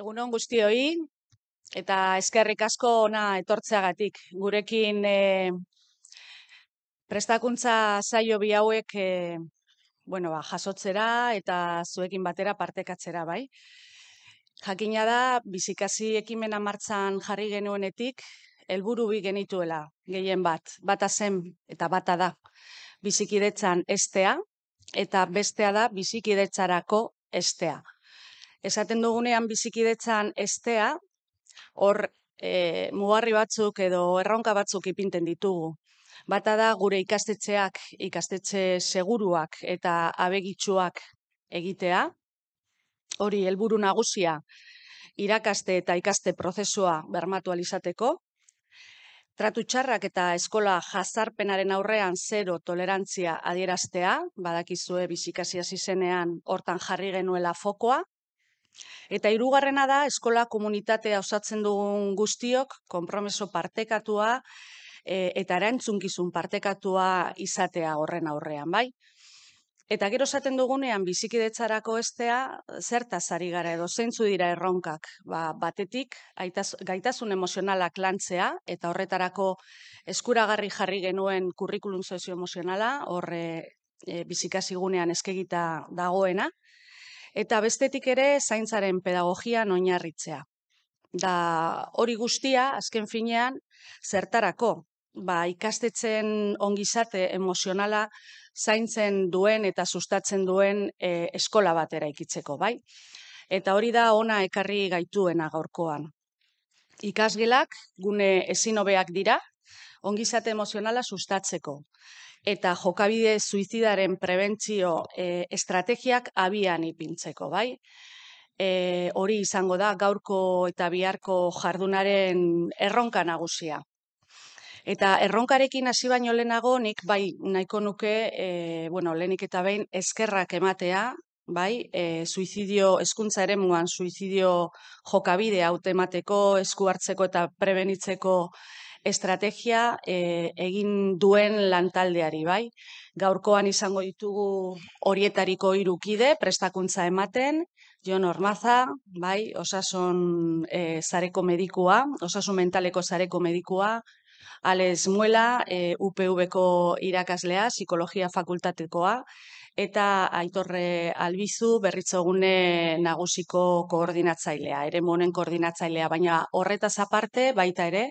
Egunon guztioi eta eskerrik asko ona etortzeagatik. Gurekin e, prestakuntza saio bi hauek e, bueno, ba, jasotzera eta zuekin batera partekatzera bai. Jakina da, bizikasi ekimena martzan jarri genuenetik, helburu bi genituela, gehien bat, bata zen eta bata da, bizikidetzan estea, eta bestea da bizikidetzarako estea esaten dugunean bizikidetzan estea, hor e, batzuk edo erronka batzuk ipinten ditugu. Bata da gure ikastetxeak, ikastetxe seguruak eta abegitsuak egitea, hori helburu nagusia irakaste eta ikaste prozesua bermatu alizateko, tratu txarrak eta eskola jazarpenaren aurrean zero tolerantzia adieraztea, badakizue bizikasia zizenean hortan jarri genuela fokoa, Eta hirugarrena da eskola komunitatea osatzen dugun guztiok konpromeso partekatua e, eta erantzunkizun partekatua izatea horren aurrean, bai? Eta gero esaten dugunean bizikidetzarako estea zerta sari gara edo zeintzu dira erronkak? Ba, batetik gaitasun emozionalak lantzea eta horretarako eskuragarri jarri genuen kurrikulum sozioemozionala, hor e, bizikasigunean eskegita dagoena, Eta bestetik ere zaintzaren pedagogian oinarritzea. Da hori guztia azken finean zertarako? Ba ikastetzen ongizate emozionala zaintzen duen eta sustatzen duen e, eskola batera ikitzeko, bai? Eta hori da ona ekarri gaituena gaurkoan. Ikasgelak gune ezin hobeak dira ongizate emozionala sustatzeko eta jokabide suizidaren prebentzio e, estrategiak abian ipintzeko, bai? E, hori izango da gaurko eta biharko jardunaren erronka nagusia. Eta erronkarekin hasi baino lehenago, nik bai nahiko nuke, e, bueno, lehenik eta behin eskerrak ematea, bai, e, suizidio eskuntza ere muan, suizidio jokabide hautemateko esku hartzeko eta prebenitzeko estrategia e, egin duen lantaldeari bai. Gaurkoan izango ditugu horietariko irukide prestakuntza ematen, Jon Ormaza, bai, osasun e, zareko medikua, osasun mentaleko zareko medikua, Alex Muela, e, eh, UPV-ko irakaslea, psikologia fakultatekoa, eta aitorre albizu berritzogune nagusiko koordinatzailea, ere monen koordinatzailea, baina horretaz aparte, baita ere,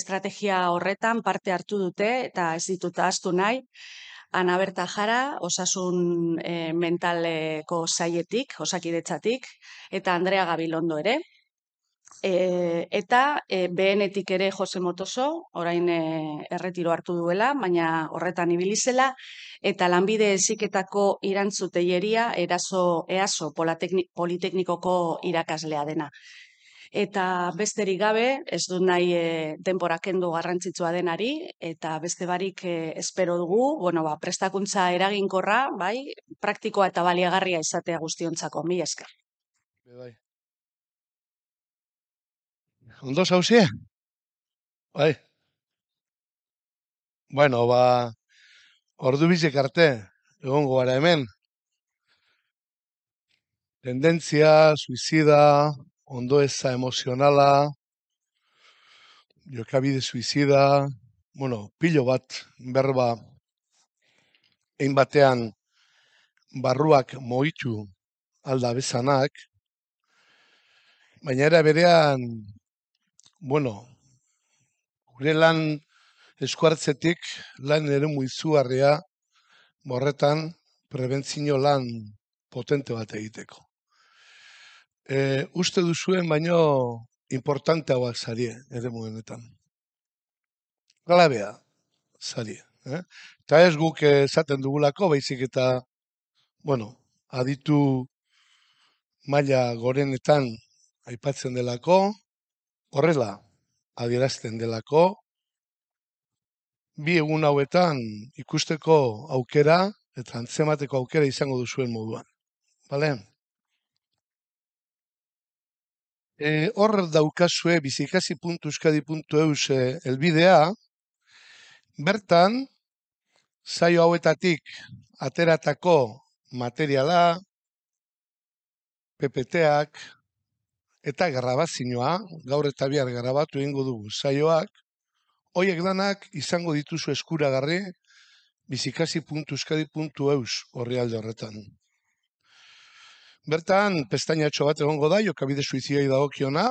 estrategia horretan parte hartu dute eta ez dituta astu nahi, Ana Berta Jara, osasun e, mentaleko saietik, osakidetzatik, eta Andrea Gabilondo ere, E, eta e, behenetik ere Jose Motoso, orain eh, erretiro hartu duela, baina horretan ibilizela, eta lanbide eziketako irantzuteieria eraso eazo, politeknikoko irakaslea dena. Eta besterik gabe, ez dut nahi e, denbora kendu garrantzitsua denari, eta beste barik espero dugu, bueno, ba, prestakuntza eraginkorra, bai, praktikoa eta baliagarria izatea guztiontzako, mi esker ondo zauzie? Bai. Bueno, ba, ordu bizek arte, egon gara hemen. Tendentzia, suizida, ondo eza emozionala, jokabide suizida, bueno, pilo bat, berba, egin batean, barruak mohitu alda bezanak, baina era berean bueno, gure lan eskuartzetik, lan ere muizugarria, borretan, prebentzino lan potente bat egiteko. E, uste duzuen, baino, importante hauak zarie, ere muenetan. Galabea, zarie. Eh? Eta ez guk esaten dugulako, baizik eta, bueno, aditu maila gorenetan aipatzen delako, horrela adierazten delako, bi egun hauetan ikusteko aukera eta antzemateko aukera izango duzuen moduan. Bale? E, hor daukazue bizikasi.euskadi.eus e, elbidea, bertan, saio hauetatik ateratako materiala, PPTak, eta grabazioa gaur eta bihar grabatu eingo dugu saioak hoiek danak izango dituzu eskuragarri bizikasi.euskadi.eus orrialde horretan Bertan pestainatxo bat egongo da jokabide kabide suizioi dagokiona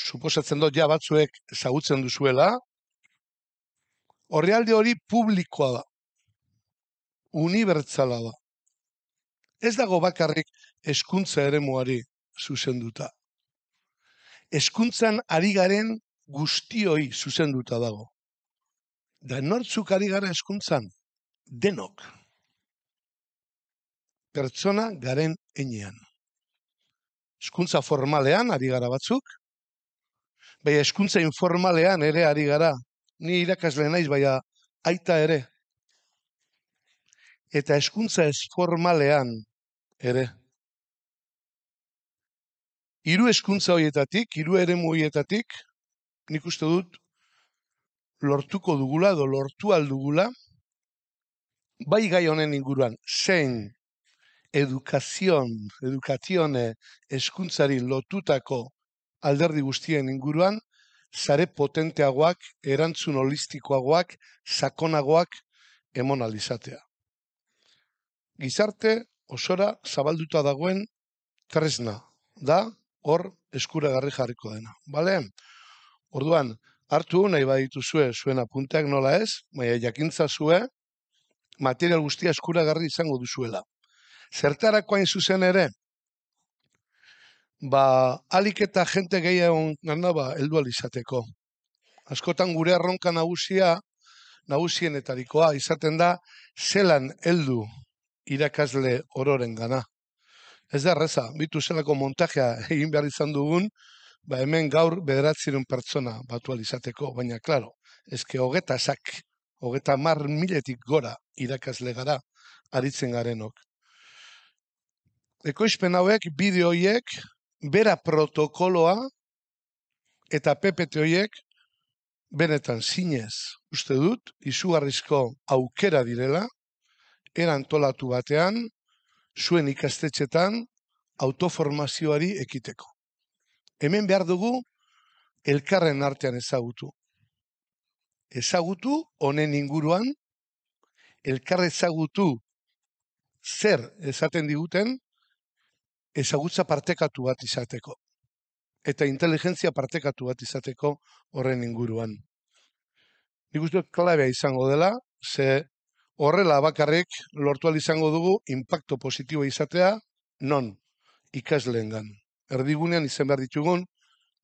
suposatzen dut ja batzuek duzuela orrialde hori publikoa da unibertsala da Ez dago bakarrik eskuntza eremuari zuzenduta eskuntzan ari garen guztioi zuzenduta dago. Da nortzuk ari gara eskuntzan, denok. Pertsona garen enean. Eskuntza formalean ari gara batzuk, bai eskuntza informalean ere ari gara, ni irakasle naiz bai aita ere. Eta eskuntza ez formalean ere hiru eskuntza hoietatik, hiru eremu hoietatik, nik uste dut lortuko dugula edo lortu aldugula bai gai honen inguruan, zein edukazion, edukazione eskuntzari lotutako alderdi guztien inguruan, zare potenteagoak, erantzun holistikoagoak, sakonagoak emon alizatea. Gizarte, osora, zabalduta dagoen, tresna, da, hor eskuragarri jarriko dena. Bale? Orduan, hartu nahi baditu zue, zuen apunteak nola ez, baina jakintza zue, material guztia eskuragarri izango duzuela. Zertarako hain zuzen ere, ba, alik eta jente gehiagun gana ba, eldu alizateko. Askotan gure arronka nagusia, nagusienetarikoa, izaten da, zelan heldu irakasle ororen gana ez da reza, bitu zelako montajea egin behar izan dugun, ba hemen gaur bederatzerun pertsona batu alizateko, baina klaro, ezke hogeta sak, hogeta mar miletik gora irakasle gara aritzen garenok. Ekoizpen hauek, bideoiek, bera protokoloa eta PPT hoiek benetan zinez uste dut, izugarrizko aukera direla, erantolatu batean, zuen ikastetxetan autoformazioari ekiteko. Hemen behar dugu elkarren artean ezagutu. Ezagutu honen inguruan, elkar ezagutu zer esaten diguten, ezagutza partekatu bat izateko. Eta inteligentzia partekatu bat izateko horren inguruan. Nik uste klabea izango dela, ze Horrela bakarrik lortu izango dugu inpakto positibo izatea non ikasleengan. Erdigunean izen behar ditugun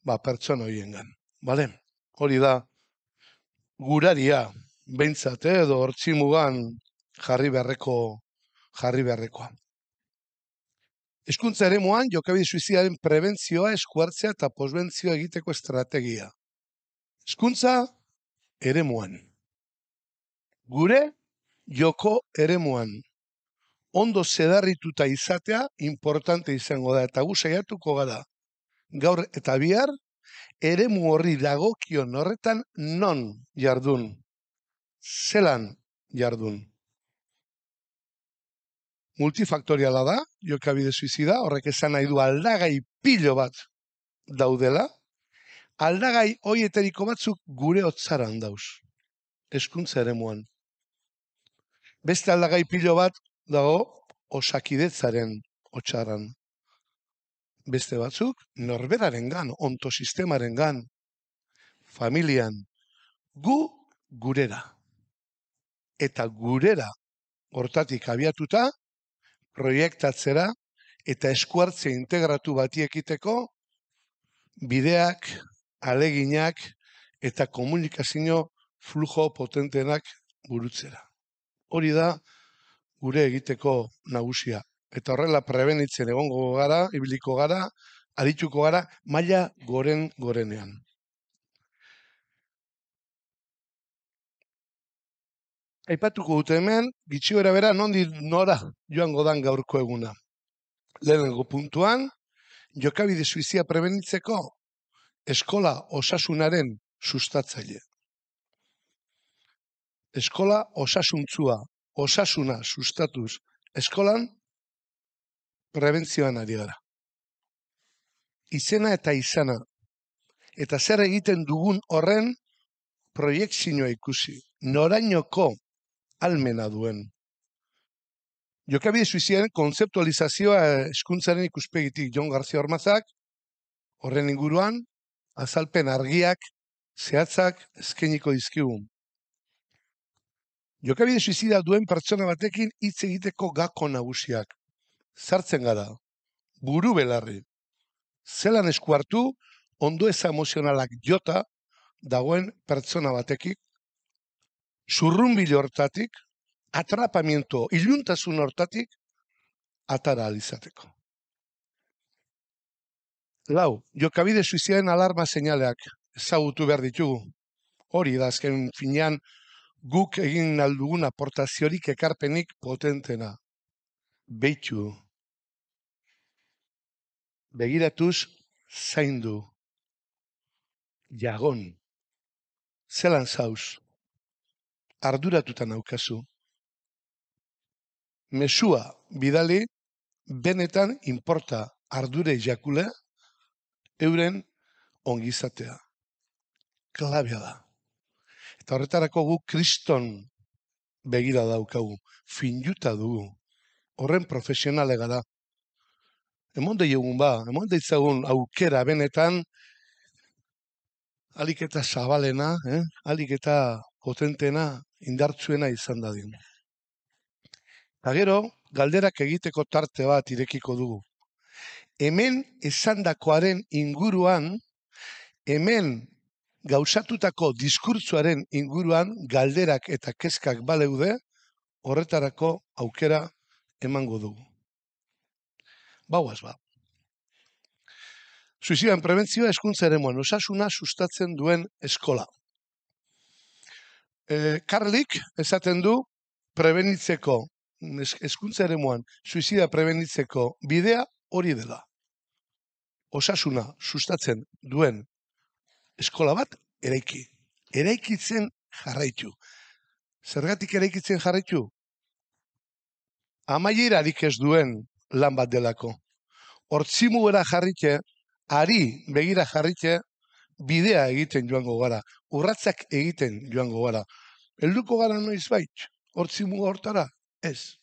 ba pertsona hoiengan. Bale, hori da guraria beintzat eh, edo hortzimugan jarri beharreko jarri beharrekoa. Eskuntza ere moan, jokabide suizidaren prebentzioa eskuartzea eta posbentzioa egiteko estrategia. Eskuntza eremuan Gure joko eremuan. Ondo zedarrituta izatea importante izango da eta gu saiatuko gara. Gaur eta bihar eremu horri dagokion horretan non jardun. Zelan jardun. Multifaktoriala da, jokabide suizida, horrek esan nahi du aldagai pilo bat daudela, aldagai hoieteriko batzuk gure hotzaran dauz. Eskuntza eremuan beste aldagai pilo bat dago osakidetzaren otsaran. Beste batzuk norberaren gan, onto gan, familian, gu gurera. Eta gurera hortatik abiatuta, proiektatzera eta eskuartze integratu bati ekiteko bideak, aleginak eta komunikazio flujo potentenak burutzera hori da gure egiteko nagusia. Eta horrela prebenitzen egongo gara, ibiliko gara, arituko gara, maila goren gorenean. Aipatuko dute hemen, gitxiora bera, nondi nora joango dan gaurko eguna. Lehenengo puntuan, jokabide suizia prebenitzeko, eskola osasunaren sustatzaile eskola osasuntzua, osasuna sustatuz, eskolan prebentzioan ari gara. Izena eta izana, eta zer egiten dugun horren proiektzioa ikusi, norainoko almena duen. Jokabide suizien konzeptualizazioa eskuntzaren eh, ikuspegitik John Garzio Ormazak, horren inguruan, azalpen argiak, zehatzak, eskeniko dizkigun. Jokabide suizida duen pertsona batekin hitz egiteko gako nagusiak. Zartzen gara, buru belarri. Zelan eskuartu, ondo eza emozionalak jota dagoen pertsona batekik. Zurrun hortatik, atrapamiento, iluntasun hortatik, atara alizateko. Lau, jokabide suizidaen alarma zeinaleak, ezagutu behar ditugu. Hori da azken finean, guk egin nalduguna aportaziorik ekarpenik potentena. Beitu. Begiratuz zaindu. Jagon. Zelan zauz. Arduratutan aukazu. Mesua bidali benetan inporta ardure jakule euren ongizatea. Klabia da. Eta horretarako gu kriston begira daukagu, finjuta dugu. Horren profesionale gara. Emon egun ba, emon deitzagun aukera benetan, aliketa zabalena, eh? alik eta potentena, indartzuena izan dadin. Eta gero, galderak egiteko tarte bat irekiko dugu. Hemen esandakoaren inguruan, hemen gauzatutako diskurtzuaren inguruan galderak eta kezkak baleude horretarako aukera emango dugu. Bauaz ba. Suizidan prebentzioa eskuntzaren osasuna sustatzen duen eskola. E, Karlik esaten du prebenitzeko eskuntzaren moen, suizida prebenitzeko bidea hori dela. Osasuna sustatzen duen eskola bat eraiki. Eraikitzen jarraitu. Zergatik eraikitzen jarraitu? Amaierarik ez duen lan bat delako. Hortzimuera jarrite, ari begira jarrite, bidea egiten joango gara. Urratzak egiten joango gara. Elduko gara noiz bait, hortzimu hortara, ez.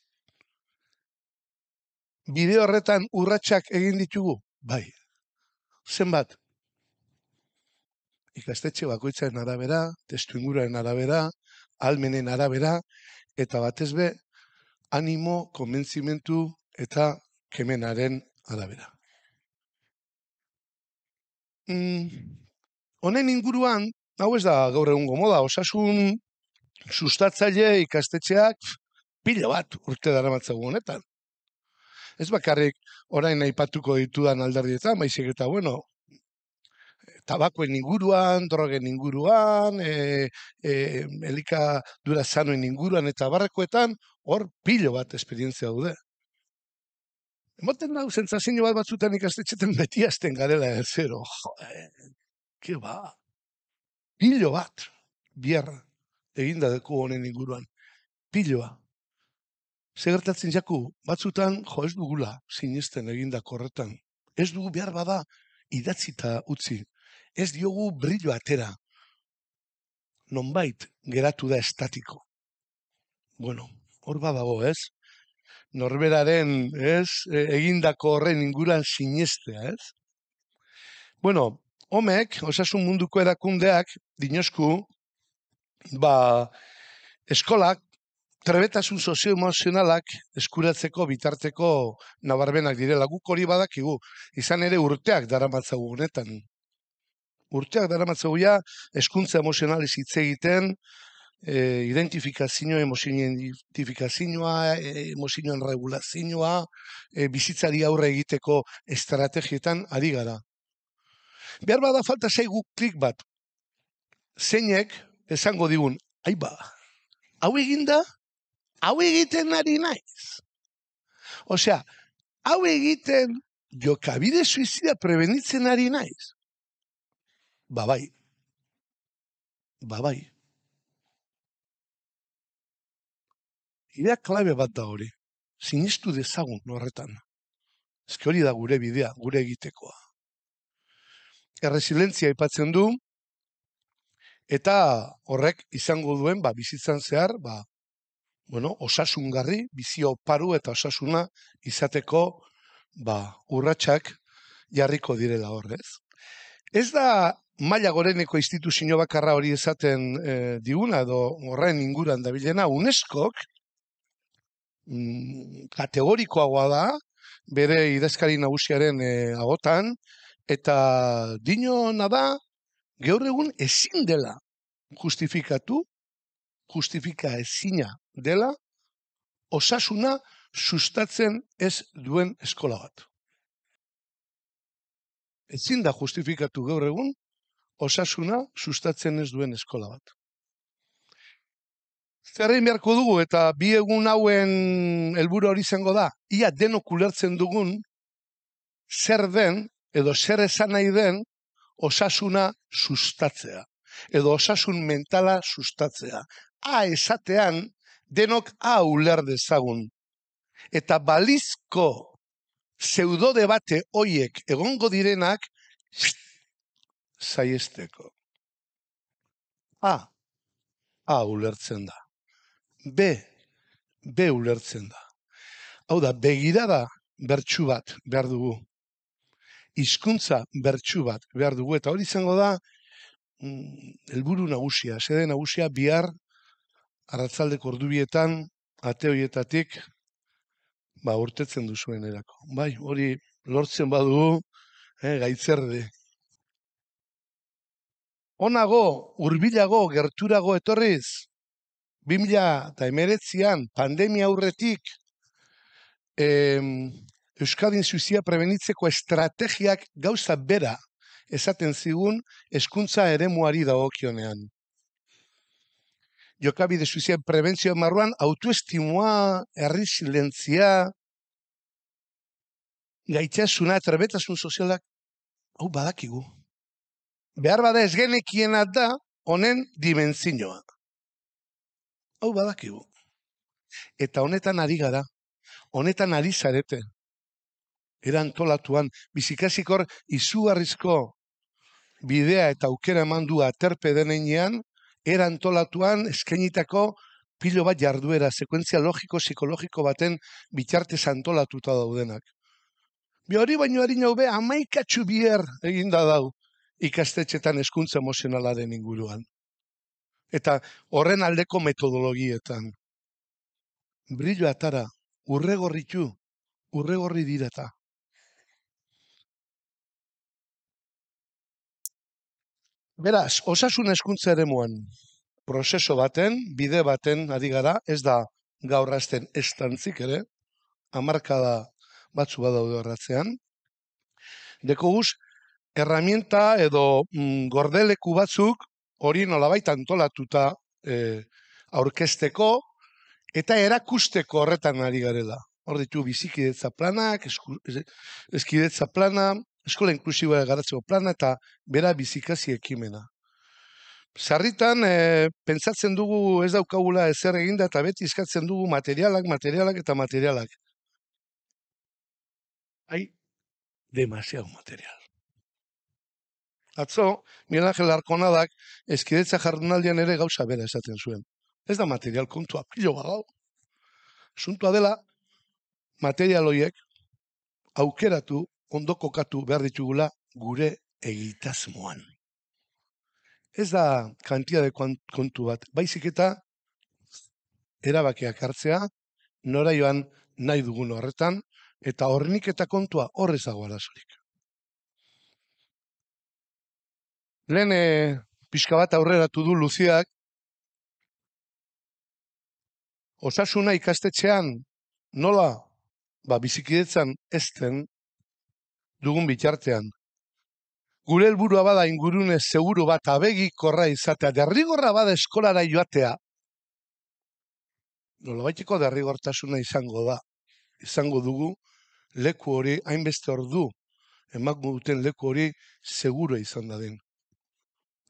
Bide horretan urratsak egin ditugu, bai. Zenbat, ikastetxe bakoitzaren arabera, testu inguraren arabera, almenen arabera, eta batez be, animo, konbentzimentu eta kemenaren arabera. Mm, honen inguruan, hau ez da gaur egun moda, osasun sustatzaile ikastetxeak pila bat urte dara matzago honetan. Ez bakarrik orain aipatuko ditudan alderdietan, baizik eta, bueno, tabakoen inguruan, drogen inguruan, e, e, elika dura zanoen inguruan eta barrekoetan, hor pilo bat esperientzia daude. Emoten nau, zentzazio bat batzutan ikastetxeten beti garela, zero, jo, eh, ba, pilo bat, biarra, eginda deku honen inguruan, piloa. Zegertatzen jaku, batzutan, jo, ez dugula, sinisten eginda korretan. Ez dugu behar bada, idatzita utzi, ez diogu brillo atera. Nonbait geratu da estatiko. Bueno, hor badago, ez? Norberaren, ez, e, egindako horren inguruan sinestea, ez? Bueno, homek, osasun munduko erakundeak dinosku ba eskolak Trebetasun sozioemozionalak eskuratzeko bitarteko nabarbenak direla guk hori badakigu. Izan ere urteak daramatzagu honetan, urteak dara matzagoia, eskuntza emozionalez hitz egiten, e, identifikazio, emozioen identifikazioa, e, emozioen regulazioa, e, bizitzari aurre egiteko estrategietan ari gara. Behar bada falta zaigu klik bat. Zeinek, esango digun, aiba, hau eginda, hau egiten ari naiz. Osea, hau egiten jokabide suizida prebenitzen ari naiz ba bai. Ba bai. Idea klabe bat da hori. Sinistu dezagun horretan. Ez hori da gure bidea, gure egitekoa. Erresilentzia aipatzen du eta horrek izango duen ba bizitzan zehar ba bueno, osasungarri, bizio paru eta osasuna izateko ba urratsak jarriko direla horrez. Ez da maila goreneko instituzio bakarra hori esaten e, eh, diguna edo horren inguruan dabilena UNESCOk mm, kategorikoagoa da bere idazkari nagusiaren eh, agotan eta dino da gaur egun ezin dela justifikatu justifika ezina dela osasuna sustatzen ez duen eskola bat. Ezin da justifikatu gaur egun osasuna sustatzen ez duen eskola bat. Zerri beharko dugu eta bi egun hauen helburu hori izango da, ia denok ulertzen dugun zer den edo zer esan nahi den osasuna sustatzea edo osasun mentala sustatzea. A esatean denok a uler dezagun eta balizko zeudode bate hoiek egongo direnak zaiesteko. A, A ulertzen da. B, B ulertzen da. Hau da, begirada bertsu bat behar dugu. Hizkuntza bertsu bat behar dugu. Eta hori izango da, mm, helburu nagusia, sede nagusia, bihar, arratzaldeko ordubietan, ateoietatik, ba, urtetzen duzuen erako. Bai, hori, lortzen badugu, eh, gaitzerde onago, urbilago, gerturago etorriz, 2000 eta pandemia aurretik, em, Euskadin suizia prebenitzeko estrategiak gauza bera, esaten zigun, eskuntza ere muari dagokionean. Jokabide suizia prebentzio marruan, autoestimua, herri silentzia, gaitasuna, trebetasun sozialak, hau badakigu behar bada ez esgenekiena da honen dimenzinoa. Hau badakigu. Eta honetan ari gara, honetan ari zarete, eran tolatuan, bizikasikor izugarrizko bidea eta aukera eman du aterpe denean, eran tolatuan pilo bat jarduera, sekuentzia logiko-psikologiko baten bitarte santolatuta daudenak. Bi hori baino harin hau amaikatxu bier eginda dau ikastetxetan eskuntza emozionalaren inguruan. Eta horren aldeko metodologietan. Brillo atara, urregorritu, urregorri direta. Beraz, osasun eskuntza ere muan, prozeso baten, bide baten, ari gara, ez da gaurrazten estantzik ere, amarkada batzu badaude horratzean. Deko guz, herramienta edo mm, gordeleku batzuk hori nolabait antolatuta e, aurkesteko eta erakusteko horretan ari garela. Hor ditu bizikidetza planak, eskidetza plana, eskola inklusiboa garatzeko plana eta bera bizikazi ekimena. Zarritan, e, pentsatzen dugu ez daukagula ezer eginda eta beti izkatzen dugu materialak, materialak eta materialak. Hai, demasiado material. Atzo, Miguel Angel Arkonadak eskidetza jardunaldian ere gauza bera esaten zuen. Ez da material kontua, pilo bagau. Suntua dela, material hoiek aukeratu, ondo kokatu behar ditugula gure egitasmoan. Ez da kantiade kontu bat, baizik eta erabakiak hartzea, nora joan nahi dugun horretan, eta horrenik eta kontua horrezago arazorik. Lehen e, pixka bat aurrera du luziak. Osasuna ikastetxean nola ba, bizikidetzen ezten dugun bitartean. Gure helburua bada ingurune seguru bat abegi korra izatea. Derrigorra bada eskolara joatea. Nola baiteko derrigortasuna izango da. Izango dugu leku hori hainbeste ordu emakun duten leku hori seguro izan da den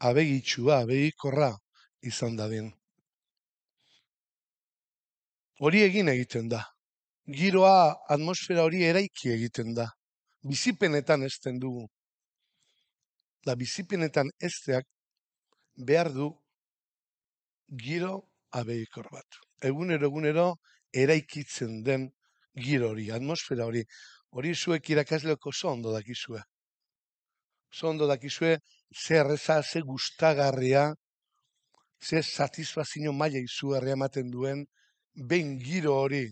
abegitsua, abegikorra izan dadin. Hori egin egiten da. Giroa, atmosfera hori eraiki egiten da. Bizipenetan ezten dugu. Da bizipenetan esteak behar du giro abeikor bat. Egunero, egunero, eraikitzen den giro hori, atmosfera hori. Hori zuek irakasleko zondo dakizue. Zondo dakizue, ze erreza, ze gustagarria, ze satisfazio maila izu ematen duen, behin giro hori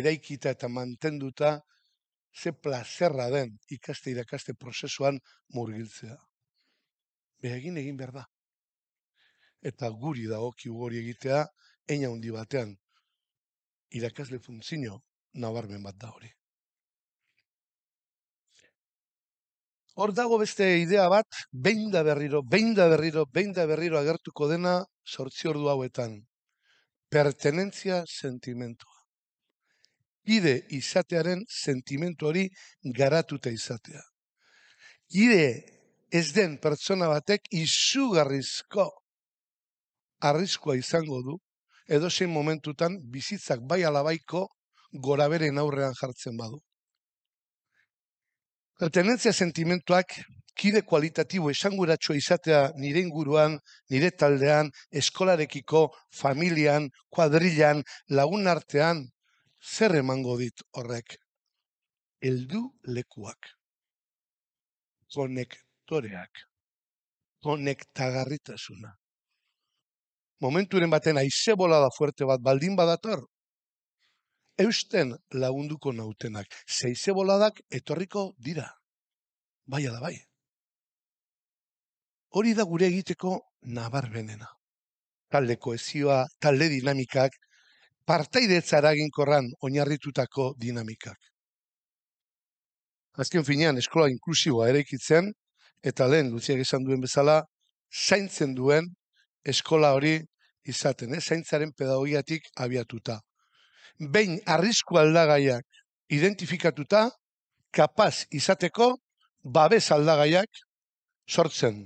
eraikita eta mantenduta, ze plazerra den ikaste irakaste prozesuan murgiltzea. Begin egin behar da. Eta guri da oki hori egitea, eina handi batean, irakasle funtzino nabarmen bat da hori. Hor dago beste idea bat, behin da berriro, behin berriro, behin berriro agertuko dena sortzi ordu hauetan. Pertenentzia sentimentua. Ide izatearen sentimentu hori garatuta izatea. Ide ez den pertsona batek izugarrizko arriskoa izango du, edo zein momentutan bizitzak bai alabaiko gora beren aurrean jartzen badu. Pertenentzia sentimentuak kide kualitatibo esanguratsua izatea nire inguruan, nire taldean, eskolarekiko, familian, kuadrilan, lagun artean, zer emango dit horrek? Eldu lekuak. Konektoreak. Konektagarritasuna. Momenturen baten aizebola da fuerte bat baldin badator, eusten lagunduko nautenak. Zeize boladak etorriko dira. Baia da bai. Hori da gure egiteko nabar benena. Talde koezioa, talde dinamikak, partaidetza eraginkorran oinarritutako dinamikak. Azken finean, eskola inklusiboa eraikitzen, eta lehen Luziak esan duen bezala, zaintzen duen eskola hori izaten, eh? zaintzaren pedagogiatik abiatuta behin arrisku aldagaiak identifikatuta, kapaz izateko babes aldagaiak sortzen.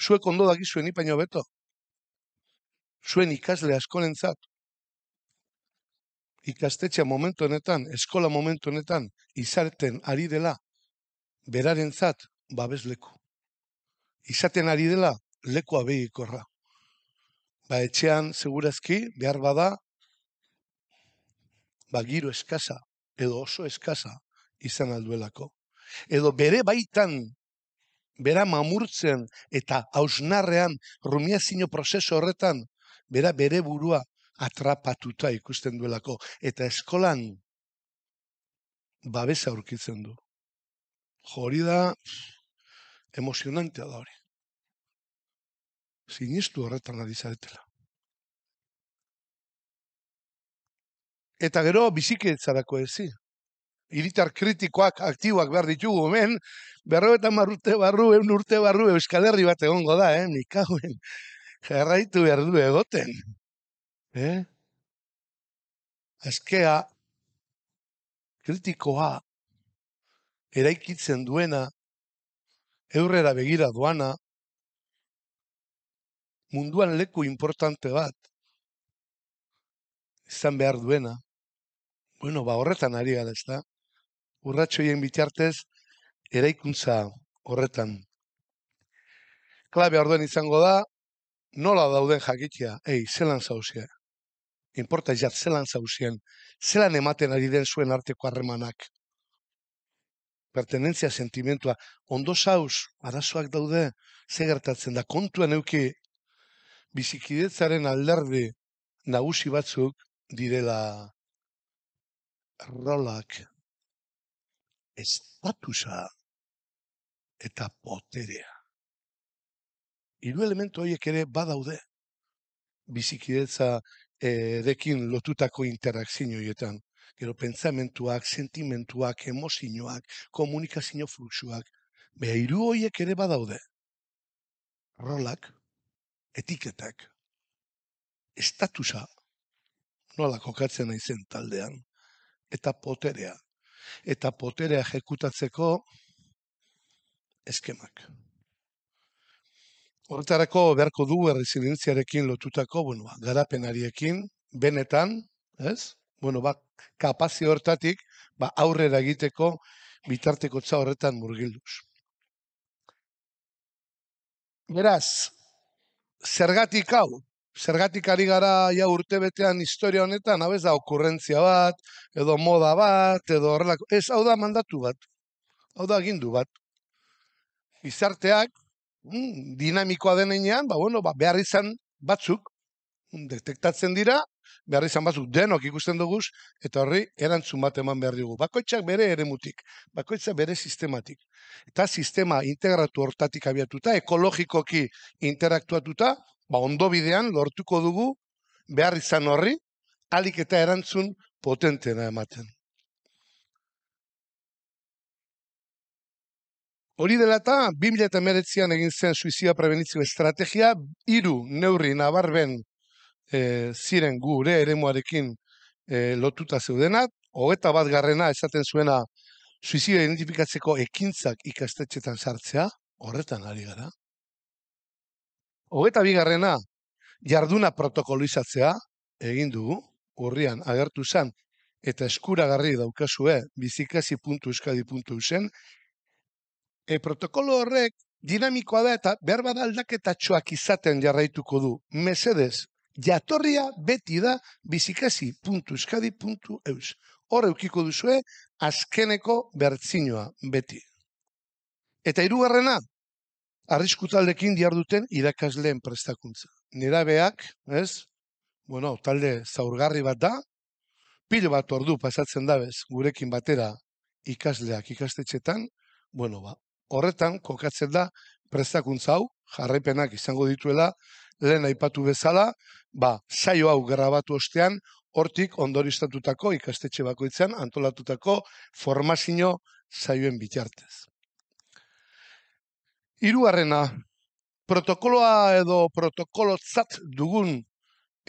Zuek ondo daki zuen ipaino beto. Zuen ikasle askolentzat. Ikastetxe momentu honetan, eskola momentu honetan izarten ari dela berarentzat babesleku. Izaten ari dela lekua behikorra. Ba etxean segurazki behar bada Ba, giro eskaza edo oso eskaza izan alduelako. Edo bere baitan, bera mamurtzen eta hausnarrean rumiazino prozesu horretan, bera bere burua atrapatuta ikusten duelako. Eta eskolan babesa aurkitzen du. Jori da emozionantea da hori. Sinistu horretan adizaretela. eta gero bizikietzarako ezi. Iritar kritikoak, aktiboak behar ditugu hemen, berro eta marrute barru, egun urte barru, euskal herri bat egongo da, eh? nikauen, jarraitu behar du egoten. Eh? Azkea, kritikoa, eraikitzen duena, eurrera begira duana, munduan leku importante bat, izan behar duena, bueno, ba, horretan ari gara, ez da? Urratxoien bitartez, eraikuntza horretan. Klabe orduan izango da, nola dauden jakitia, ei, zelan zausia. Inporta izat, zelan zauzien, zelan ematen ari den zuen arteko harremanak. Pertenentzia sentimentua, ondo zauz, arazoak daude, ze gertatzen da, kontuan euki, bizikidetzaren alderdi nagusi batzuk direla rolak estatusa eta poterea. Hiru elementu horiek ere badaude bizikidetza erekin lotutako interakzio Gero pentsamentuak, sentimentuak, emozioak, komunikazio fluxuak, be hiru horiek ere badaude. Rolak, etiketak, estatusa, nola kokatzen naizen taldean, eta poterea. Eta poterea ejekutatzeko eskemak. Horretarako beharko du erresilientziarekin lotutako, bueno, ba, garapenariekin, benetan, ez? Bueno, ba, kapazio hortatik, ba, aurrera egiteko bitarteko tza horretan murgilduz. Beraz, zergatik hau, zergatik ari gara ja urte historia honetan, abez da, okurrentzia bat, edo moda bat, edo horrelako, ez hau da mandatu bat, hau da agindu bat. Izarteak, mm, dinamikoa denean, ba, bueno, ba, behar izan batzuk, mm, detektatzen dira, behar izan batzuk denok ikusten dugu, eta horri erantzun bat eman behar dugu. Bakoitzak bere eremutik, mutik, bakoitzak bere sistematik. Eta sistema integratu hortatik abiatuta, ekologikoki interaktuatuta, ba, ondo bidean lortuko dugu behar izan horri, alik eta erantzun potentena ematen. Hori dela eta, 2000 eta meretzian egin zen suizia prebenitzio estrategia, hiru neurri nabarben e, eh, ziren gure eremuarekin e, lotuta zeudenat, hogeta bat garrena esaten zuena suizia identifikatzeko ekintzak ikastetxetan sartzea, horretan ari gara. Hogeta bigarrena, jarduna protokolizatzea, egin dugu, urrian agertu zan, eta eskuragarri daukazue, bizikasi puntu euskadi puntu zen, e, protokolo horrek dinamikoa da eta behar aldaketatxoak izaten jarraituko du. Mesedez, jatorria beti da bizikasi puntu euskadi puntu eus. Hor duzue, askeneko bertzinoa beti. Eta hirugarrena, arriskutaldekin diar duten irakasleen prestakuntza. Nerabeak, ez? Bueno, talde zaurgarri bat da. Pilo bat ordu pasatzen da bez, gurekin batera ikasleak ikastetxetan, bueno, ba, horretan kokatzen da prestakuntza hau, jarraipenak izango dituela, lehen aipatu bezala, ba, saio hau grabatu ostean, hortik ondoristatutako ikastetxe bakoitzean antolatutako formazio saioen bitartez. Hirugarrena, protokoloa edo protokolo dugun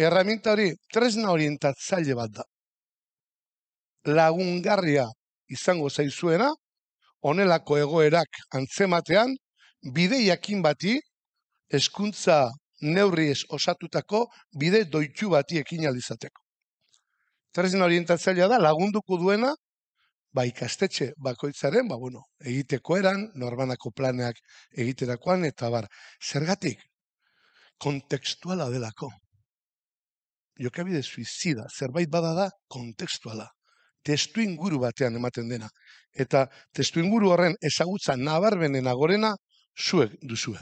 erraminta hori tresna orientatzaile bat da. Lagungarria izango zaizuena, honelako egoerak antzematean, bide jakin bati, eskuntza neurri osatutako, bide doitzu bati ekin alizateko. Tresna orientatzailea da, lagunduko duena, ba, ikastetxe bakoitzaren, ba, bueno, egiteko eran, normanako planeak egiterakoan, eta bar, zergatik, kontekstuala delako. Jokabide suizida, zerbait bada da, kontekstuala. Testu inguru batean ematen dena. Eta testu inguru horren ezagutza nabarbenen agorena, zuek duzue.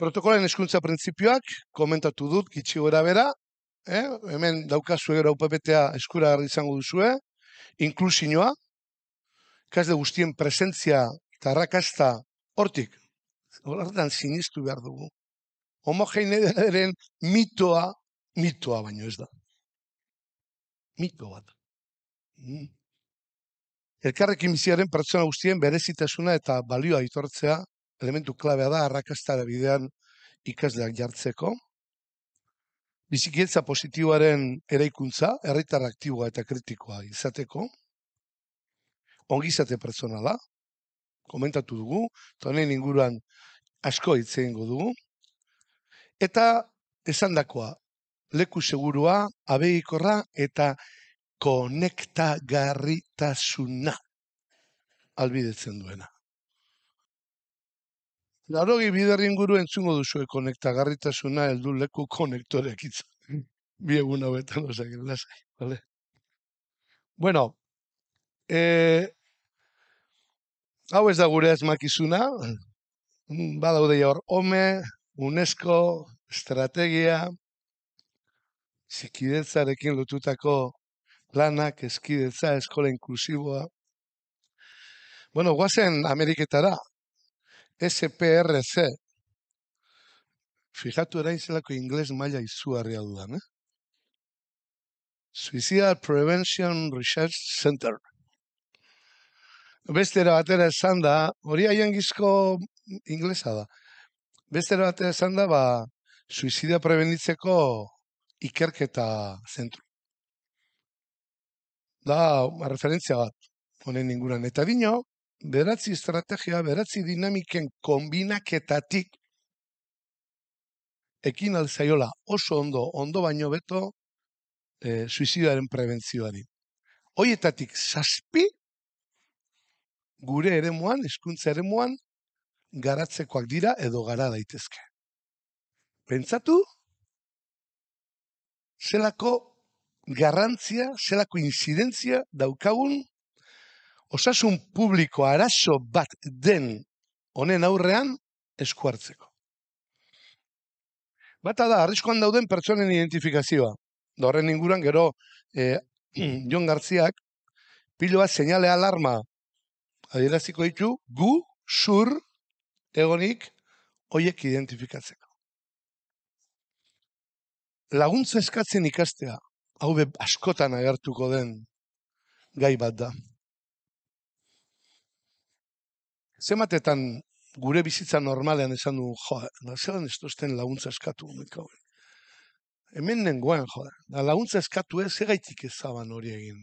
Protokolen eskuntza printzipioak komentatu dut gitxi gora bera, eh? hemen daukazu gero UPPTA eskura garri izango duzue, inklusinoa, kasde guztien presentzia eta arrakasta hortik, horretan sinistu behar dugu. Homogeneidaren mitoa, mitoa baino ez da. Mito bat. Mm. Elkarrekin biziaren pertsona guztien berezitasuna eta balioa aitortzea elementu klabea da arrakastara bidean ikasleak jartzeko bizikietza positiboaren eraikuntza, herritar aktiboa eta kritikoa izateko, ongizate pertsonala, komentatu dugu, eta honen inguruan asko hitz egingo dugu, eta esan dakoa, leku segurua, abeikorra eta konektagarritasuna albidetzen duena. Larogi bider inguru entzungo duzu eh, konektagarritasuna heldu leku konektoreak itza. Bi egun hauetan osak lasai, Bueno, e, hau ez da gure azmakizuna, mm, badaude hor, OME, UNESCO, estrategia, zikidetzarekin lotutako lanak, eskidetza, eskola inklusiboa. Bueno, guazen Ameriketara, SPRC. Fijatu erain zelako ingles maila izugarria dudan, eh? Suizida Prevention Research Center. Bestera batera esan da, hori haien gizko inglesa da. Bestera batera esan da, ba, Suizida Prevenitzeko ikerketa zentru. Da, referentzia bat, honen inguran. Eta dino, beratzi estrategia, beratzi dinamiken kombinaketatik ekin alzaiola oso ondo, ondo baino beto eh, suizidaren prebentzioari. Hoietatik saspi gure ere muan, eskuntza ere muan, garatzekoak dira edo gara daitezke. Pentsatu, zelako garrantzia, zelako incidentzia daukagun Osasun publiko araso bat den honen aurrean esku hartzeko. Bata da arriskoan dauden pertsonen identifikazioa. Dorren inguran gero eh, Jon Garziak piloa seinale alarma adieraziko ditu gu sur egonik hoiek identifikatzeko. Laguntza eskatzen ikastea hau be askotan agertuko den gai bat da. zematetan gure bizitza normalean esan du, joa, nazelan ez duzten laguntza eskatu, meko. Hemen nengoen, joa, da laguntza eskatu ez, egaitik ez zaban hori egin.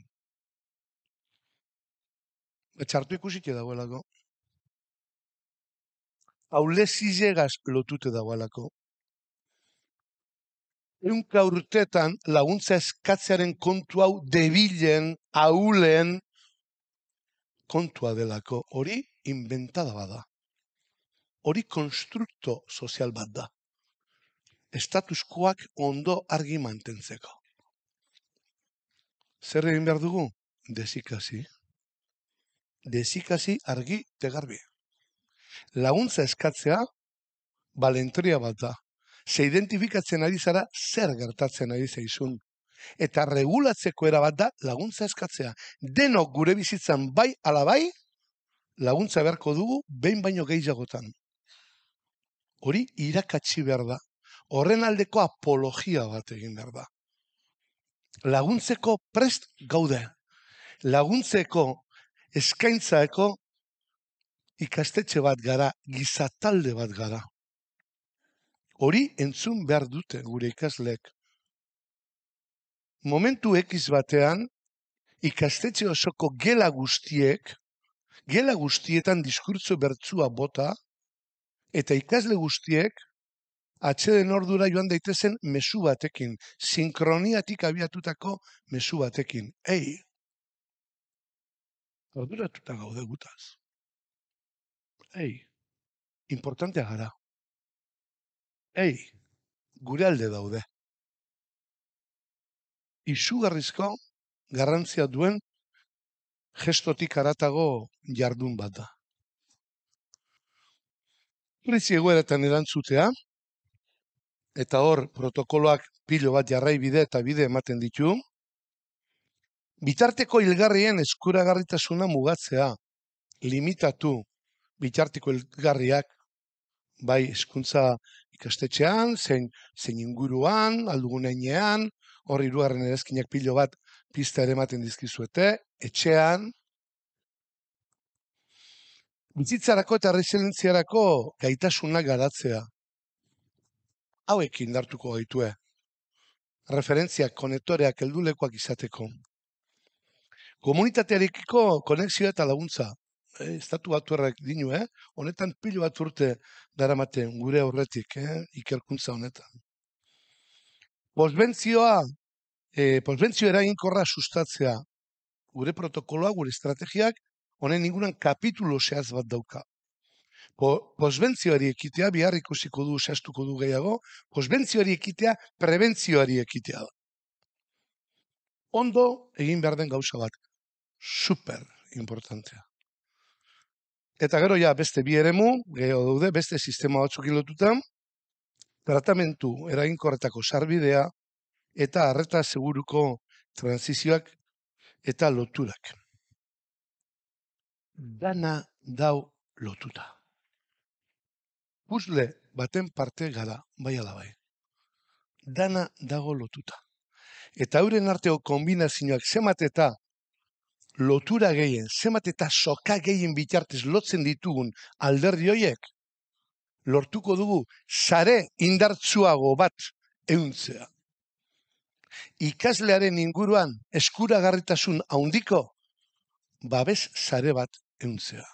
Etxartu ba, ikusik edagoelako. Haule zizegaz lotute dagoelako. Eunka urtetan laguntza eskatzearen kontu hau debilen, haulen kontua delako. Hori, inventada bada. Hori konstrukto sozial bat da. Estatuskoak ondo argi mantentzeko. Zer egin behar dugu? Desikasi. Desikasi argi tegarbi. Laguntza eskatzea, balentria bat da. Ze identifikatzen ari zara, zer gertatzen ari zaizun. Eta regulatzeko erabat da laguntza eskatzea. Denok gure bizitzan bai alabai, laguntza beharko dugu behin baino gehiagotan. Hori irakatsi behar da. Horren aldeko apologia bat egin behar da. Laguntzeko prest gaude. Laguntzeko eskaintzaeko ikastetxe bat gara, gizatalde bat gara. Hori entzun behar dute gure ikaslek. Momentu ekiz batean, ikastetxe osoko gela guztiek, gela guztietan diskurtzo bertzua bota, eta ikasle guztiek, atxeden ordura joan daitezen mesu batekin, sinkroniatik abiatutako mesu batekin. Ei, orduratuta gaude gutaz. Ei, importantea gara. Ei, gure alde daude. Isugarrizko garrantzia duen gestotik aratago jardun bat da. Prezi egoeretan erantzutea, eta hor protokoloak pilo bat jarrai bide eta bide ematen ditu, bitarteko hilgarrien eskuragarritasuna mugatzea, limitatu bitarteko hilgarriak, bai eskuntza ikastetxean, zein, zein inguruan, aldugunean, horri duaren erazkinak pilo bat, pista ere ematen dizkizuete, etxean, bizitzarako eta resilientziarako gaitasunak garatzea. Hauek indartuko gaitue, referentziak, konektoreak, heldulekoak izateko. Komunitatearekiko konexio eta laguntza, e, estatu batu errek dinu, eh? honetan pilo bat urte daramaten gure horretik, eh? ikerkuntza honetan. Bosbentzioa, e, posbentzio eraginkorra sustatzea gure protokoloa, gure estrategiak, honen inguruan kapitulo zehaz bat dauka. Po, posbentzioari ekitea, bihar ikusiko du, zehaztuko du gehiago, posbentzioari ekitea, prebentzioari ekitea da. Ondo egin behar den gauza bat. Super importantea. Eta gero ja, beste bi eremu, gehiago daude, beste sistema batzuk ilotuta, tratamentu eraginkorretako sarbidea, eta arreta seguruko transizioak eta loturak. Dana dau lotuta. Puzle baten parte gara, bai alabai. Dana dago lotuta. Eta hauren arteo kombinazioak zemat eta lotura gehien, zemat eta soka gehien bitartez lotzen ditugun alderdi hoiek, lortuko dugu sare indartsuago bat euntzea ikaslearen inguruan eskuragarritasun haundiko babes sare bat euntzea.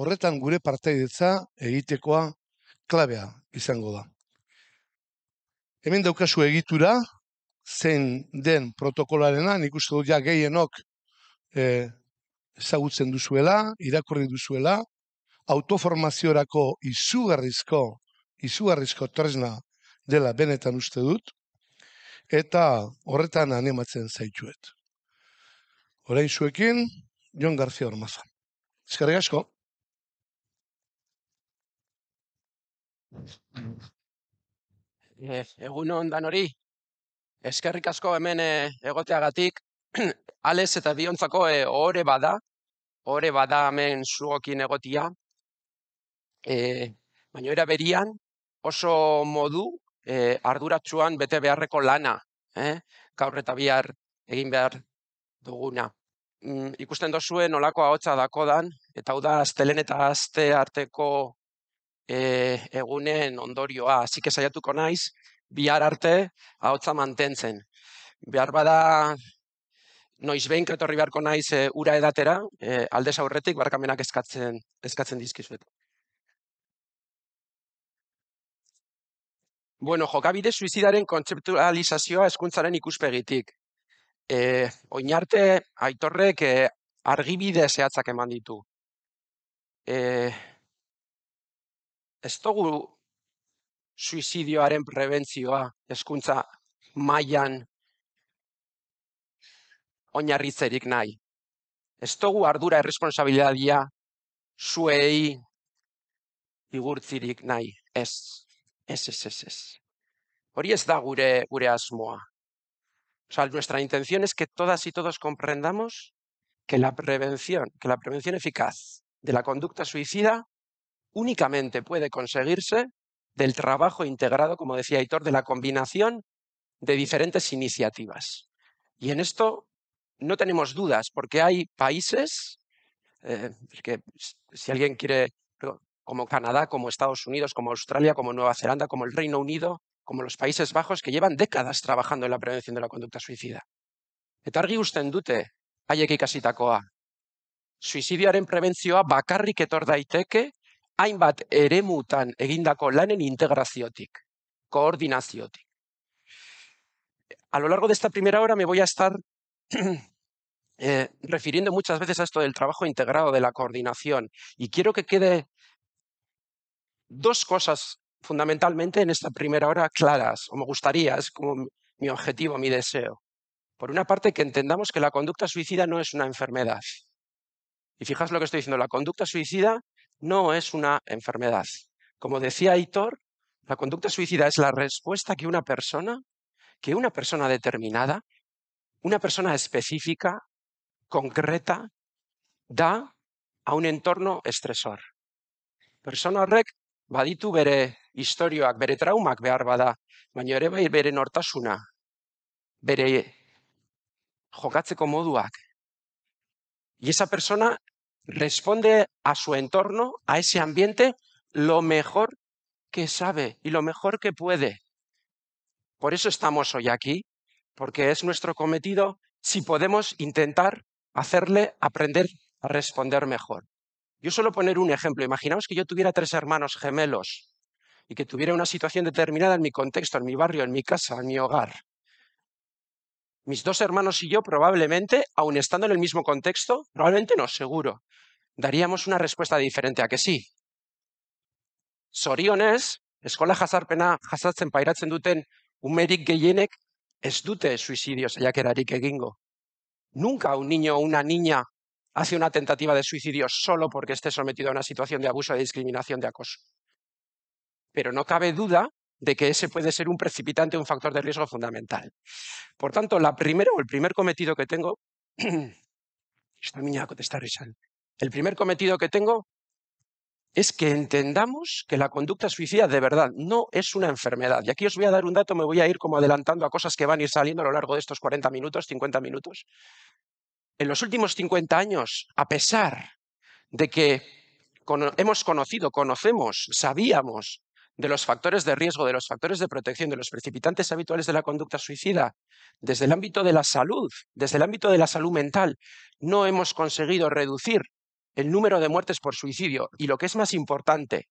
Horretan gure partaidetza egitekoa klabea izango da. Hemen daukazu egitura, zen den protokolarena, nik uste dut ja gehienok eh, zagutzen duzuela, irakurri duzuela, autoformaziorako izugarrizko, izugarrizko tresna dela benetan uste dut, eta horretan animatzen zaituet. Horein zuekin, Jon Garzia Ormazan. Ezkerrik asko. Eh, egun ondan hori, eskerrik asko hemen eh, egoteagatik, ales eta biontzako e, eh, ohore bada, ohore bada hemen zuokin egotia, eh, baina era berian, oso modu e, arduratsuan bete beharreko lana, eh? gaur eta bihar egin behar duguna. Mm, ikusten dozuen nolako ahotsa dako dan, eta hau da astelen eta aste arteko e, egunen ondorioa, hasi naiz, bihar arte ahotsa mantentzen. Behar bada noiz behin kretorri beharko naiz e, ura edatera, e, aldez aurretik barkamenak eskatzen, eskatzen dizkizuet. Bueno, jokabide suizidaren kontzeptualizazioa eskuntzaren ikuspegitik. E, oinarte, aitorrek e, argibide zehatzak eman ditu. E, suizidioaren prebentzioa eskuntza mailan oinarritzerik nahi. Estogu ardura erresponsabilitatea zuei igurtzirik nahi. Ez. Es, es, es, es. asmoa. sea, nuestra intención es que todas y todos comprendamos que la prevención, que la prevención eficaz de la conducta suicida únicamente puede conseguirse del trabajo integrado, como decía Aitor, de la combinación de diferentes iniciativas. Y en esto no tenemos dudas, porque hay países, eh, si alguien quiere como Canadá, como Estados Unidos, como Australia, como Nueva Zelanda, como el Reino Unido, como los Países Bajos, que llevan décadas trabajando en la prevención de la conducta suicida. Eta argi usten dute, haiek ikasitakoa. Suizidioaren prebentzioa bakarrik etor daiteke, hainbat eremutan egindako lanen integraziotik, A lo largo de esta primera hora me voy a estar eh, refiriendo muchas veces a esto del trabajo integrado, de la coordinación, y quiero que quede dos cosas fundamentalmente en esta primera hora claras, o me gustaría, es como mi objetivo, mi deseo. Por una parte, que entendamos que la conducta suicida no es una enfermedad. Y fijas lo que estoy diciendo, la conducta suicida no es una enfermedad. Como decía Aitor, la conducta suicida es la respuesta que una persona, que una persona determinada, una persona específica, concreta, da a un entorno estresor. Persona REC baditu bere historioak, bere traumak behar bada, baina ere bai bere nortasuna, bere jokatzeko moduak. Y esa persona responde a su entorno, a ese ambiente, lo mejor que sabe y lo mejor que puede. Por eso estamos hoy aquí, porque es nuestro cometido si podemos intentar hacerle aprender a responder mejor. Yo suelo poner un ejemplo. Imaginaos que yo tuviera tres hermanos gemelos y que tuviera una situación determinada en mi contexto, en mi barrio, en mi casa, en mi hogar. Mis dos hermanos y yo probablemente, aun estando en el mismo contexto, probablemente no, seguro, daríamos una respuesta diferente a que sí. Soriones, eskola jazarpena jasatzen pairatzen duten umerik gehienek es dute suicidio saiakerarik egingo. Nunca un niño o una niña hace una tentativa de suicidio solo porque esté sometido a una situación de abuso, de discriminación, de acoso. Pero no cabe duda de que ese puede ser un precipitante, un factor de riesgo fundamental. Por tanto, la primera o el primer cometido que tengo, este el primer cometido que tengo es que entendamos que la conducta suicida de verdad no es una enfermedad. Y aquí os voy a dar un dato, me voy a ir como adelantando a cosas que van a ir saliendo a lo largo de estos 40 minutos, 50 minutos en los últimos 50 años, a pesar de que hemos conocido, conocemos, sabíamos de los factores de riesgo, de los factores de protección, de los precipitantes habituales de la conducta suicida, desde el ámbito de la salud, desde el ámbito de la salud mental, no hemos conseguido reducir el número de muertes por suicidio. Y lo que es más importante,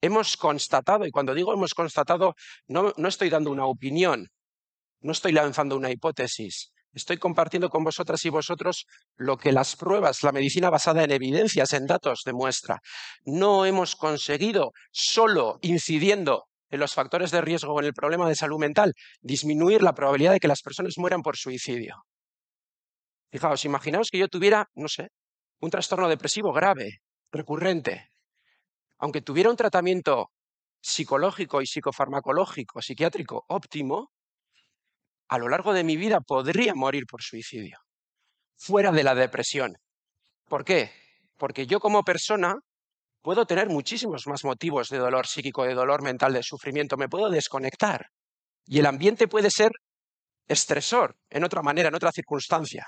hemos constatado, y cuando digo hemos constatado, no, no estoy dando una opinión, no estoy lanzando una hipótesis, estoy compartiendo con vosotras y vosotros lo que las pruebas, la medicina basada en evidencias, en datos, demuestra. No hemos conseguido solo incidiendo en los factores de riesgo o en el problema de salud mental, disminuir la probabilidad de que las personas mueran por suicidio. Fijaos, imaginaos que yo tuviera, no sé, un trastorno depresivo grave, recurrente. Aunque tuviera un tratamiento psicológico y psicofarmacológico, psiquiátrico óptimo, a lo largo de mi vida podría morir por suicidio, fuera de la depresión. ¿Por qué? Porque yo como persona puedo tener muchísimos más motivos de dolor psíquico, de dolor mental, de sufrimiento, me puedo desconectar. Y el ambiente puede ser estresor en otra manera, en otra circunstancia.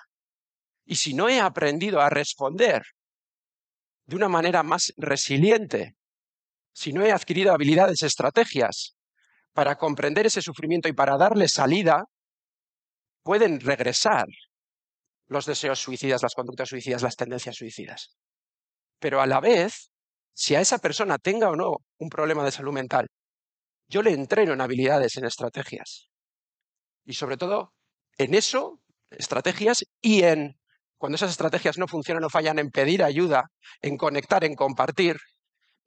Y si no he aprendido a responder de una manera más resiliente, si no he adquirido habilidades, estrategias para comprender ese sufrimiento y para darle salida, pueden regresar los deseos suicidas, las conductas suicidas, las tendencias suicidas. Pero a la vez, si a esa persona tenga o no un problema de salud mental, yo le entreno en habilidades, en estrategias. Y sobre todo, en eso, estrategias y en, cuando esas estrategias no funcionan o fallan, en pedir ayuda, en conectar, en compartir,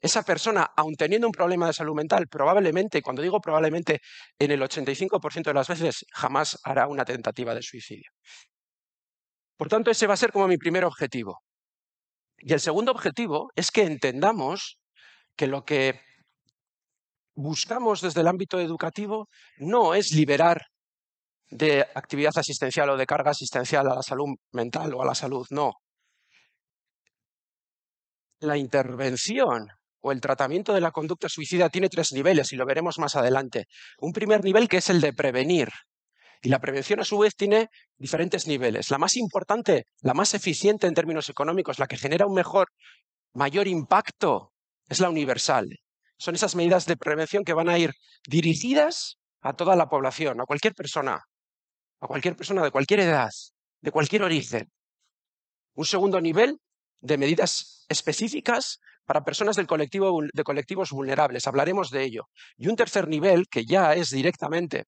esa persona, aun teniendo un problema de salud mental, probablemente, cuando digo probablemente, en el 85% de las veces jamás hará una tentativa de suicidio. Por tanto, ese va a ser como mi primer objetivo. Y el segundo objetivo es que entendamos que lo que buscamos desde el ámbito educativo no es liberar de actividad asistencial o de carga asistencial a la salud mental o a la salud, no. La intervención o el tratamiento de la conducta suicida tiene tres niveles y lo veremos más adelante. Un primer nivel que es el de prevenir. Y la prevención a su vez tiene diferentes niveles. La más importante, la más eficiente en términos económicos, la que genera un mejor, mayor impacto, es la universal. Son esas medidas de prevención que van a ir dirigidas a toda la población, a cualquier persona, a cualquier persona de cualquier edad, de cualquier origen. Un segundo nivel de medidas específicas para personas del colectivo, de colectivos vulnerables. Hablaremos de ello. Y un tercer nivel, que ya es directamente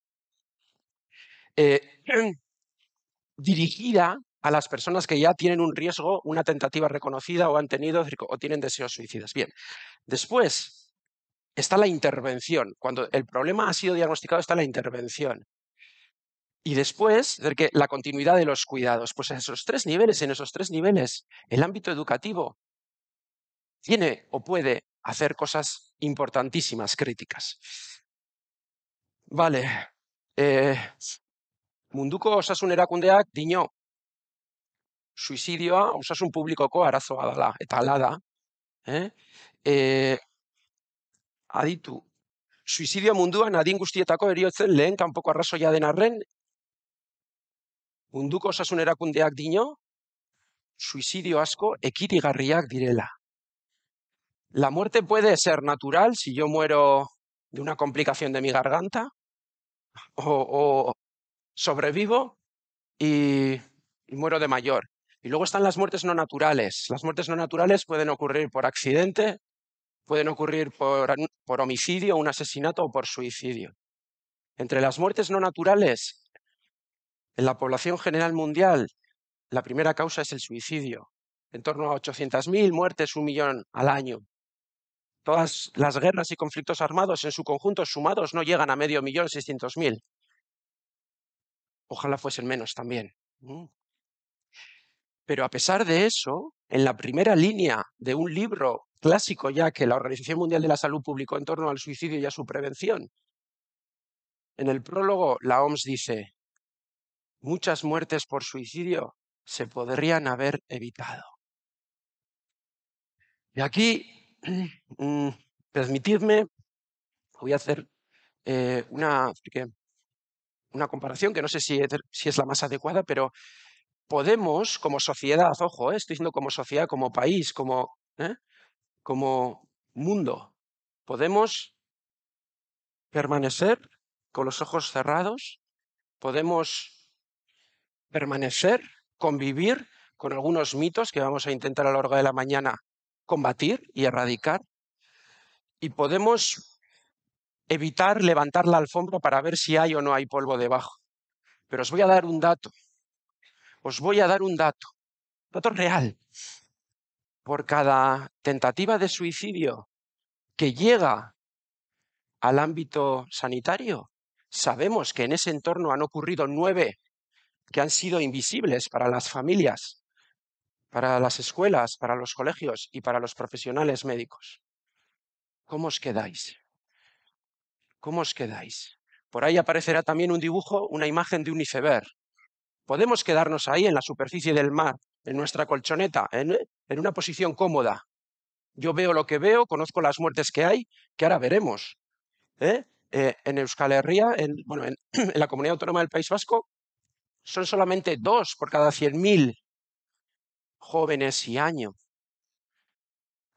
eh, dirigida a las personas que ya tienen un riesgo, una tentativa reconocida o han tenido o tienen deseos suicidas. Bien, después está la intervención. Cuando el problema ha sido diagnosticado está la intervención. Y después, la continuidad de los cuidados. Pues en esos tres niveles, en esos tres niveles, el ámbito educativo tiene o puede hacer cosas importantísimas, críticas. Vale. Eh, munduko osasun erakundeak dino suizidioa osasun publikoko arazoa dala eta ala da. Eh? Eh, aditu, suizidio munduan adin guztietako eriotzen lehen kanpoko arrazoia den arren munduko osasun erakundeak dino suizidio asko ekirigarriak direla. La muerte puede ser natural si yo muero de una complicación de mi garganta o, sobrevivo y, muero de mayor. Y luego están las muertes no naturales. Las muertes no naturales pueden ocurrir por accidente, pueden ocurrir por, por, homicidio, un asesinato o por suicidio. Entre las muertes no naturales, en la población general mundial, la primera causa es el suicidio, en torno a 800.000 muertes, un millón al año. Todas las guerras y conflictos armados en su conjunto sumados no llegan a medio millón seiscientos mil. Ojalá fuesen menos también. Pero a pesar de eso, en la primera línea de un libro clásico ya que la Organización Mundial de la Salud publicó en torno al suicidio y a su prevención, en el prólogo la OMS dice, muchas muertes por suicidio se podrían haber evitado. Y aquí Mm, permitidme, voy a hacer eh, una, una comparación que no sé si, es la más adecuada, pero podemos como sociedad, ojo, eh, estoy diciendo como sociedad, como país, como, ¿eh? como mundo, podemos permanecer con los ojos cerrados, podemos permanecer, convivir con algunos mitos que vamos a intentar a lo largo de la mañana combatir y erradicar y podemos evitar levantar la alfombra para ver si hay o no hay polvo debajo. Pero os voy a dar un dato, os voy a dar un dato, dato real. Por cada tentativa de suicidio que llega al ámbito sanitario, sabemos que en ese entorno han ocurrido nueve que han sido invisibles para las familias para las escuelas, para los colegios y para los profesionales médicos. ¿Cómo os quedáis? ¿Cómo os quedáis? Por ahí aparecerá también un dibujo, una imagen de un iceberg. Podemos quedarnos ahí en la superficie del mar, en nuestra colchoneta, en, eh, una posición cómoda. Yo veo lo que veo, conozco las muertes que hay, que ahora veremos. ¿eh? Eh, en Euskal Herria, en, bueno, en, la comunidad autónoma del País Vasco, son solamente dos por cada 100.000 jóvenes y año.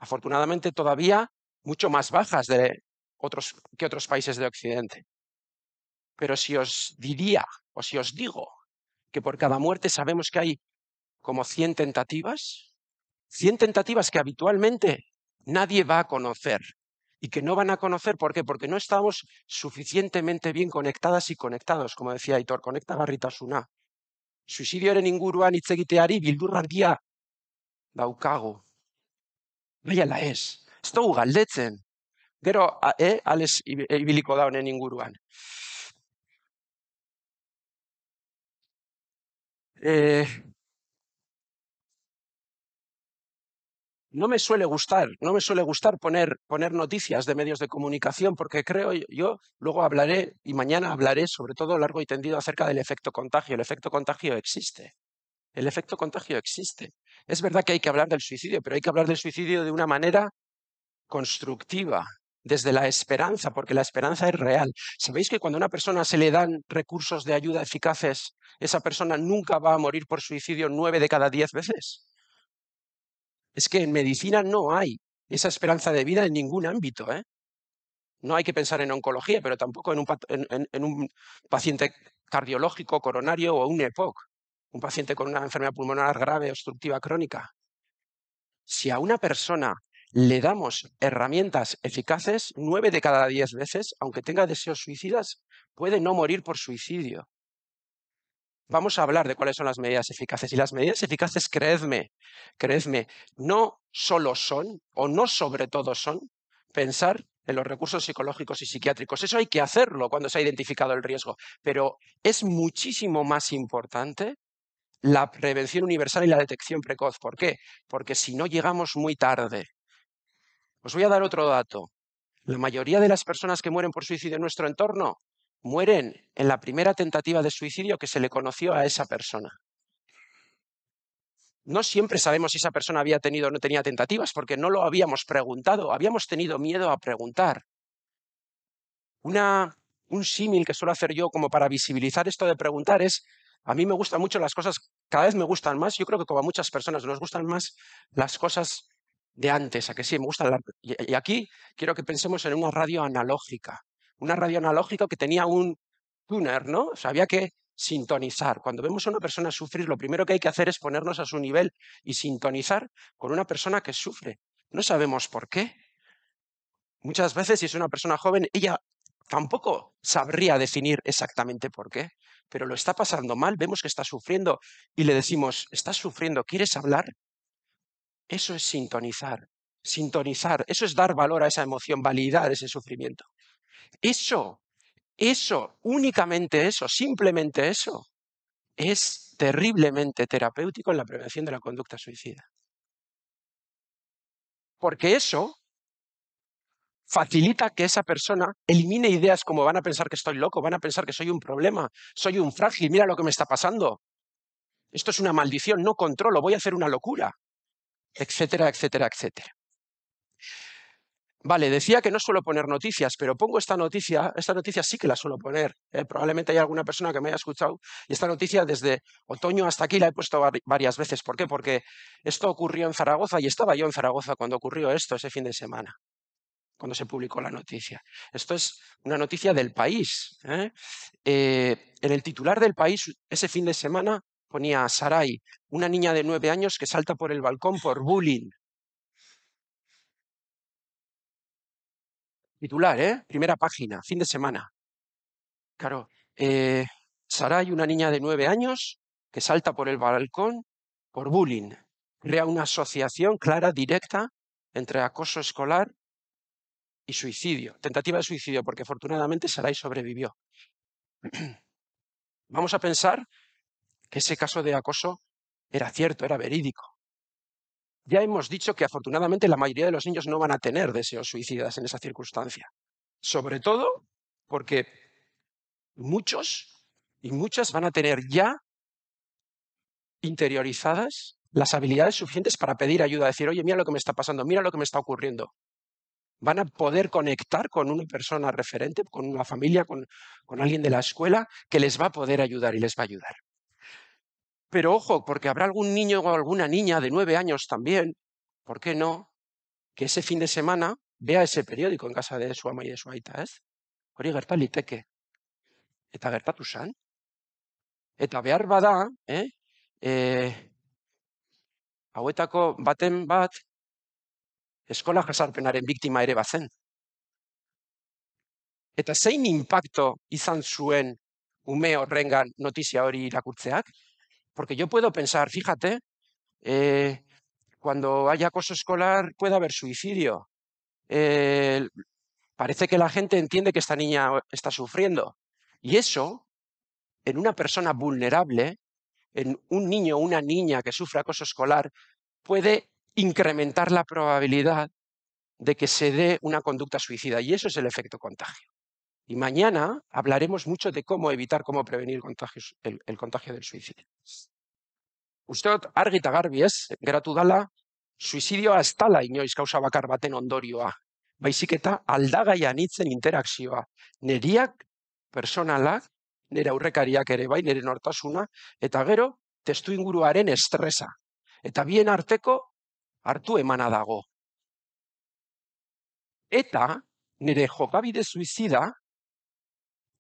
Afortunadamente todavía mucho más bajas de otros, que otros países de Occidente. Pero si os diría o si os digo que por cada muerte sabemos que hay como 100 tentativas, 100 tentativas que habitualmente nadie va a conocer y que no van a conocer, ¿por qué? Porque no estamos suficientemente bien conectadas y conectados, como decía Aitor, Suná. Suicidio eren inguruan hitz egiteari a, no me suele gustar, no me suele gustar poner noticias de medios de comunicación porque creo yo, luego hablaré y mañana hablaré sobre todo largo y tendido acerca del efecto contagio. El efecto contagio existe. El efecto contagio existe. Es verdad que hay que hablar del suicidio, pero hay que hablar del suicidio de una manera constructiva, desde la esperanza, porque la esperanza es real. ¿Sabéis que cuando a una persona se le dan recursos de ayuda eficaces, esa persona nunca va a morir por suicidio nueve de cada diez veces? Es que en medicina no hay esa esperanza de vida en ningún ámbito. ¿eh? No hay que pensar en oncología, pero tampoco en un, en un paciente cardiológico, coronario o un EPOC un paciente con una enfermedad pulmonar grave obstructiva crónica, si a una persona le damos herramientas eficaces, nueve de cada diez veces, aunque tenga deseos suicidas, puede no morir por suicidio. Vamos a hablar de cuáles son las medidas eficaces. Y las medidas eficaces, creedme, creedme, no solo son, o no sobre todo son, pensar en los recursos psicológicos y psiquiátricos. Eso hay que hacerlo cuando se ha identificado el riesgo. Pero es muchísimo más importante la prevención universal y la detección precoz. ¿Por qué? Porque si no llegamos muy tarde. Os voy a dar otro dato. La mayoría de las personas que mueren por suicidio en nuestro entorno mueren en la primera tentativa de suicidio que se le conoció a esa persona. No siempre sabemos si esa persona había tenido o no tenía tentativas porque no lo habíamos preguntado, habíamos tenido miedo a preguntar. un símil que suelo hacer yo como para visibilizar esto de preguntar es a mí me gustan mucho las cosas, cada vez me gustan más, yo creo que como a muchas personas nos gustan más las cosas de antes, a que sí, me gustan Y aquí quiero que pensemos en una radio analógica, una radio analógica que tenía un tuner, ¿no? O había que sintonizar. Cuando vemos a una persona sufrir, lo primero que hay que hacer es ponernos a su nivel y sintonizar con una persona que sufre. No sabemos por qué. Muchas veces, si es una persona joven, ella Tampoco sabría definir exactamente por qué, pero lo está pasando mal, vemos que está sufriendo y le decimos, ¿estás sufriendo? ¿Quieres hablar? Eso es sintonizar, sintonizar, eso es dar valor a esa emoción, validar ese sufrimiento. Eso, eso, únicamente eso, simplemente eso, es terriblemente terapéutico en la prevención de la conducta suicida. Porque eso facilita que esa persona elimine ideas como van a pensar que estoy loco, van a pensar que soy un problema, soy un frágil, mira lo que me está pasando. Esto es una maldición, no controlo, voy a hacer una locura, etcétera, etcétera, etcétera. Vale, decía que no suelo poner noticias, pero pongo esta noticia, esta noticia sí que la suelo poner. ¿eh? probablemente hay alguna persona que me haya escuchado y esta noticia desde otoño hasta aquí la he puesto varias veces. ¿Por qué? Porque esto ocurrió en Zaragoza y estaba yo en Zaragoza cuando ocurrió esto ese fin de semana cuando se publicó la noticia. Esto es una noticia del país. ¿eh? Eh, en el titular del país, ese fin de semana, ponía a Sarai, una niña de nueve años que salta por el balcón por bullying. Titular, ¿eh? Primera página, fin de semana. Claro, eh, Sarai, una niña de nueve años que salta por el balcón por bullying. Crea una asociación clara, directa, entre acoso escolar y suicidio, tentativa de suicidio, porque afortunadamente Sarai sobrevivió. Vamos a pensar que ese caso de acoso era cierto, era verídico. Ya hemos dicho que afortunadamente la mayoría de los niños no van a tener deseos suicidas en esa circunstancia. Sobre todo porque muchos y muchas van a tener ya interiorizadas las habilidades suficientes para pedir ayuda, decir, oye, mira lo que me está pasando, mira lo que me está ocurriendo, van a poder conectar con una persona referente, con una familia, con, alguien de la escuela que les va a poder ayudar y les va a ayudar. Pero ojo, porque habrá algún niño o alguna niña de nueve años también, ¿por qué no? Que ese fin de semana vea ese periódico en casa de su ama y de su aita, ¿es? ¿eh? Eh, eh, baten bat eskola en biktima ere bazen. Eta zein impacto izan suen ume horrengan noticia La irakurtzeak? Porque yo puedo pensar, fíjate, eh, cuando hay acoso escolar puede haber suicidio. parece que la gente entiende que esta niña eh, está sufriendo. Y eso, en una persona vulnerable, en un niño o una niña que sufre acoso escolar, puede incrementar la probabilidad de que se dé una conducta suicida. Y eso es el efecto contagio. Y mañana hablaremos mucho de cómo evitar, cómo prevenir contagios, el, contagio del suicidio. Usted, argita garbi, es, geratu dala, suicidio hasta la inoiz causa bakar baten ondorioa. Baizik eta aldagaia nitzen interakzioa. Neriak, personalak, nire aurrekariak ere bai, neren nortasuna, eta gero, testu inguruaren estresa. Eta bien arteko hartu emana dago. Eta nire jokabide suizida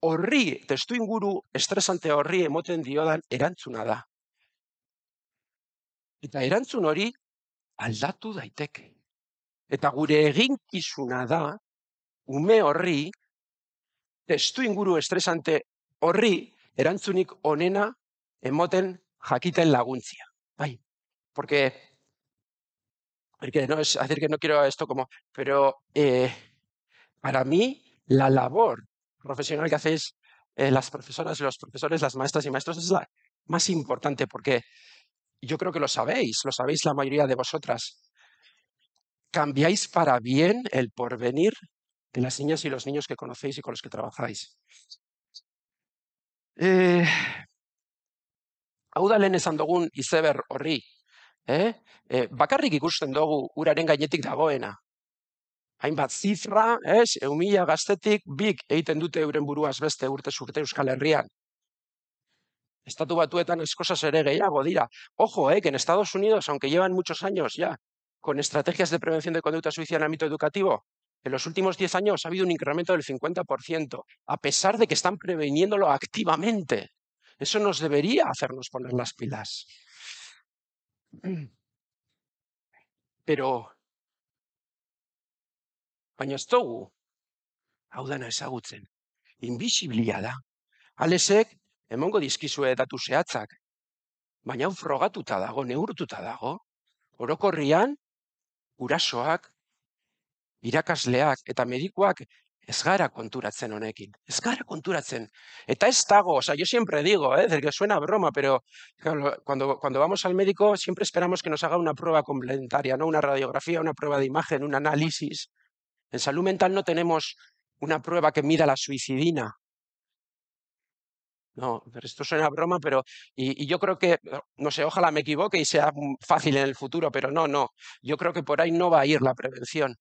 horri testu inguru estresante horri emoten diodan erantzuna da. Eta erantzun hori aldatu daiteke. Eta gure eginkizuna da ume horri testu inguru estresante horri erantzunik onena emoten jakiten laguntzia. Bai, porque porque no es decir que no quiero esto como, pero eh, para mí la labor profesional que hacéis eh, las profesoras, los profesores, las maestras y maestros es la más importante porque yo creo que lo sabéis, lo sabéis la mayoría de vosotras. Cambiáis para bien el porvenir de las niñas y los niños que conocéis y con los que trabajáis. Eh, Lene y Sever Orri eh? E, bakarrik ikusten dugu uraren gainetik dagoena. Hainbat zifra, ez, eh, eumila gaztetik bik egiten dute euren buruaz beste urte urte Euskal Herrian. Estatu batuetan las cosas ere gehiago dira. Ojo, eh, que en Estados Unidos, aunque llevan muchos años ya con estrategias de prevención de conducta suicida en el ámbito educativo, en los últimos 10 años ha habido un incremento del 50%, a pesar de que están preveniéndolo activamente. Eso nos debería hacernos poner las pilas. Pero, baina ez dugu, hau dena ezagutzen, inbisiblia da. Alesek, emongo dizkizue datu zehatzak, baina hau frogatuta dago, neurtuta dago, orokorrian, gurasoak, irakasleak eta medikoak, Es gara konturatzen honekin, es gara con Eta Está estago, o sea, yo siempre digo, ¿eh? que suena broma, pero cuando, cuando vamos al médico siempre esperamos que nos haga una prueba complementaria, ¿no? Una radiografía, una prueba de imagen, un análisis. En salud mental no tenemos una prueba que mida la suicidina. No, pero esto suena a broma, pero. Y, y, yo creo que, no sé, ojalá me equivoque y sea fácil en el futuro, pero no, no. Yo creo que por ahí no va a ir la prevención.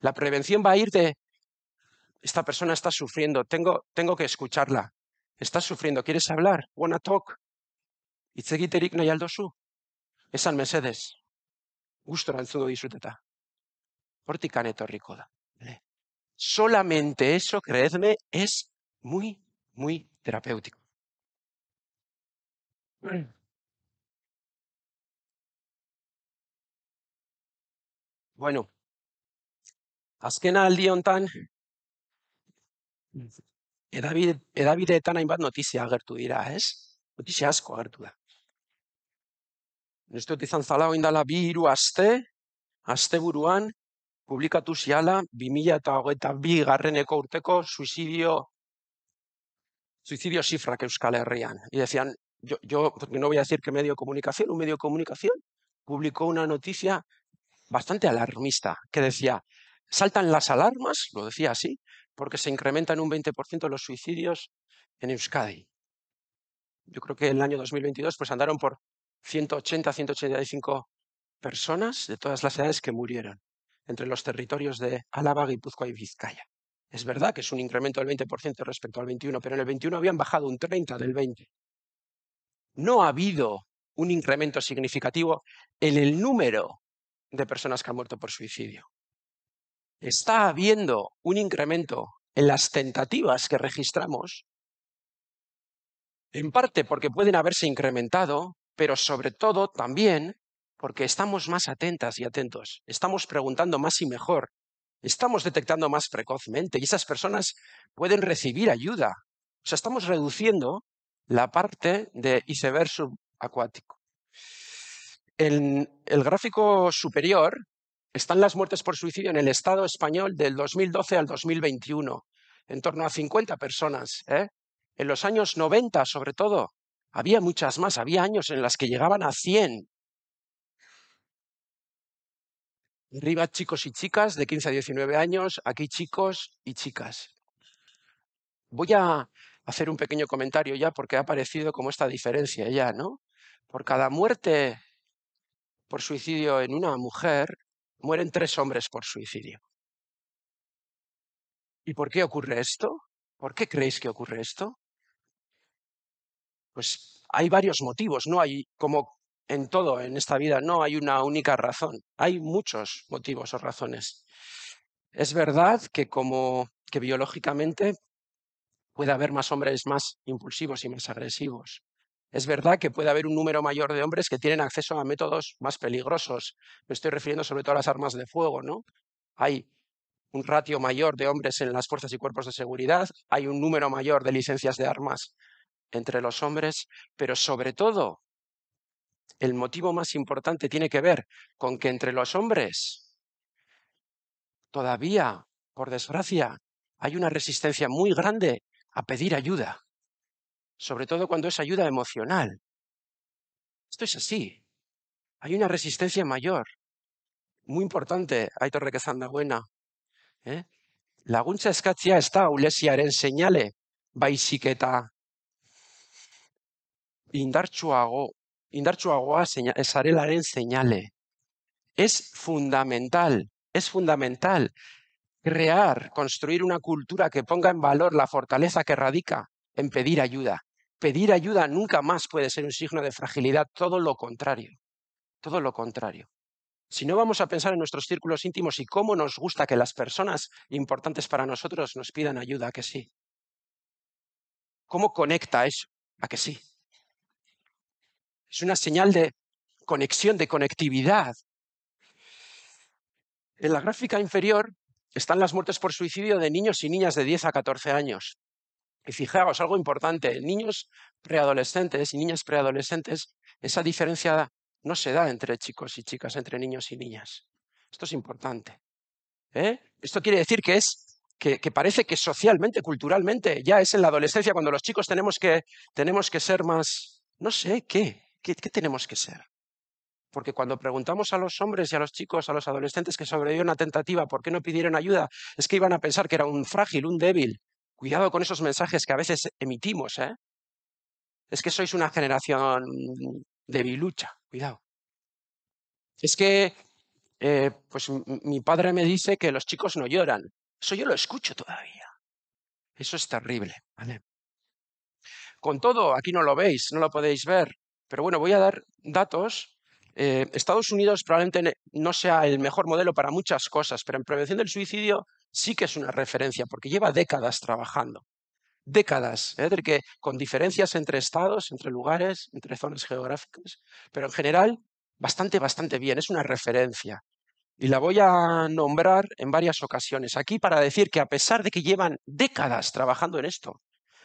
La prevención va a ir de esta persona está sufriendo, tengo, tengo que escucharla. Estás sufriendo, ¿quieres hablar? Wanna talk? Itzegit erik nahi aldozu? Esan mesedez, Gusto y dizuteta. Hortik etorriko da. Solamente eso, creedme, es muy, muy terapéutico. Bueno, azkena aldi tan. Edabideetan hainbat notizia agertu dira, ez? Notizia asko agertu da. Nesteot izan zala oindala bi iru aste, aste buruan, publikatu ziala, bi eta hogeita bi garreneko urteko suizidio, suizidio zifrak euskal herrian. Idezian, jo, porque no voy a decir que medio de comunicación, un medio de comunicación publicó una notizia bastante alarmista, que decía, Saltan las alarmas, lo decía así, porque se incrementan un 20% los suicidios en Euskadi. Yo creo que en el año 2022 pues andaron por 180 185 personas de todas las edades que murieron entre los territorios de Álava, Guipúzcoa y Vizcaya. Es verdad que es un incremento del 20% respecto al 21, pero en el 21 habían bajado un 30 del 20. No ha habido un incremento significativo en el número de personas que han muerto por suicidio está habiendo un incremento en las tentativas que registramos, en parte porque pueden haberse incrementado, pero sobre todo también porque estamos más atentas y atentos, estamos preguntando más y mejor, estamos detectando más precozmente y esas personas pueden recibir ayuda. O sea, estamos reduciendo la parte de iceberg subacuático. En el gráfico superior están las muertes por suicidio en el Estado español del 2012 al 2021, en torno a 50 personas. ¿eh? En los años 90, sobre todo, había muchas más, había años en los que llegaban a 100. Arriba chicos y chicas de 15 a 19 años, aquí chicos y chicas. Voy a hacer un pequeño comentario ya porque ha aparecido como esta diferencia ya, ¿no? Por cada muerte por suicidio en una mujer, mueren tres hombres por suicidio. ¿Y por qué ocurre esto? ¿Por qué creéis que ocurre esto? Pues hay varios motivos, no hay como en todo en esta vida, no hay una única razón, hay muchos motivos o razones. Es verdad que como que biológicamente puede haber más hombres más impulsivos y más agresivos, es verdad que puede haber un número mayor de hombres que tienen acceso a métodos más peligrosos. Me estoy refiriendo sobre todo a las armas de fuego, ¿no? Hay un ratio mayor de hombres en las fuerzas y cuerpos de seguridad, hay un número mayor de licencias de armas entre los hombres, pero sobre todo, el motivo más importante tiene que ver con que entre los hombres todavía, por desgracia, hay una resistencia muy grande a pedir ayuda sobre todo cuando es ayuda emocional. Esto es así. Hay una resistencia mayor. Muy importante, aitor buena. Eh? laguncha eskatzea está ulesiaren seinale, baizik eta indartsuago, indartsuagoa esarelaren señale. Es fundamental, es fundamental crear, construir una cultura que ponga en valor la fortaleza que radica en pedir ayuda. Pedir ayuda nunca más puede ser un signo de fragilidad, todo lo contrario, todo lo contrario. Si no vamos a pensar en nuestros círculos íntimos y cómo nos gusta que las personas importantes para nosotros nos pidan ayuda, que sí. ¿Cómo conecta eso? A que sí. Es una señal de conexión, de conectividad. En la gráfica inferior están las muertes por suicidio de niños y niñas de 10 a 14 años. Y fijaos, algo importante, niños preadolescentes y niñas preadolescentes, esa diferencia no se da entre chicos y chicas, entre niños y niñas. Esto es importante. ¿eh? Esto quiere decir que es que, parece que socialmente, culturalmente, ya es en la adolescencia cuando los chicos tenemos que, tenemos que ser más, no sé, ¿qué? ¿qué? tenemos que ser? Porque cuando preguntamos a los hombres y a los chicos, a los adolescentes que sobrevivieron a tentativa, ¿por qué no pidieron ayuda? Es que iban a pensar que era un frágil, un débil, Cuidado con esos mensajes que a veces emitimos, ¿eh? Es que sois una generación debilucha, cuidado. Es que, eh, pues mi padre me dice que los chicos no lloran. Eso yo lo escucho todavía. Eso es terrible, Con todo, aquí no lo veis, no lo podéis ver, pero bueno, voy a dar datos. Eh, Estados Unidos probablemente no sea el mejor modelo para muchas cosas, pero en prevención del suicidio sí que es una referencia porque lleva décadas trabajando. Décadas, que, con diferencias entre estados, entre lugares, entre zonas geográficas, pero en general bastante, bastante bien, es una referencia. Y la voy a nombrar en varias ocasiones aquí para decir que a pesar de que llevan décadas trabajando en esto,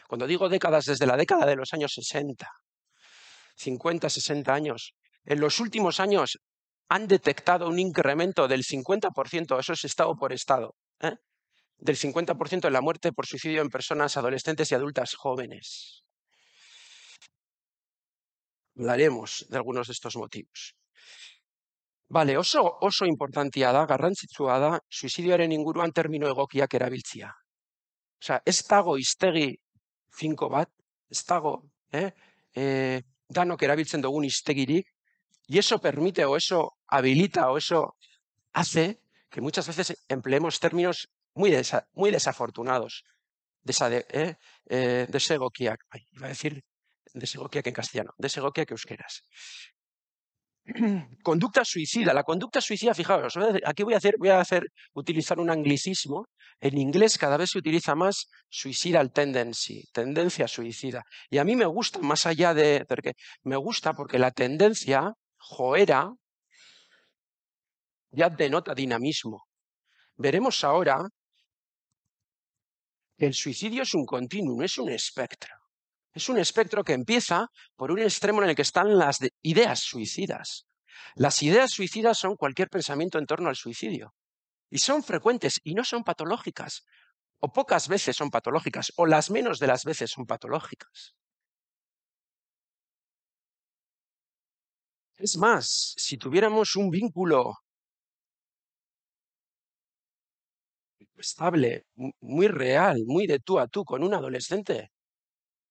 cuando digo décadas desde la década de los años 60, 50, 60 años, en los últimos años han detectado un incremento del 50%, eso es estado por estado, ¿eh? del 50% de la muerte por suicidio en personas adolescentes y adultas jóvenes. Hablaremos de algunos de estos motivos. Vale, oso, oso importantia da, garrantzitsua da, suicidioaren inguruan termino egokiak erabiltzia. O sea, ez dago iztegi finko bat, ez dago eh, eh, danok erabiltzen dugun iztegirik, y eso permite o eso habilita o eso hace que muchas veces empleemos términos muy, desafortunados. de, ¿eh? Eh, iba a decir de que en castellano, de que euskeras. conducta suicida. La conducta suicida, fijaos, aquí voy a hacer, voy a hacer, utilizar un anglicismo. En inglés cada vez se utiliza más suicidal tendency, tendencia suicida. Y a mí me gusta, más allá de, porque me gusta porque la tendencia joera, ya denota dinamismo. Veremos ahora que el suicidio es un continuo, es un espectro. Es un espectro que empieza por un extremo en el que están las ideas suicidas. Las ideas suicidas son cualquier pensamiento en torno al suicidio. Y son frecuentes y no son patológicas. O pocas veces son patológicas, o las menos de las veces son patológicas. Es más, si tuviéramos un vínculo estable, muy real, muy de tú a tú con un adolescente,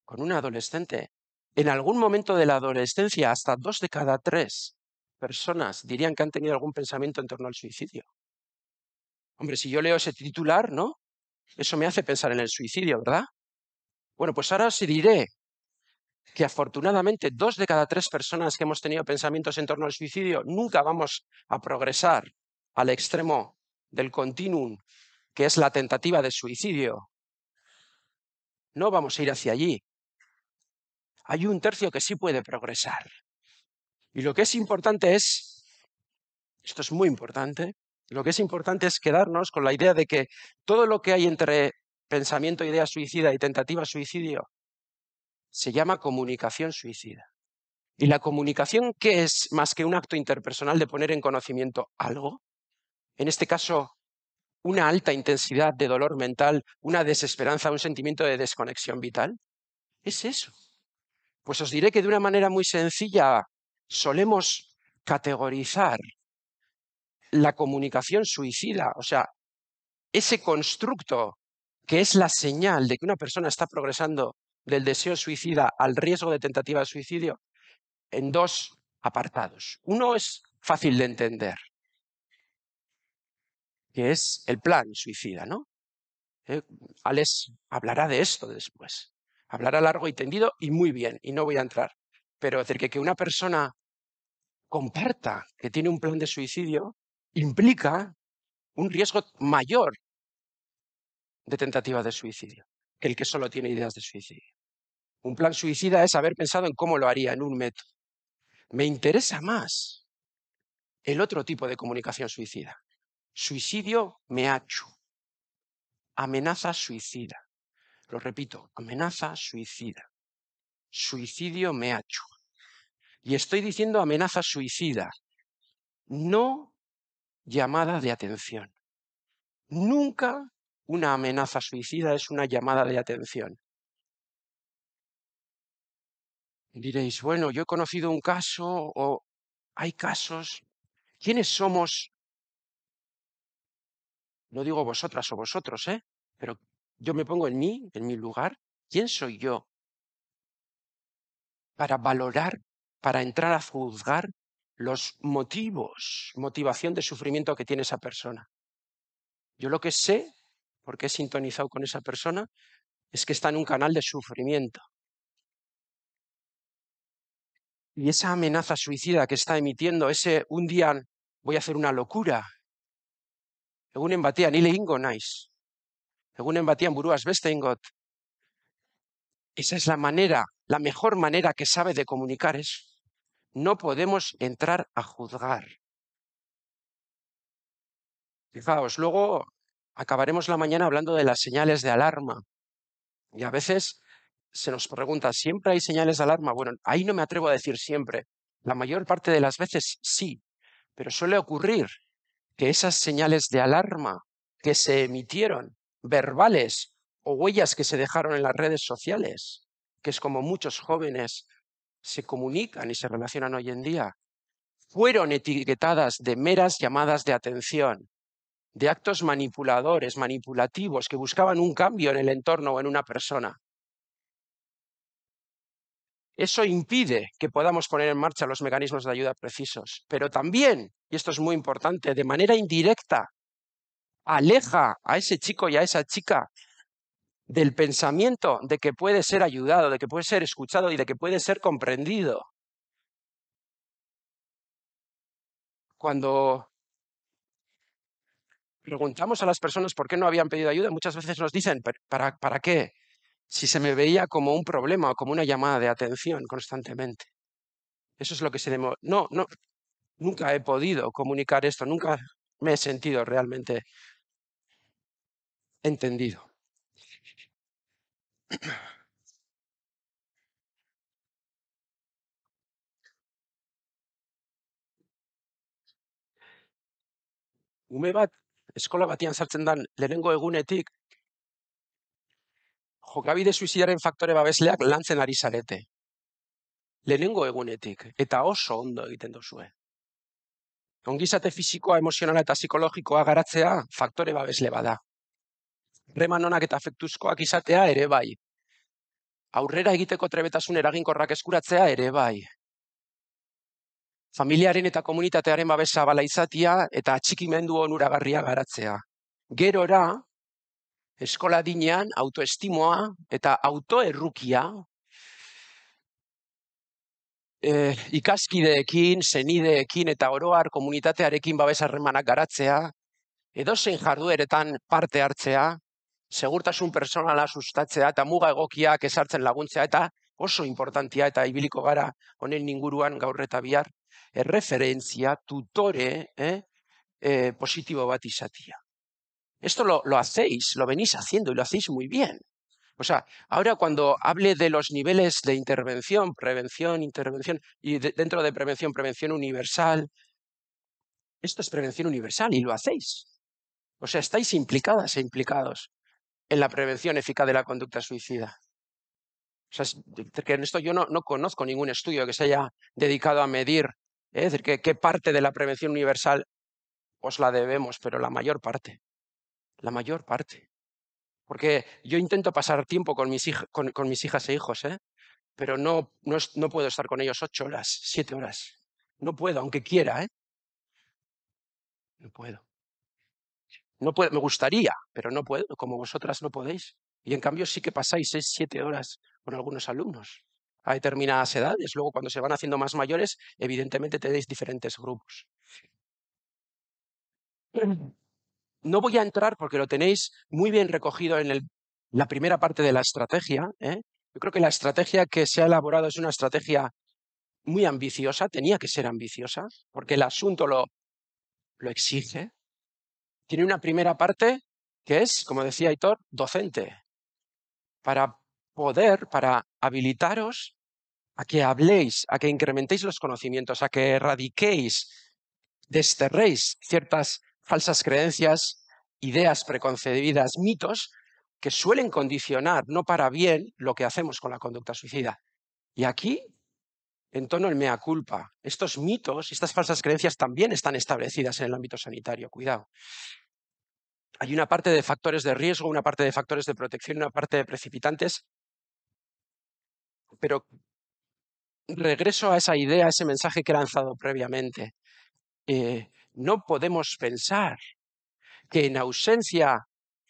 con un adolescente. En algún momento de la adolescencia, hasta dos de cada tres personas dirían que han tenido algún pensamiento en torno al suicidio. Hombre, si yo leo ese titular, ¿no? Eso me hace pensar en el suicidio, ¿verdad? Bueno, pues ahora sí diré que afortunadamente dos de cada tres personas que hemos tenido pensamientos en torno al suicidio nunca vamos a progresar al extremo del continuum que es la tentativa de suicidio. No vamos a ir hacia allí. Hay un tercio que sí puede progresar. Y lo que es importante es, esto es muy importante, lo que es importante es quedarnos con la idea de que todo lo que hay entre pensamiento, idea suicida y tentativa suicidio se llama comunicación suicida. ¿Y la comunicación qué es más que un acto interpersonal de poner en conocimiento algo? En este caso, una alta intensidad de dolor mental, una desesperanza, un sentimiento de desconexión vital? ¿Es eso? Pues os diré que de una manera muy sencilla solemos categorizar la comunicación suicida, o sea, ese constructo que es la señal de que una persona está progresando del deseo suicida al riesgo de tentativa de suicidio, en dos apartados. Uno es fácil de entender, que es el plan suicida, ¿no? Eh, Alex hablará de esto después. Hablará largo y tendido y muy bien, y no voy a entrar. Pero decir que, que una persona comparta que tiene un plan de suicidio implica un riesgo mayor de tentativa de suicidio que el que solo tiene ideas de suicidio. Un plan suicida es haber pensado en cómo lo haría, en un método. Me interesa más el otro tipo de comunicación suicida, Suicidio me hecho. Amenaza suicida. Lo repito, amenaza suicida. Suicidio me hecho. Y estoy diciendo amenaza suicida, no llamada de atención. Nunca una amenaza suicida es una llamada de atención. Diréis, bueno, yo he conocido un caso o hay casos. ¿Quiénes somos no digo vosotras o vosotros, ¿eh? pero yo me pongo en mí, en mi lugar, ¿quién soy yo para valorar, para entrar a juzgar los motivos, motivación de sufrimiento que tiene esa persona? Yo lo que sé, porque he sintonizado con esa persona, es que está en un canal de sufrimiento. Y esa amenaza suicida que está emitiendo, ese un día voy a hacer una locura según batean hile ingo Según Egunen batean buruaz Esa es la manera, la mejor manera que sabe de comunicar es. No podemos entrar a juzgar. Fijaos, luego acabaremos la mañana hablando de las señales de alarma. Y a veces se nos pregunta, ¿siempre hay señales de alarma? Bueno, ahí no me atrevo a decir siempre. La mayor parte de las veces sí, pero suele ocurrir que esas señales de alarma que se emitieron, verbales o huellas que se dejaron en las redes sociales, que es como muchos jóvenes se comunican y se relacionan hoy en día, fueron etiquetadas de meras llamadas de atención, de actos manipuladores, manipulativos, que buscaban un cambio en el entorno o en una persona. Eso impide que podamos poner en marcha los mecanismos de ayuda precisos, pero también, y esto es muy importante, de manera indirecta, aleja a ese chico y a esa chica del pensamiento de que puede ser ayudado, de que puede ser escuchado y de que puede ser comprendido. Cuando preguntamos a las personas por qué no habían pedido ayuda, muchas veces nos dicen, ¿para, qué? si se me veía como un problema o como una llamada de atención constantemente. Eso es lo que se demo... No, no, nunca he podido comunicar esto, nunca me he sentido realmente entendido. Umebat, eskola batian sartzen egunetik jokabide suiziaren faktore babesleak lantzen ari zarete. Lehenengo egunetik, eta oso ondo egiten duzue. Ongizate fizikoa, emozionala eta psikologikoa garatzea faktore babesle bada. Reman honak eta afektuzkoak izatea ere bai. Aurrera egiteko trebetasun eraginkorrak eskuratzea ere bai. Familiaren eta komunitatearen babesa bala izatea eta atxikimendu onuragarria garatzea. Gerora, eskola dinean autoestimoa eta autoerrukia e, ikaskideekin, zenideekin eta oroar komunitatearekin babesarremanak garatzea, edozein jardueretan parte hartzea, segurtasun personala sustatzea eta muga egokiak esartzen laguntzea eta oso importantia eta ibiliko gara honen inguruan gaur eta bihar erreferentzia, tutore, eh, eh, positibo bat izatia. Esto lo, lo hacéis, lo venís haciendo y lo hacéis muy bien. O sea, ahora cuando hable de los niveles de intervención, prevención, intervención, y dentro de prevención, prevención universal, esto es prevención universal y lo hacéis. O sea, estáis implicadas e implicados en la prevención eficaz de la conducta suicida. O sea, en esto yo no, conozco ningún estudio que se haya dedicado a medir, eh, es decir, qué parte de la prevención universal os la debemos, pero la mayor parte la mayor parte. Porque yo intento pasar tiempo con mis, hijas e hijos, ¿eh? pero no, no, puedo estar con ellos ocho horas, siete horas. No puedo, aunque quiera. ¿eh? No puedo. No puedo, me gustaría, pero no puedo, como vosotras no podéis. Y en cambio sí que pasáis seis, siete horas con algunos alumnos a determinadas edades. Luego, cuando se van haciendo más mayores, evidentemente tenéis diferentes grupos no voy a entrar porque lo tenéis muy bien recogido en la primera parte de la estrategia. ¿eh? Yo creo que la estrategia que se ha elaborado es una estrategia muy ambiciosa, tenía que ser ambiciosa, porque el asunto lo, lo exige. Tiene una primera parte que es, como decía Aitor, docente, para poder, para habilitaros a que habléis, a que incrementéis los conocimientos, a que erradiquéis, desterréis ciertas falsas creencias, ideas preconcebidas, mitos que suelen condicionar no para bien lo que hacemos con la conducta suicida. Y aquí, en tono el mea culpa, estos mitos, y estas falsas creencias también están establecidas en el ámbito sanitario, cuidado. Hay una parte de factores de riesgo, una parte de factores de protección, una parte de precipitantes, pero regreso a esa idea, a ese mensaje que he lanzado previamente. Eh, no podemos pensar que en ausencia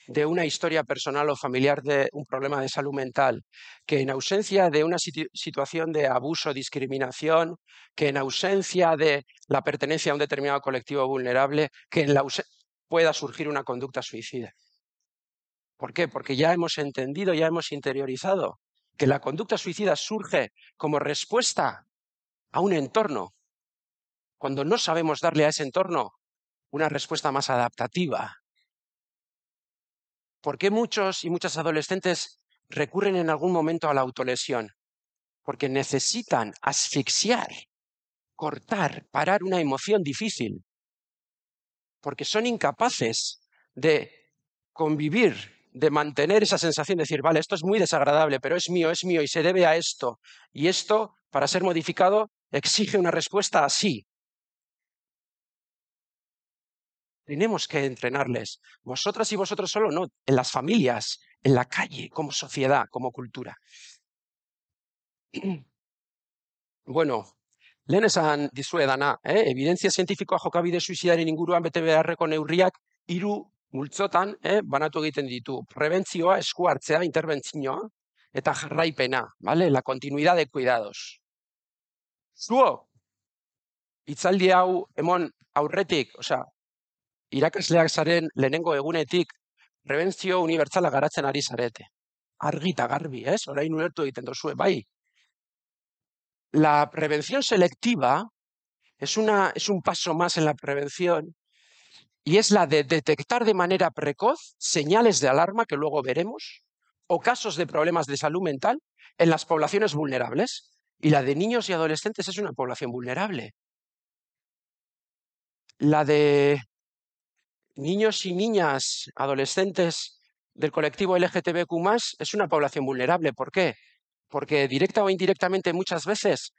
de una historia personal o familiar de un problema de salud mental, que en ausencia de una situación de abuso, discriminación, que en ausencia de la pertenencia a un determinado colectivo vulnerable, que en la pueda surgir una conducta suicida. ¿Por qué? Porque ya hemos entendido, ya hemos interiorizado que la conducta suicida surge como respuesta a un entorno cuando no sabemos darle a ese entorno una respuesta más adaptativa. ¿Por qué muchos y muchas adolescentes recurren en algún momento a la autolesión? Porque necesitan asfixiar, cortar, parar una emoción difícil. Porque son incapaces de convivir de mantener esa sensación de decir, vale, esto es muy desagradable, pero es mío, es mío y se debe a esto. Y esto, para ser modificado, exige una respuesta así. Tenemos que entrenarles. Vosotras y vosotros solo, no. En las familias, en la calle, como sociedad, como cultura. Bueno, lehen esan dizuedana, eh? evidencia jokabide suizidaren inguruan bete beharreko neurriak hiru multzotan eh? banatu egiten ditu. Prebentzioa, esku hartzea, interbentzioa eta jarraipena, vale? la continuidad de cuidados. Zuo, itzaldi hau, emon aurretik, osea, irakasleak zaren lehenengo egunetik prebentzio unibertsala garatzen ari zarete. Argi garbi, ez? Orain ulertu egiten bai. La prevención selectiva es, una, es un paso más en la prevención y es la de detectar de manera precoz señales de alarma que luego veremos o casos de problemas de salud mental en las poblaciones vulnerables. Y la de niños y adolescentes es una población vulnerable. La de niños y niñas, adolescentes del colectivo LGTBQ es una población vulnerable. ¿Por qué? Porque directa o indirectamente muchas veces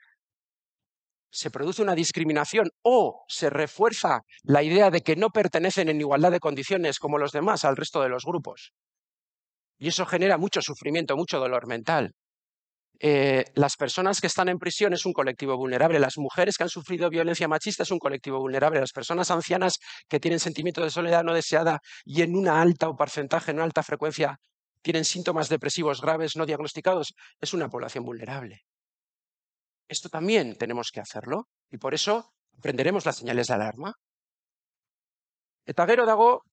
se produce una discriminación o se refuerza la idea de que no pertenecen en igualdad de condiciones como los demás al resto de los grupos. Y eso genera mucho sufrimiento, mucho dolor mental. Eh, las personas que están en prisión es un colectivo vulnerable, las mujeres que han sufrido violencia machista es un colectivo vulnerable, las personas ancianas que tienen sentimiento de soledad no deseada y en una alta porcentaje, en alta frecuencia, tienen síntomas depresivos graves no diagnosticados, es una población vulnerable. Esto también tenemos que hacerlo y por eso aprenderemos las señales de alarma. Eta gero dago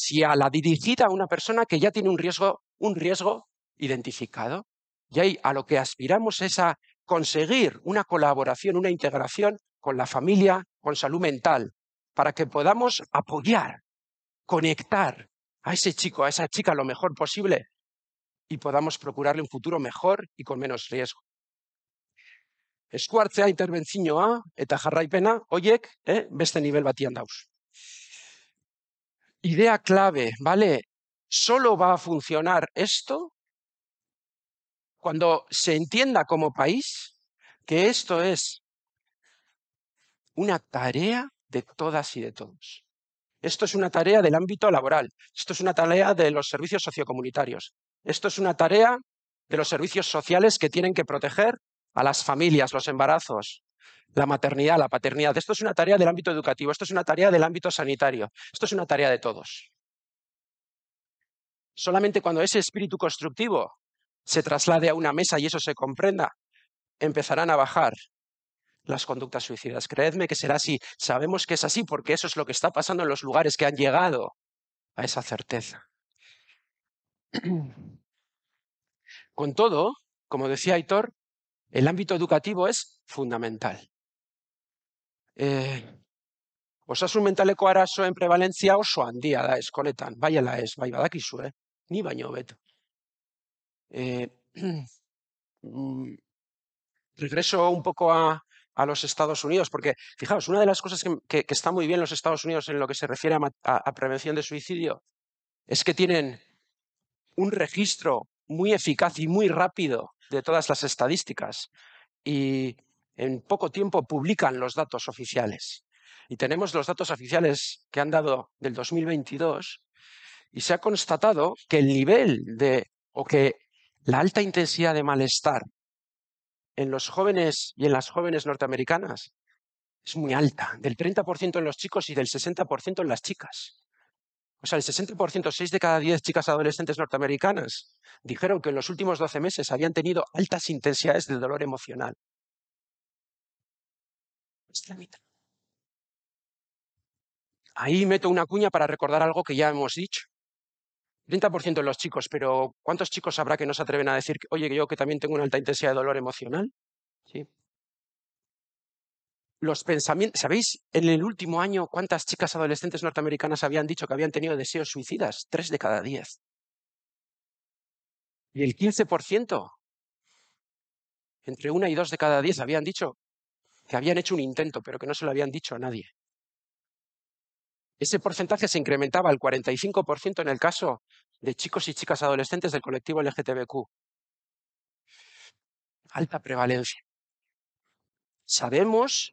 si a la dirigida a una persona que ya tiene un riesgo, un riesgo identificado. Y ahí a lo que aspiramos es a conseguir una colaboración, una integración con la familia, con salud mental, para que podamos apoyar, conectar a ese chico, a esa chica lo mejor posible y podamos procurarle un futuro mejor y con menos riesgo. Eskuartzea interbentzioa eta jarraipena hoiek eh, este nivel batian Idea clave, ¿vale? Solo va a funcionar esto cuando se entienda como país que esto es una tarea de todas y de todos. Esto es una tarea del ámbito laboral, esto es una tarea de los servicios sociocomunitarios, esto es una tarea de los servicios sociales que tienen que proteger a las familias, los embarazos, la maternidad, la paternidad. Esto es una tarea del ámbito educativo, esto es una tarea del ámbito sanitario, esto es una tarea de todos. Solamente cuando ese espíritu constructivo se traslade a una mesa y eso se comprenda, empezarán a bajar las conductas suicidas. Creedme que será así. Sabemos que es así porque eso es lo que está pasando en los lugares que han llegado a esa certeza. Con todo, como decía Aitor, el ámbito educativo es fundamental. Eh, osasun mentaleko arazoen prevalentzia oso handia da eskoletan, bai es, ez, bai badakizue, eh. ni baño beto. Eh, mm, regreso un poco a, los Estados Unidos, porque fijaos, una de las cosas que, está muy bien los Estados Unidos en lo que se refiere a, a prevención de suicidio es que tienen un registro muy eficaz y muy rápido de todas las estadísticas y en poco tiempo publican los datos oficiales. Y tenemos los datos oficiales que han dado del 2022 y se ha constatado que el nivel de o que la alta intensidad de malestar en los jóvenes y en las jóvenes norteamericanas es muy alta, del 30% en los chicos y del 60% en las chicas. O sea, el 60%, 6 de cada 10 chicas adolescentes norteamericanas dijeron que en los últimos 12 meses habían tenido altas intensidades de dolor emocional. Ahí meto una cuña para recordar algo que ya hemos dicho. 30% de los chicos, pero ¿cuántos chicos habrá que no se atreven a decir, oye, yo que también tengo una alta intensidad de dolor emocional? Sí. Los pensamientos, ¿sabéis en el último año cuántas chicas adolescentes norteamericanas habían dicho que habían tenido deseos suicidas? Tres de cada diez. Y el 15%, entre una y dos de cada diez, habían dicho que habían hecho un intento, pero que no se lo habían dicho a nadie. Ese porcentaje se incrementaba al 45% en el caso de chicos y chicas adolescentes del colectivo LGTBQ. Alta prevalencia. Sabemos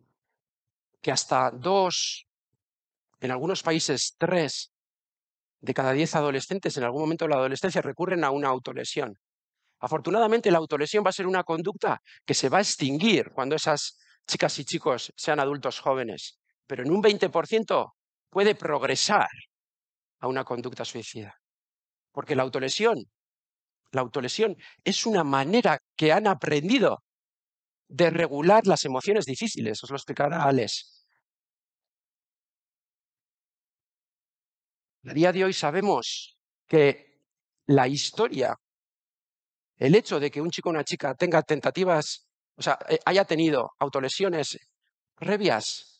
que hasta dos, en algunos países tres de cada diez adolescentes en algún momento de la adolescencia recurren a una autolesión. Afortunadamente la autolesión va a ser una conducta que se va a extinguir cuando esas chicas y chicos sean adultos jóvenes, pero en un 20% puede progresar a una conducta suicida. Porque la autolesión, la autolesión es una manera que han aprendido de regular las emociones difíciles. Os lo explicará Alex. A día de hoy sabemos que la historia, el hecho de que un chico o una chica tenga tentativas, o sea, eh, haya tenido autolesiones previas,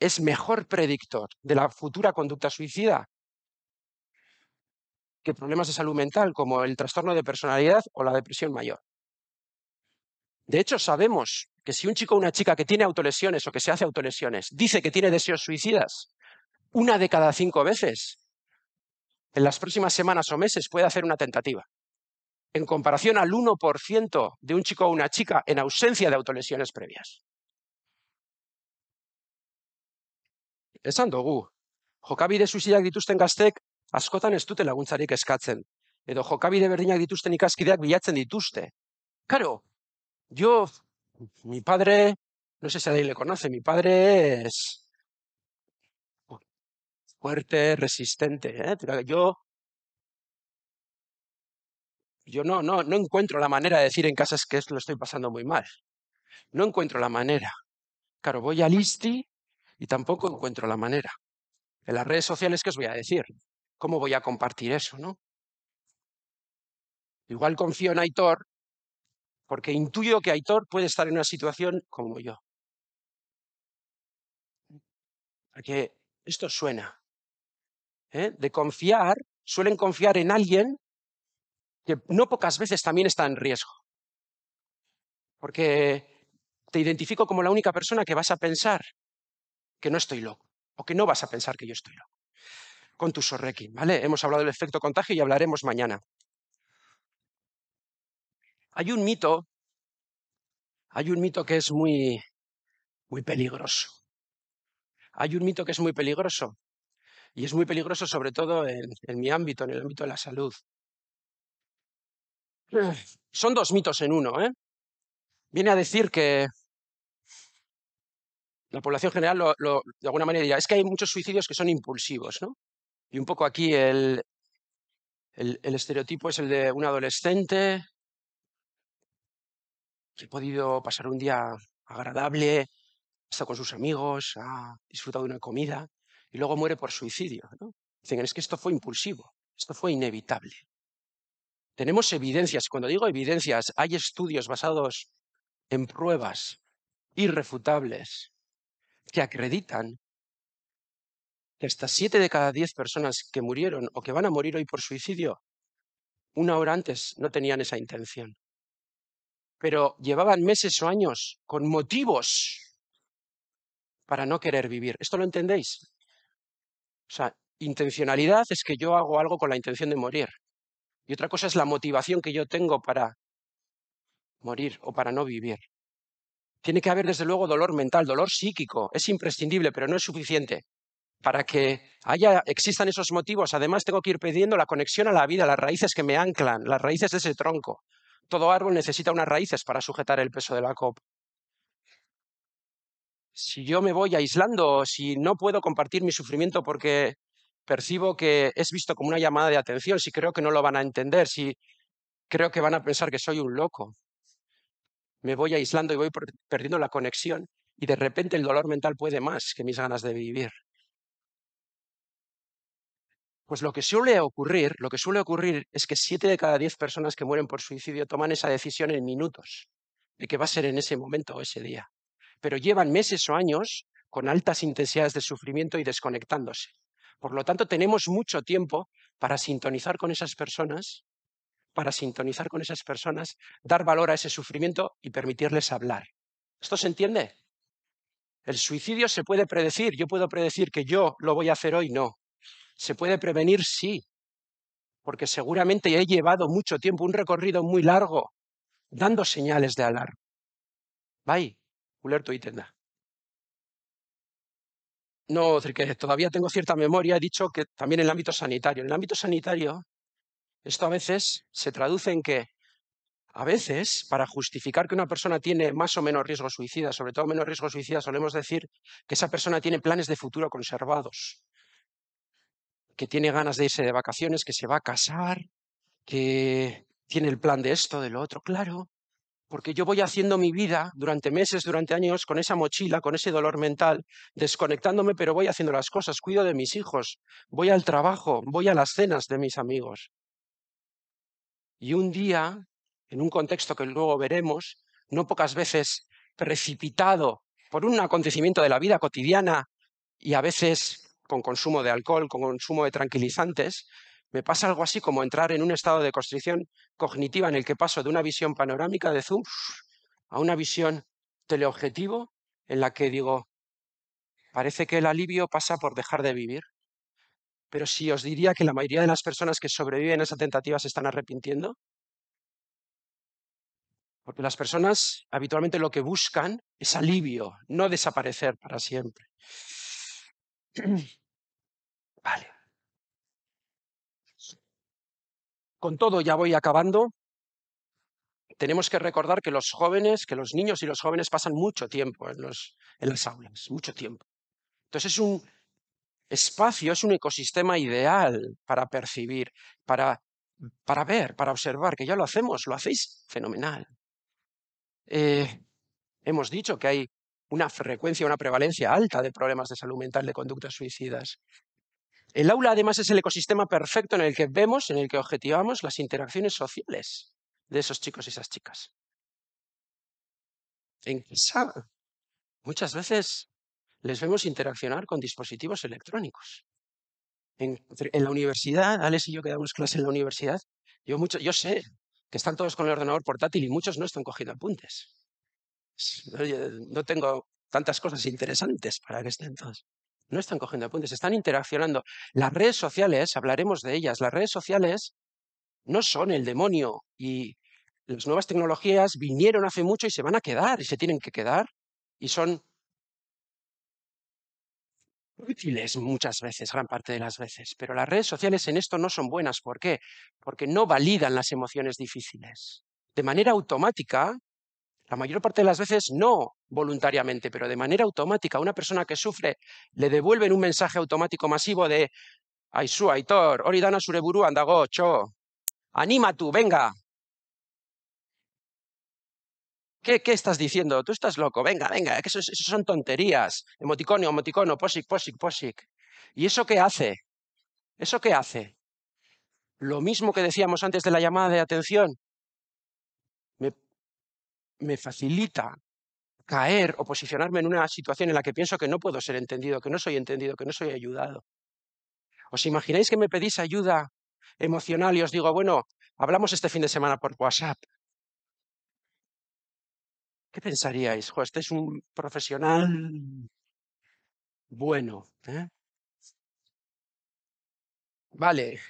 es mejor predictor de la futura conducta suicida que problemas de salud mental como el trastorno de personalidad o la depresión mayor. De hecho, sabemos que si un chico o una chica que tiene autolesiones o que se hace autolesiones dice que tiene deseos suicidas, una de cada cinco veces, en las próximas semanas o meses puede hacer una tentativa. En comparación al 1% de un chico o una chica en ausencia de autolesiones previas. esan dugu, jokabide zuziak dituzten gaztek askotan ez dute laguntzarik eskatzen, edo jokabide berdinak dituzten ikaskideak bilatzen dituzte. Karo, jo, mi padre, no sé si daile mi padre es fuerte, resistente, ¿eh? yo yo no, no, no encuentro la manera de decir en casa es que lo estoy pasando muy mal. No encuentro la manera. Claro, voy al ISTI y tampoco encuentro la manera. En las redes sociales, ¿qué os voy a decir? ¿Cómo voy a compartir eso, no? Igual confío en Aitor, porque intuyo que Aitor puede estar en una situación como yo. que esto suena. ¿eh? De confiar, suelen confiar en alguien que no pocas veces también está en riesgo. Porque te identifico como la única persona que vas a pensar que no estoy loco o que no vas a pensar que yo estoy loco con tu sorrequi, ¿vale? Hemos hablado del efecto contagio y hablaremos mañana. Hay un mito, hay un mito que es muy, muy peligroso. Hay un mito que es muy peligroso. Y es muy peligroso sobre todo en mi ámbito, en el ámbito de la salud. Son dos mitos en uno, ¿eh? Viene a decir que la población general de alguna manera dirá, es que hay muchos suicidios que son impulsivos, ¿no? Y un poco aquí el, estereotipo es el de un adolescente que ha podido pasar un día agradable, estado con sus amigos, ha disfrutado de una comida y luego muere por suicidio. ¿no? Dicen, es que esto fue impulsivo, esto fue inevitable. Tenemos evidencias, cuando digo evidencias, hay estudios basados en pruebas irrefutables que acreditan que hasta siete de cada diez personas que murieron o que van a morir hoy por suicidio, una hora antes no tenían esa intención. Pero llevaban meses o años con motivos para no querer vivir. ¿Esto lo entendéis? O sea, intencionalidad es que yo hago algo con la intención de morir. Y otra cosa es la motivación que yo tengo para morir o para no vivir. Tiene que haber, desde luego, dolor mental, dolor psíquico. Es imprescindible, pero no es suficiente. Para que haya, existan esos motivos, además tengo que ir pidiendo la conexión a la vida, las raíces que me anclan, las raíces de ese tronco. Todo árbol necesita unas raíces para sujetar el peso de la copa si yo me voy aislando, si no puedo compartir mi sufrimiento porque percibo que es visto como una llamada de atención, si creo que no lo van a entender, si creo que van a pensar que soy un loco me voy aislando y voy perdiendo la conexión y de repente el dolor mental puede más que mis ganas de vivir. Pues lo que suele ocurrir, lo que suele ocurrir es que siete de cada diez personas que mueren por suicidio toman esa decisión en minutos, de que va a ser en ese momento o ese día. Pero llevan meses o años con altas intensidades de sufrimiento y desconectándose. Por lo tanto, tenemos mucho tiempo para sintonizar con esas personas para sintonizar con esas personas, dar valor a ese sufrimiento y permitirles hablar. ¿Esto se entiende? El suicidio se puede predecir. Yo puedo predecir que yo lo voy a hacer hoy, no. Se puede prevenir, sí, porque seguramente he llevado mucho tiempo, un recorrido muy largo, dando señales de alarma. Bye, ulertu y tenda. No, que todavía tengo cierta memoria, he dicho que también en el ámbito sanitario. En el ámbito sanitario, esto a veces se traduce en que, a veces, para justificar que una persona tiene más o menos riesgo suicida, sobre todo menos riesgo suicida, solemos decir que esa persona tiene planes de futuro conservados, que tiene ganas de irse de vacaciones, que se va a casar, que tiene el plan de esto, de lo otro, claro, porque yo voy haciendo mi vida durante meses, durante años, con esa mochila, con ese dolor mental, desconectándome, pero voy haciendo las cosas, cuido de mis hijos, voy al trabajo, voy a las cenas de mis amigos. Y un día, en un contexto que luego veremos, no pocas veces precipitado por un acontecimiento de la vida cotidiana y a veces con consumo de alcohol, con consumo de tranquilizantes, me pasa algo así como entrar en un estado de constricción cognitiva en el que paso de una visión panorámica de zoom a una visión teleobjetivo en la que digo, parece que el alivio pasa por dejar de vivir pero si os diría que la mayoría de las personas que sobreviven a esa tentativa se están arrepintiendo. Porque las personas habitualmente lo que buscan es alivio, no desaparecer para siempre. Vale. Con todo, ya voy acabando. Tenemos que recordar que los jóvenes, que los niños y los jóvenes pasan mucho tiempo en, los, en las aulas, mucho tiempo. Entonces es un, espacio es un ecosistema ideal para percibir, para, para ver, para observar, que ya lo hacemos, lo hacéis fenomenal. Eh, hemos dicho que hay una frecuencia, una prevalencia alta de problemas de salud mental, de conductas suicidas. El aula además es el ecosistema perfecto en el que vemos, en el que objetivamos las interacciones sociales de esos chicos y esas chicas. En casa, muchas veces les vemos interaccionar con dispositivos electrónicos. En, la universidad, Alex y yo que damos clases en la universidad, yo, mucho, yo sé que están todos con el ordenador portátil y muchos no están cogiendo apuntes. No tengo tantas cosas interesantes para que estén todos. No están cogiendo apuntes, están interaccionando. Las redes sociales, hablaremos de ellas, las redes sociales no son el demonio y las nuevas tecnologías vinieron hace mucho y se van a quedar y se tienen que quedar y son útiles muchas veces, gran parte de las veces, pero las redes sociales en esto no son buenas. ¿Por qué? Porque no validan las emociones difíciles. De manera automática, la mayor parte de las veces no voluntariamente, pero de manera automática, una persona que sufre le devuelven un mensaje automático masivo de ay, Aitor, Oridana Sureburu, Andago, Cho, anima tú, venga, ¿Qué, estás diciendo? Tú estás loco, venga, venga, que eso, son tonterías. Emoticonio, emoticono, posic, posic, posic. ¿Y eso qué hace? ¿Eso qué hace? Lo mismo que decíamos antes de la llamada de atención. me facilita caer o posicionarme en una situación en la que pienso que no puedo ser entendido, que no soy entendido, que no soy ayudado. ¿Os imagináis que me pedís ayuda emocional y os digo, bueno, hablamos este fin de semana por WhatsApp? ¿Qué pensaríais? este es un profesional bueno. ¿eh? Vale.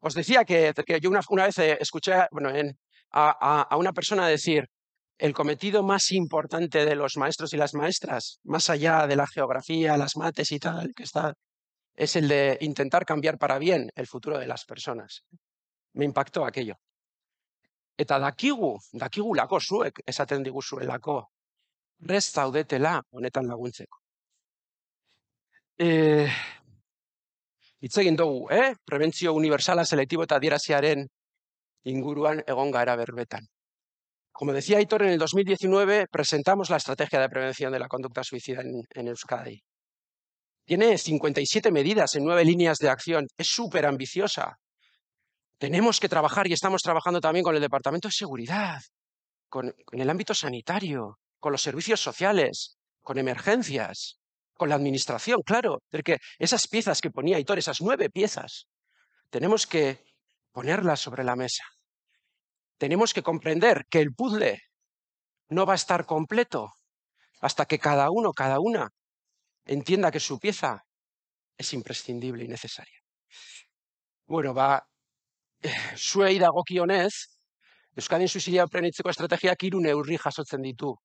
Os decía que, yo una, una, vez eh, escuché bueno, a, a una persona decir, el cometido más importante de los maestros y las maestras, más allá de la geografía, las mates y tal, que está, es el de intentar cambiar para bien el futuro de las personas. Me impactó aquello. Eta dakigu, dakigu lako zuek, esaten digu zuen rez zaudetela honetan laguntzeko. E... Eh, Itzegin dugu, eh? Prebentzio universala, selektibo eta dieraziaren inguruan egon gara berbetan. Como decía Aitor, en el 2019 presentamos la estrategia de prevención de la conducta suicida en, en Euskadi. Tiene 57 medidas en nueve líneas de acción. Es súper ambiciosa, Tenemos que trabajar y estamos trabajando también con el Departamento de Seguridad, con, el ámbito sanitario, con los servicios sociales, con emergencias, con la administración, claro, porque esas piezas que ponía Hitor, esas nueve piezas, tenemos que ponerlas sobre la mesa. Tenemos que comprender que el puzzle no va a estar completo hasta que cada uno, cada una, entienda que su pieza es imprescindible y necesaria. Bueno, va zuei kionez, Euskadin suizidio prenitzeko estrategiak hiru neurri jasotzen ditu.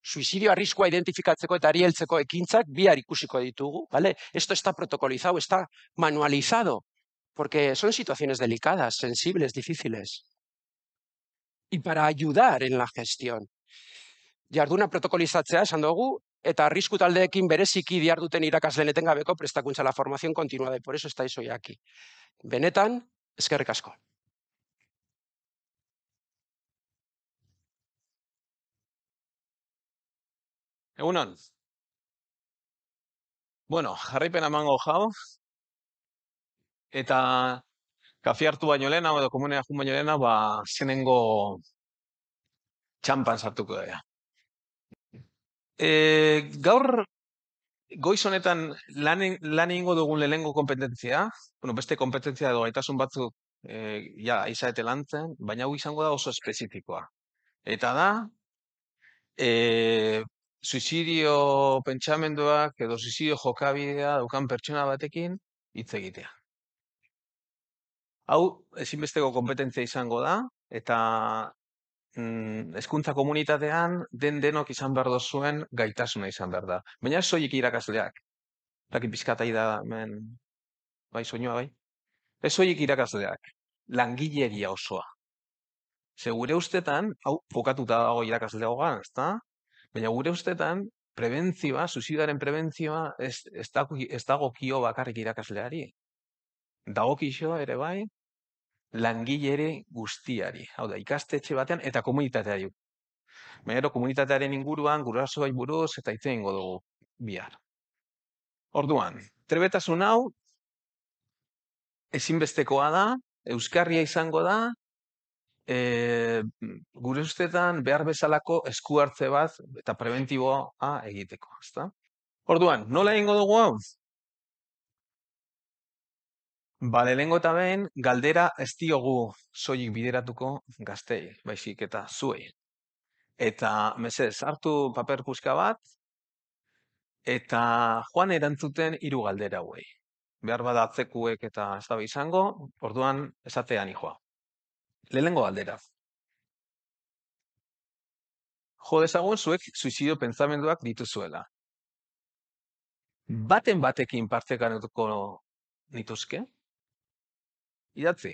Suizidio riskoa identifikatzeko eta arieltzeko ekintzak bihar ikusiko ditugu, bale? Esto está protocolizado, está manualizado, porque son situaciones delicadas, sensibles, difíciles. Y para ayudar en la gestión. Jarduna protokolizatzea esan dugu, eta arrisku taldeekin bereziki diarduten irakaslenetengabeko prestakuntza la formación continua de por eso estáis hoy aquí. Benetan, eskerrik asko. Egunon. Bueno, jarripen amango jau. Eta kafi hartu baino lehena, edo komunea jun baino lehena, ba, zenengo txampan sartuko da. Eh, gaur goiz honetan lanen, lan egingo dugun lehengo kompetentzia, bueno, beste kompetentzia edo gaitasun batzuk e, ja izate lantzen, baina hau izango da oso espezifikoa. Eta da e, eh, suizidio pentsamenduak edo suizidio jokabidea daukan pertsona batekin hitz egitea. Hau ezinbesteko kompetentzia izango da eta Mm, hezkuntza eskuntza komunitatean den denok izan behar zuen gaitasuna izan behar da. Baina ez irakasleak. Takin pizkatai da, men, bai, soinua, bai. Ez zoik irakasleak. Langileria osoa. Segure ustetan, hau, fokatuta dago irakaslea hogan, ezta? Baina gure ustetan, prebentzioa, susidaren prebentzioa, ez, ez dago kio bakarrik irakasleari. Dago kixo ere bai, langilere guztiari. Hau da, ikastetxe batean eta komunitatea dugu. Baina komunitatearen inguruan, guraso bai buruz eta itzen ingo dugu bihar. Orduan, trebetasun hau, ezinbestekoa da, euskarria izango da, e, gure ustetan behar bezalako esku hartze bat eta preventiboa egiteko. Ezta? Orduan, nola egingo dugu hau? Bale, lehenko eta behin, galdera ez diogu soilik bideratuko gaztei, baizik eta zuei. Eta, mesez, hartu paper guzka bat, eta joan erantzuten hiru galdera hauei. Behar bada eta ez dabe izango, orduan esatean joa. Lehenengo galdera. Jo desagun, zuek suizidio pentsamenduak dituzuela. Baten batekin partekanetuko nituzke? idatzi.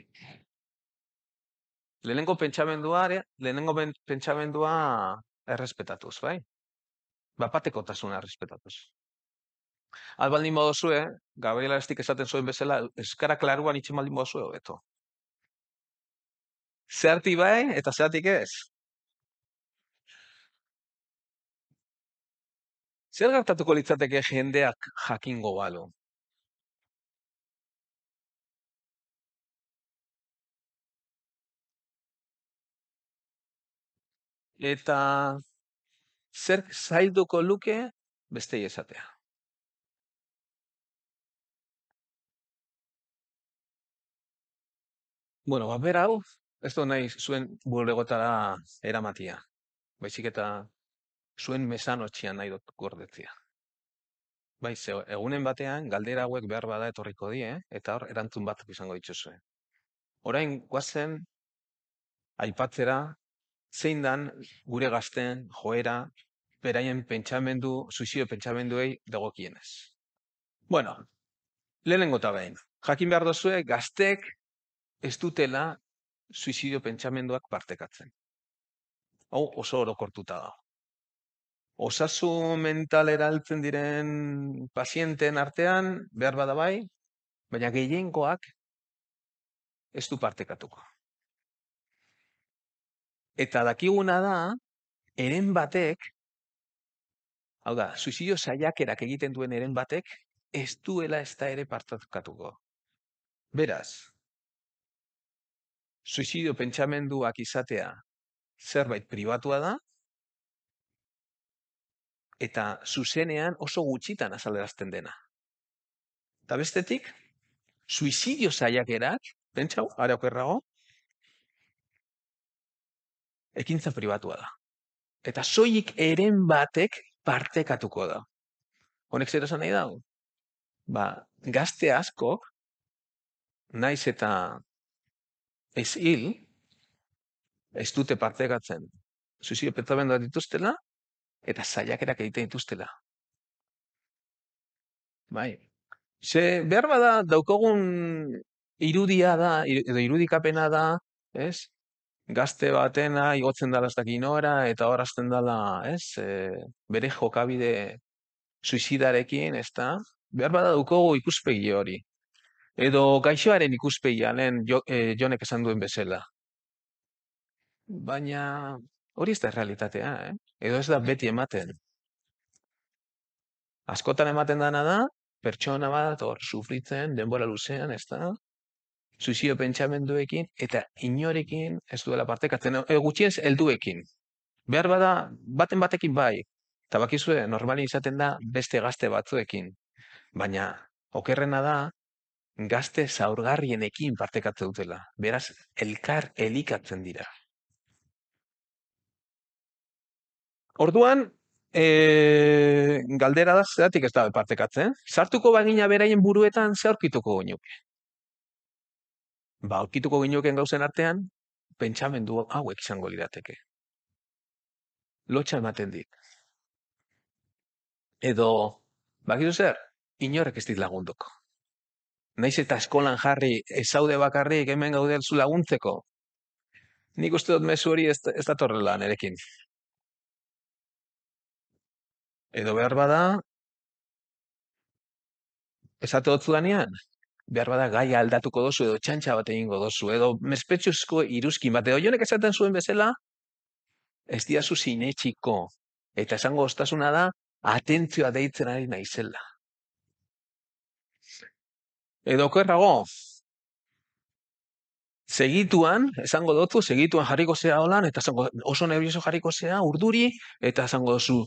Lehenengo pentsamendua, lehenengo pentsamendua errespetatuz, bai? Bapateko tasuna errespetatuz. Albaldin modu zue, Gabriela Estik esaten zuen bezala, eskara klaruan itxen baldin modu zue, hobeto. Zerti bai, eta zeratik ez. Zer gertatuko litzateke jendeak jakingo balo? eta zer zailduko luke beste esatea. Bueno, bat bera hau, ez da nahi zuen bulregotara eramatia. Baizik eta zuen mesan otxian nahi dut gordetzia. Baiz, egunen batean, galdera hauek behar bada etorriko die, eta hor, erantzun bat izango dituzue. zuen. guazen, aipatzera, zein dan gure gazten joera, beraien pentsamendu, suizio pentsamenduei dagokienez. Bueno, lehenengo behin. Jakin behar dozue, gaztek ez dutela suizidio pentsamenduak partekatzen. Hau oso orokortuta da. Osasu mental eraltzen diren pazienten artean, behar badabai, baina gehienkoak ez du partekatuko. Eta dakiguna da, eren batek, hau da, suizidio saiakerak egiten duen eren batek, ez duela ez da ere partatukatuko. Beraz, suizidio pentsamenduak izatea zerbait pribatua da, eta zuzenean oso gutxitan azalderazten dena. Eta bestetik, suizidio zaiakerak, bentsau, areok errago, ekintza pribatua da. Eta soilik eren batek partekatuko da. Honek zer esan nahi dago? Ba, gazte askok, naiz eta ez hil, ez dute partekatzen. Suizio petabendoa dituztela, eta zailakerak egiten dituztela. Bai. Ze behar bada daukogun irudia da, edo irudikapena da, ez? gazte batena, igotzen dala ez dakin ora, eta hor azten dala, ez, e, bere jokabide suizidarekin, ez da, behar ikuspegi hori. Edo gaixoaren ikuspegi alen e, jonek esan duen bezala. Baina hori ez da realitatea, eh? edo ez da beti ematen. Askotan ematen dana da, pertsona bat, hor sufritzen, denbora luzean, ez da, suizio pentsamenduekin eta inorekin ez duela partekatzen, e, gutxiez helduekin. Behar bada, baten batekin bai, eta bakizue, normali izaten da beste gazte batzuekin. Baina, okerrena da, gazte zaurgarrienekin partekatzen dutela. Beraz, elkar elikatzen dira. Orduan, e, galdera da, zeratik ez da partekatzen. Sartuko bagina beraien buruetan zaurkituko goinuke ba, okituko ginoken gauzen artean, pentsamendu hauek izango lirateke. Lotxa ematen dit. Edo, bakizu zer, inorek ez dit lagunduko. Naiz eta eskolan jarri, ezaude bakarrik, hemen gaude zu laguntzeko. Nik uste dut mesu hori ez, da torrela nerekin. Edo behar bada, ezate dut behar bada gai aldatuko dozu edo txantxa bat egingo dozu edo mespetsuzko iruzkin bat edo jonek esaten zuen bezala ez diazu sinetxiko eta esango ostasuna da atentzioa deitzen ari naizela. Edo kerrago, segituan, esango dozu, segituan jarriko zea holan, eta esango, oso nebioso jarriko zea, urduri, eta esango dozu,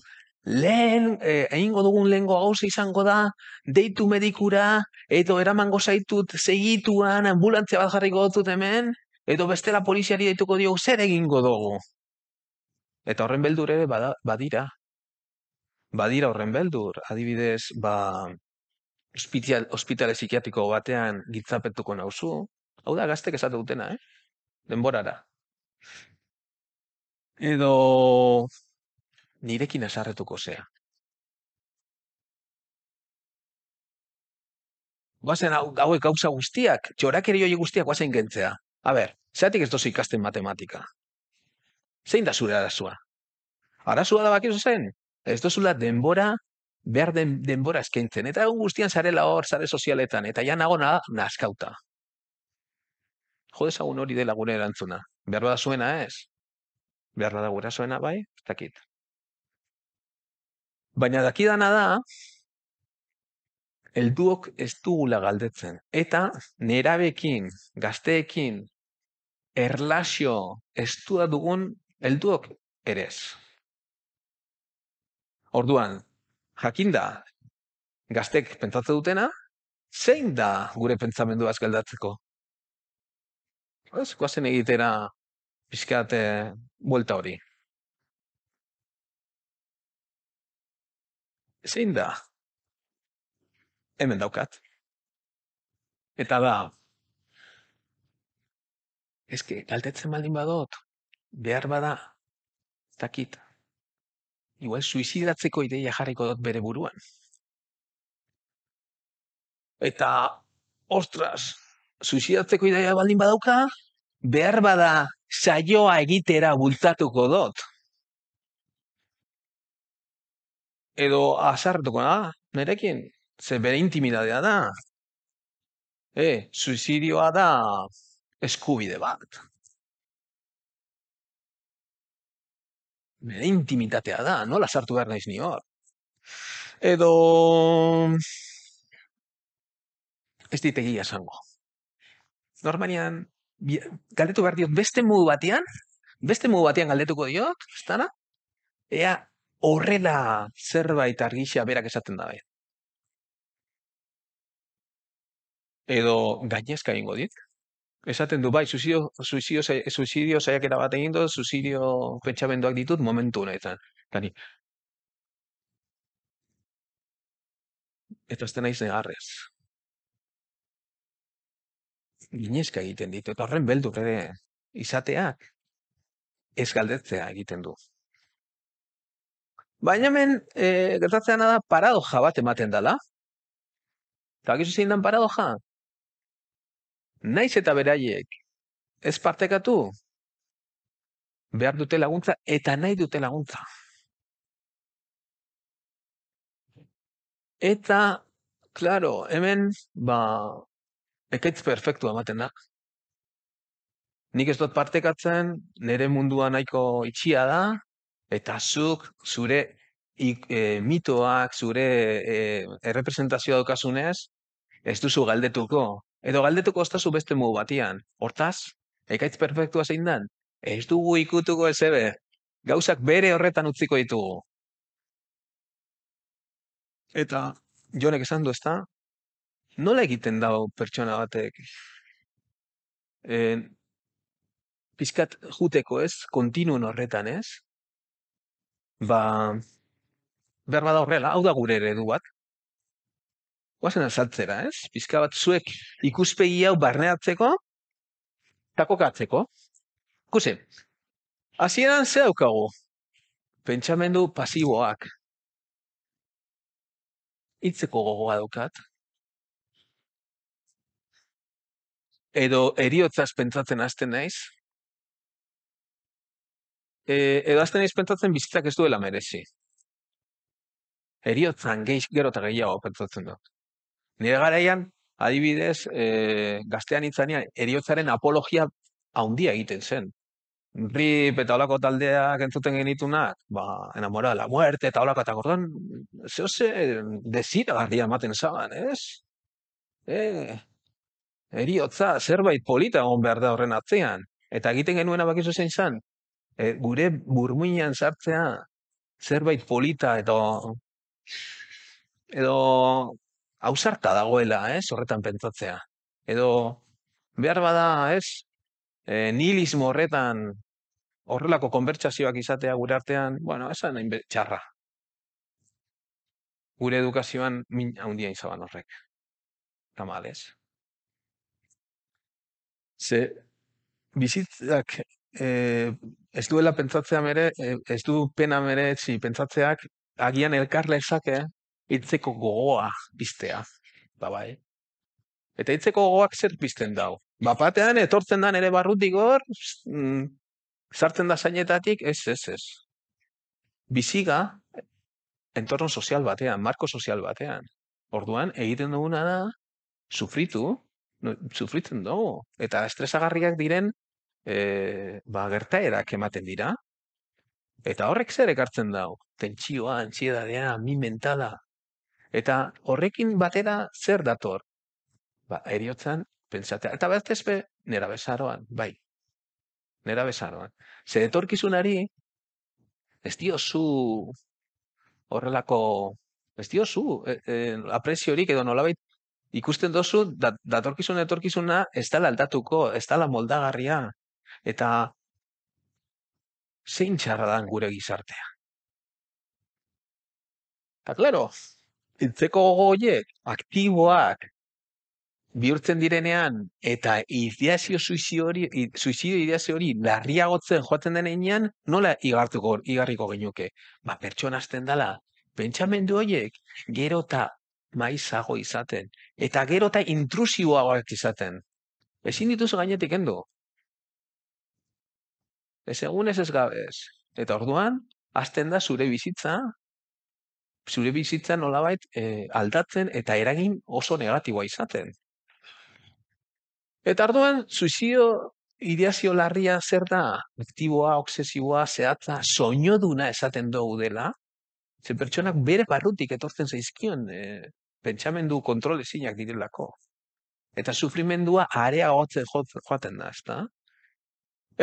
lehen, eh, egingo dugun lehen gauza izango da, deitu medikura, edo eramango zaitut segituan, ambulantzia bat jarriko dutut hemen, edo bestela poliziari daituko diogu, zer egingo dugu. Eta horren beldur ere badira. Badira horren beldur. Adibidez, ba, ospital, ospitale psikiatriko batean gitzapetuko nauzu. Hau da, gaztek esate dutena, eh? Denborara. Edo nirekin esarretuko zea. Guazen hauek gauza guztiak, txorakeri hori guztiak guazen gentzea. A ber, zeatik ez dozu ikasten matematika? Zein da zure arazua? Arazua da bakizu zen? Ez dozula denbora, behar den, denbora eskaintzen. Eta egun guztian zare hor, zare sozialetan, eta ja nago na, naskauta. Jodezagun hori dela gure erantzuna. Behar da zuena ez? Behar da gura zuena bai? Takit. Baina dakidana da, elduok ez dugula galdetzen. Eta nerabekin, gazteekin, erlasio estua dugun elduok erez. Orduan, jakinda, gaztek pentsatze dutena, zein da gure pentsamendu azkaldatzeko? Ez, guazen egitera pixkate eh, buelta hori. zein da? Hemen daukat. Eta da, ezke, galtetzen baldin badot, behar bada, ez dakit, igual suizidatzeko ideia jarriko dut bere buruan. Eta, ostras, suizidatzeko ideia baldin badauka, behar bada, saioa egitera bultatuko dut. edo azartuko da, nerekin, ze bere intimidadea da. E, suizidioa da eskubide bat. Bere intimitatea da, nola sartu behar naiz ni hor. Edo... Ez ditegia esango. Normalian, galdetu behar diot beste modu batean, beste modu batean galdetuko diot, estana, ea horrela zerbait argixea berak esaten da, bai. Edo gainezka ingo dit. Esaten du, bai, suizidio, suizidio, suizidio saiakera bat egin du, suizidio pentsabenduak ditut momentu honetan. Gani. Eta ez dena izan Gineska egiten ditu, eta horren beldur ere izateak ez galdetzea egiten du. Baina hemen e, eh, gertatzean da paradoja bat ematen dala. Eta gizu zein paradoja? Naiz eta beraiek ez partekatu behar dute laguntza eta nahi dute laguntza. Eta, claro hemen, ba, ekaitz perfektu ematen da. Nik ez dut partekatzen, nire mundua nahiko itxia da, eta zuk zure e, mitoak, zure e, errepresentazioa dukazunez, ez duzu galdetuko. Edo galdetuko ez duzu beste mugu batian. Hortaz, ekaitz perfektua zein dan, ez dugu ikutuko ez ebe. Gauzak bere horretan utziko ditugu. Eta, jonek esan du ez da, nola egiten dago pertsona batek? Eh, pizkat juteko ez, kontinuen horretan ez? ba, behar bada horrela, hau da gure bat. Oazen azaltzera, ez? Bizka bat zuek ikuspegi hau barneatzeko, takokatzeko. Kuse, hasieran ze daukagu? Pentsamendu pasiboak. Itzeko gogoa daukat. Edo eriotzaz pentsatzen hasten naiz, e, edo azten pentsatzen bizitzak ez duela merezi. Eriotzan geiz gero eta gehiago pentsatzen dut. Nire garaian, adibidez, e, gaztean itzanean, eriotzaren apologia haundia egiten zen. Rip eta olako taldeak entzuten genitunak, ba, enamora la muerte eta olako eta gordon, zeo ze garria ematen zagan ez? E, eh, eriotza, zerbait polita egon behar da horren atzean. Eta egiten genuen abakizu zein zan, e, gure burmuinan sartzea zerbait polita edo edo ausarta dagoela, ez, horretan pentsatzea. Edo behar bada, ez, e, nilismo horretan horrelako konbertsazioak izatea gure artean, bueno, esan nahi txarra. Gure edukazioan min handia izaban horrek. Tamales. Se Ze, bizitzak eh, ez duela pentsatzea mere, eh, ez du pena mere etxi pentsatzeak, agian elkar lezake, hitzeko gogoa biztea. Ba bai. Eta hitzeko gogoak zer bizten dau. Ba batean, etortzen da ere barrutik hor, mm, sartzen da zainetatik, ez, ez, ez. Biziga, entorno sozial batean, marko sozial batean. Orduan, egiten duguna da, sufritu, sufritzen dugu. Eta estresagarriak diren e, ba, gertaerak ematen dira, eta horrek zer ekartzen dago, tentsioa, antxiedadea, mi mentala, eta horrekin batera zer dator, ba, eriotzen, pentsatea, eta bat be, nera bezaroan, bai, nera bezaroan. Zer etorkizunari, ez dio horrelako, ez dio zu, e, e, edo nolabait, Ikusten dozu, datorkizun, etorkizuna ez tala aldatuko, ez tala moldagarria, eta zein txarra dan gure gizartea. Eta, klero, itzeko gogo aktiboak, bihurtzen direnean, eta ideazio suizio hori, suizio ideazio hori, larriagotzen joaten denean, nola igartuko, igarriko genuke? Ba, pertsona azten dela, pentsamendu horiek, gero eta maizago izaten, eta gero eta intrusiboagoak izaten. Ezin dituzu gainetik endo, ez egun ez ez gabez. Eta orduan, azten da zure bizitza, zure bizitza nolabait e, aldatzen eta eragin oso negatiboa izaten. Eta orduan, suizio ideazio larria zer da, aktiboa, oksesiboa, zehatza, soinoduna esaten dugu dela, ze pertsonak bere barrutik etortzen zaizkion, e, pentsamendu kontrol ezinak direlako. Eta sufrimendua areagotzen joaten da, ezta?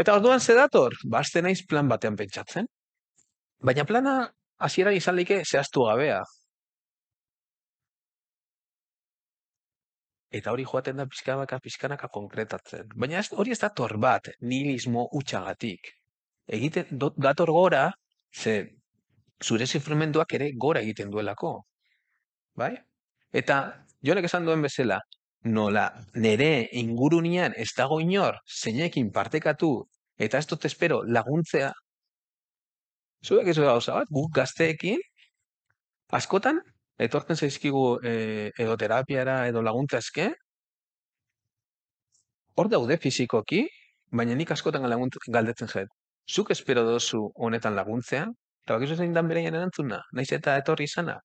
Eta orduan ze dator, bazten naiz plan batean pentsatzen. Baina plana hasiera izan zehaztu gabea. Eta hori joaten da pizkanaka pizkanaka konkretatzen. Baina ez hori ez dator bat, nihilismo utxagatik. Egiten dator gora, ze zure zifrumenduak ere gora egiten duelako. Bai? Eta jonek esan duen bezala, nola nere ingurunian ez dago inor zeinekin partekatu eta ez dut espero laguntzea. Zuek ez gauza bat, guk gazteekin, askotan, etortzen zaizkigu e, edo terapiara edo laguntza eske, hor daude fizikoki, baina nik askotan laguntza, galdetzen Zuk espero dozu honetan laguntzea, eta bakizu zein dan bereian erantzuna, naiz eta etorri izana,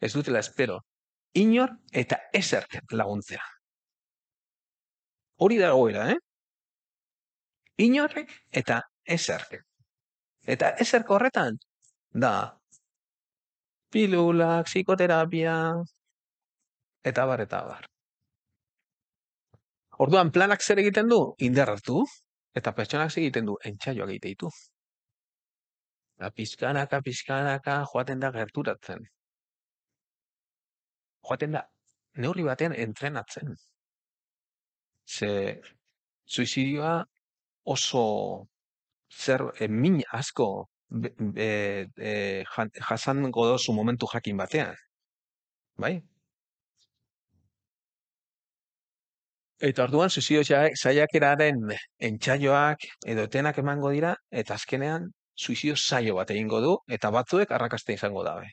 Ez dutela espero, inor eta ezer laguntzea. Hori da eh? Inorrek eta ezerke. Eta ezer horretan da pilula, psikoterapia, eta bar, eta bar. Orduan, planak zer egiten du? Inderratu. Eta pertsonak zer egiten du? Entxaioa egiteitu. Apizkanaka, pizkanaka, joaten da gerturatzen joaten da, neurri batean entrenatzen. Ze suizidioa oso zer e, min asko be, be, e, jasan momentu jakin batean. Bai? Eta orduan suizidio zaiak eraren entxaioak edo etenak emango dira, eta azkenean suizidio zaio bat egingo du, eta batzuek arrakaste izango dabe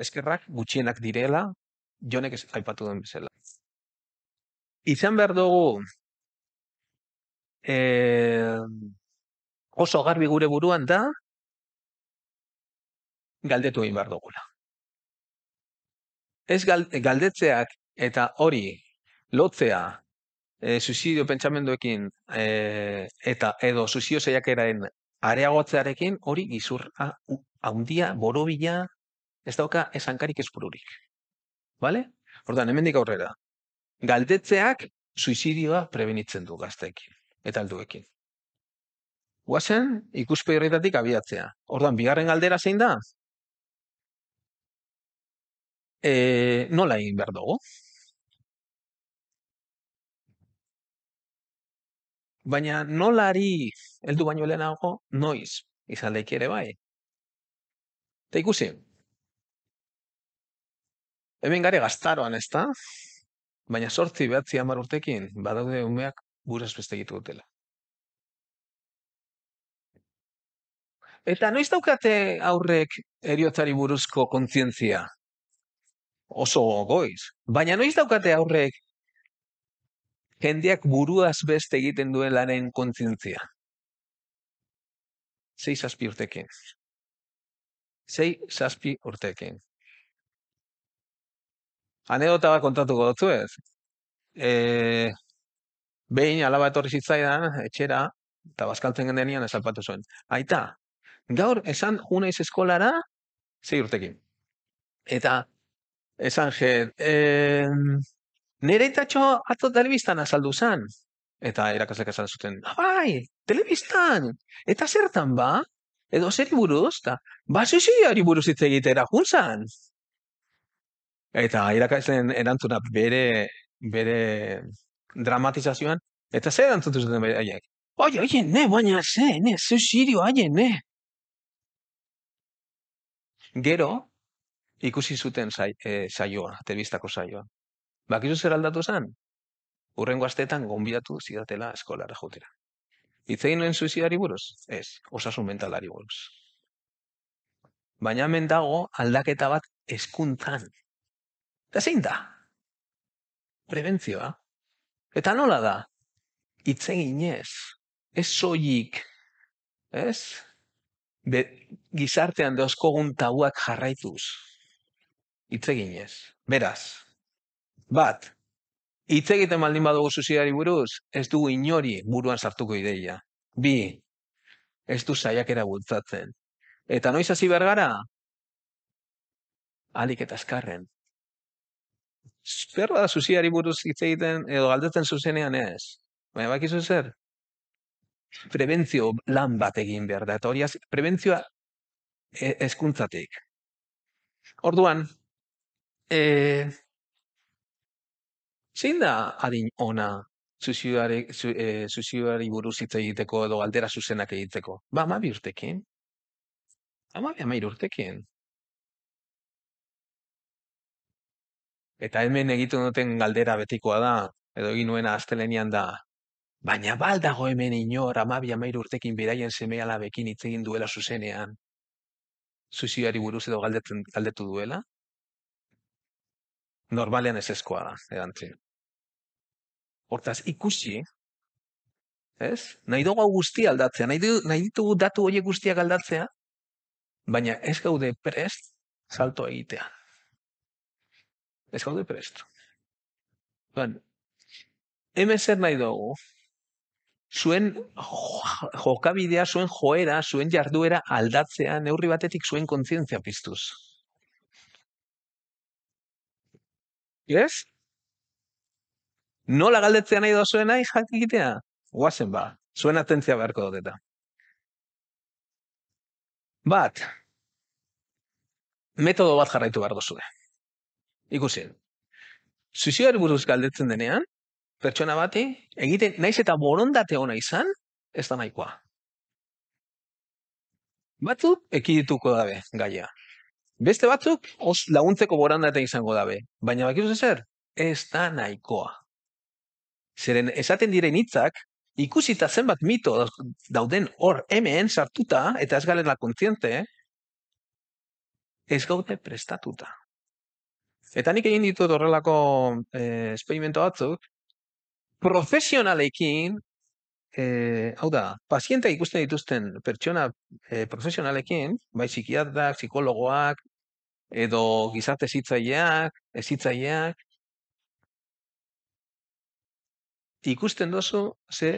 eskerrak gutxienak direla, jonek ez aipatu den bezala. Izan behar dugu, eh, oso garbi gure buruan da, galdetu egin behar dugula. Ez galdetzeak eta hori lotzea e, suizidio pentsamenduekin eh, eta edo suizidio zeiakeraen areagotzearekin hori gizur haundia, borobila, ez dauka esankarik espururik. Bale? Hortan, hemen dik aurrera. Galdetzeak suizidioa prebenitzen du gazteekin, eta alduekin. Guazen, ikuspe horretatik abiatzea. Hortan, bigarren galdera zein da? E, nola egin behar dugu? Baina nolari heldu baino lehenago noiz izan daik ere bai. Eta ikusi, hemen gare gaztaroan, ez da? Baina sortzi behatzi hamar urtekin, badaude umeak buraz beste egitu dutela. Eta noiz daukate aurrek eriotzari buruzko kontzientzia? Oso goiz. Baina noiz daukate aurrek jendeak buruaz beste egiten duen lanen kontzientzia? Zei zazpi urtekin. Zei zazpi urtekin anedota bat kontatu dutzu ez. E, behin alaba etorri zitzaidan, etxera, eta bazkaltzen genenian esalpatu zuen. Aita, gaur esan junaiz eskolara, zei urtekin. Eta esan je, e, nire eta txo ato telebistan azaldu zan. Eta irakaslek esan zuten, bai, telebistan, eta zertan ba? Edo zer buruz, eta, ba, hori buruz hitz egitera, junzan. Eta irakaslen erantzuna bere, bere dramatizazioan, eta zer erantzutu zuten bai aiek? Oi, oi, ne, baina ze, ne, ze sirio ne. Gero, ikusi zuten sai, e, saioa, telebistako saioa. Bakizu zer aldatu zen? Urrengo astetan gonbiatu zidatela eskolara jotera. Itzein nuen suiziari buruz? Ez, osasun mentalari buruz. Baina hemen dago aldaketa bat eskuntzan. Ezin da. Prebentzioa. Eta nola da? Itzen inez. Ez soilik. Ez? Be, gizartean dozkogun tabuak jarraituz. Itzegin inez, Beraz. Bat. itzegiten egiten maldin badugu zuziari buruz, ez dugu inori buruan sartuko ideia. Bi, ez du zaiakera bultzatzen. Eta noiz hasi bergara? Alik eta azkarren, Zer da zuziari buruz hitz egiten edo galdetzen zuzenean ez. Baina bakizu zer? Prebentzio lan bat egin behar da. Eta hori prebentzioa eskuntzatik. Orduan, e, zein da adin ona zuziari, zu, e, zuziari buruz hitz egiteko edo galdera zuzenak egiteko? Ba, ma urtekin. Ama bi urtekin. Eta hemen egitu duten galdera betikoa da, edo egin nuena astelenean da, baina baldago hemen inor amabi amairu urtekin beraien semeala bekin itzegin duela zuzenean, zuzioari buruz edo galdetu, galdetu duela? Normalean ez eskoa da, erantzen. Hortaz, ikusi, ez? Nahi dugu guztia aldatzea, nahi, du, datu horiek guztiak aldatzea, baina ez gaude prest salto egitea ez gaude prest. Ben, nahi dugu, zuen jokabidea, zuen joera, zuen jarduera aldatzea neurri batetik zuen kontzientzia piztuz. Yes? Nola galdetzea nahi da zuen nahi jakikitea? Guazen ba, zuen atentzia beharko dut eta. Bat, metodo bat jarraitu behar duzuen ikusi. Suizioari buruz galdetzen denean, pertsona bati, egiten, naiz eta borondate ona izan, ez da nahikoa. Batzuk ekidituko dabe, gaia. Beste batzuk, os laguntzeko borondate izango dabe. Baina bakizu zer, ez da nahikoa. Zeren esaten diren hitzak, ikusita zenbat mito dauden hor hemen sartuta, eta ez galen la kontziente, ez gaude prestatuta. Eta nik egin ditut horrelako eh, esperimento batzuk, profesionalekin, eh, hau da, paziente ikusten dituzten pertsona eh, profesionalekin, bai psikiatrak, psikologoak, edo gizarte zitzaileak, ezitzaileak, ikusten dozu ze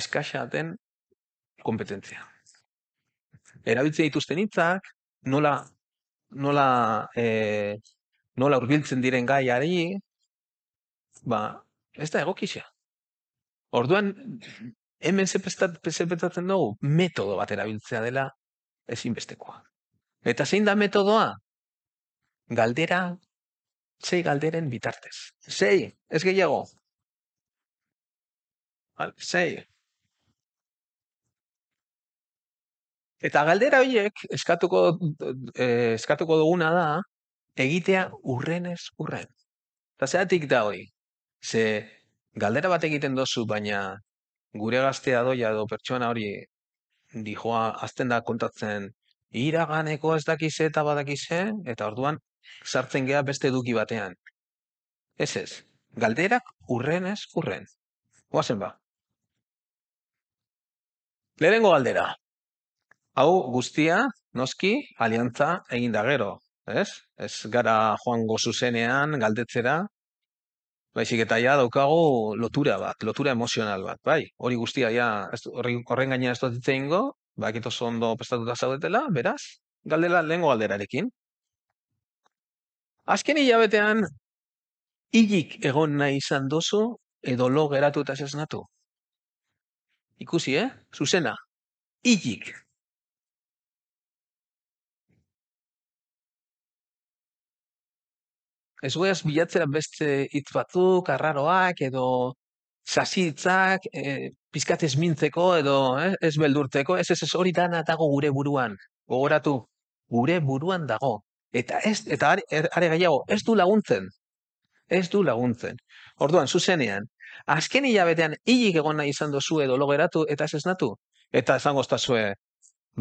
eskaxaten kompetentzia. Erabiltzen dituzten hitzak nola, nola eh, nola urbiltzen diren gaiari, ba, ez da egokizia. Orduan, hemen zepetatzen dugu, metodo bat erabiltzea dela ezinbestekoa. Eta zein da metodoa? Galdera, zei galderen bitartez. Zei, ez gehiago. Zei. Eta galdera horiek eskatuko, eh, eskatuko duguna da, egitea urrenez urren. Eta zeatik da hori, ze galdera bat egiten dozu, baina gure gaztea doia edo pertsona hori dihoa azten da kontatzen iraganeko ez dakize eta badakize, eta orduan sartzen gea beste eduki batean. Ez ez, galderak urrenez urren. Oazen ba. Lehenengo galdera. Hau guztia, noski, aliantza egin da gero, ez? Ez gara joango zuzenean galdetzera, baizik eta ja daukago lotura bat, lotura emozional bat, bai. Hori guztia ja, horren gainean ez dut ditzen ingo, bak ondo prestatuta zaudetela, beraz, galdela lehen alderarekin? Azken hilabetean, hilik egon nahi izan dozu, edo lo geratu eta esnatu. Ikusi, eh? Zuzena. Hilik. ez goiaz bilatzera beste hit batzuk, arraroak, edo zazitzak, e, pizkat ez mintzeko, edo eh, ez beldurteko, ez ez ez hori dana dago gure buruan, gogoratu, gure buruan dago. Eta ez, eta are, er, gaiago, ez du laguntzen, ez du laguntzen. Orduan, zuzenean, azken hilabetean hilik egon nahi izan dozu edo logeratu, eta ez ez natu, eta esango ez da zue,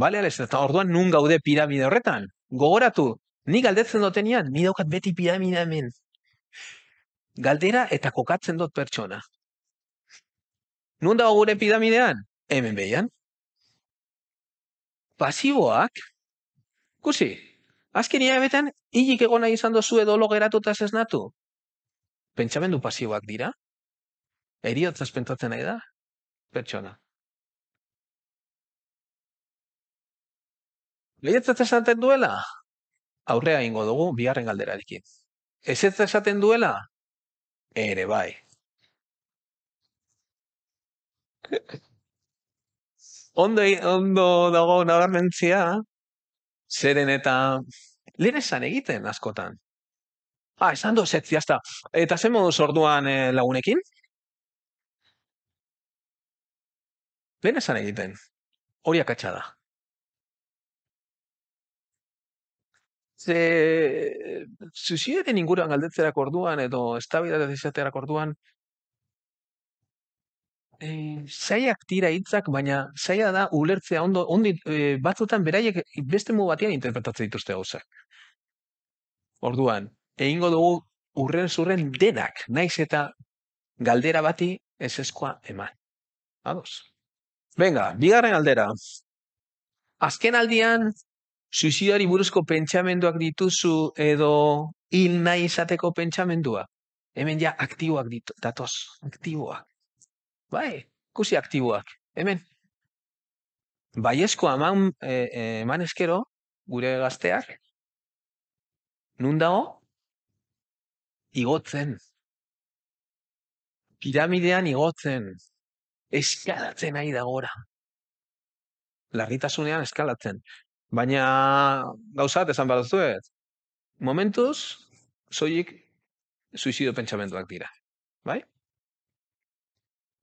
bale, ales, eta orduan nun gaude piramide horretan, gogoratu, Ni galdetzen dutenean, ni daukat beti piramida hemen. Galdera eta kokatzen dut pertsona. Nun dago gure piramidean? Hemen behian. Pasiboak, kusi, azken nire betan, hilik egona izan dozu edo lo geratu eta zesnatu. Pentsamendu pasiboak dira. Eriotzaz pentsatzen nahi da, pertsona. Leietzat esaten duela, aurrea ingo dugu bigarren galderarekin. Ez ez esaten duela? Ere bai. Ondo, ondo dago nabarmentzia, zeren eta lehen esan egiten askotan. Ah, esan du zetzi, hasta. Eta zen modu sorduan eh, lagunekin? Lehen esan egiten. Hori akatsa Ze, zuziaren inguruan galdetzerak orduan, edo estabila izaterak orduan, e, eh, zaiak tira hitzak, baina zaila da ulertzea ondo, ondi, e, batzutan beraiek beste mu batean interpretatzen dituzte gauzak. Orduan, egingo dugu urren zurren denak, naiz eta galdera bati eseskoa eman. Ados. benga, bigarren aldera. Azken aldian, suizidari buruzko pentsamenduak dituzu edo hil nahi izateko pentsamendua. Hemen ja aktiboak ditu, datoz, aktiboak. Bai, kusi aktiboak, hemen. Baiezko e, e, eman, eman eskero, gure gazteak, nun dago, igotzen. Piramidean igotzen. Eskalatzen ari da gora. Larritasunean eskalatzen. Baina gauzat esan behar duzuet. Momentuz, zoik suizido pentsamenduak dira. Bai?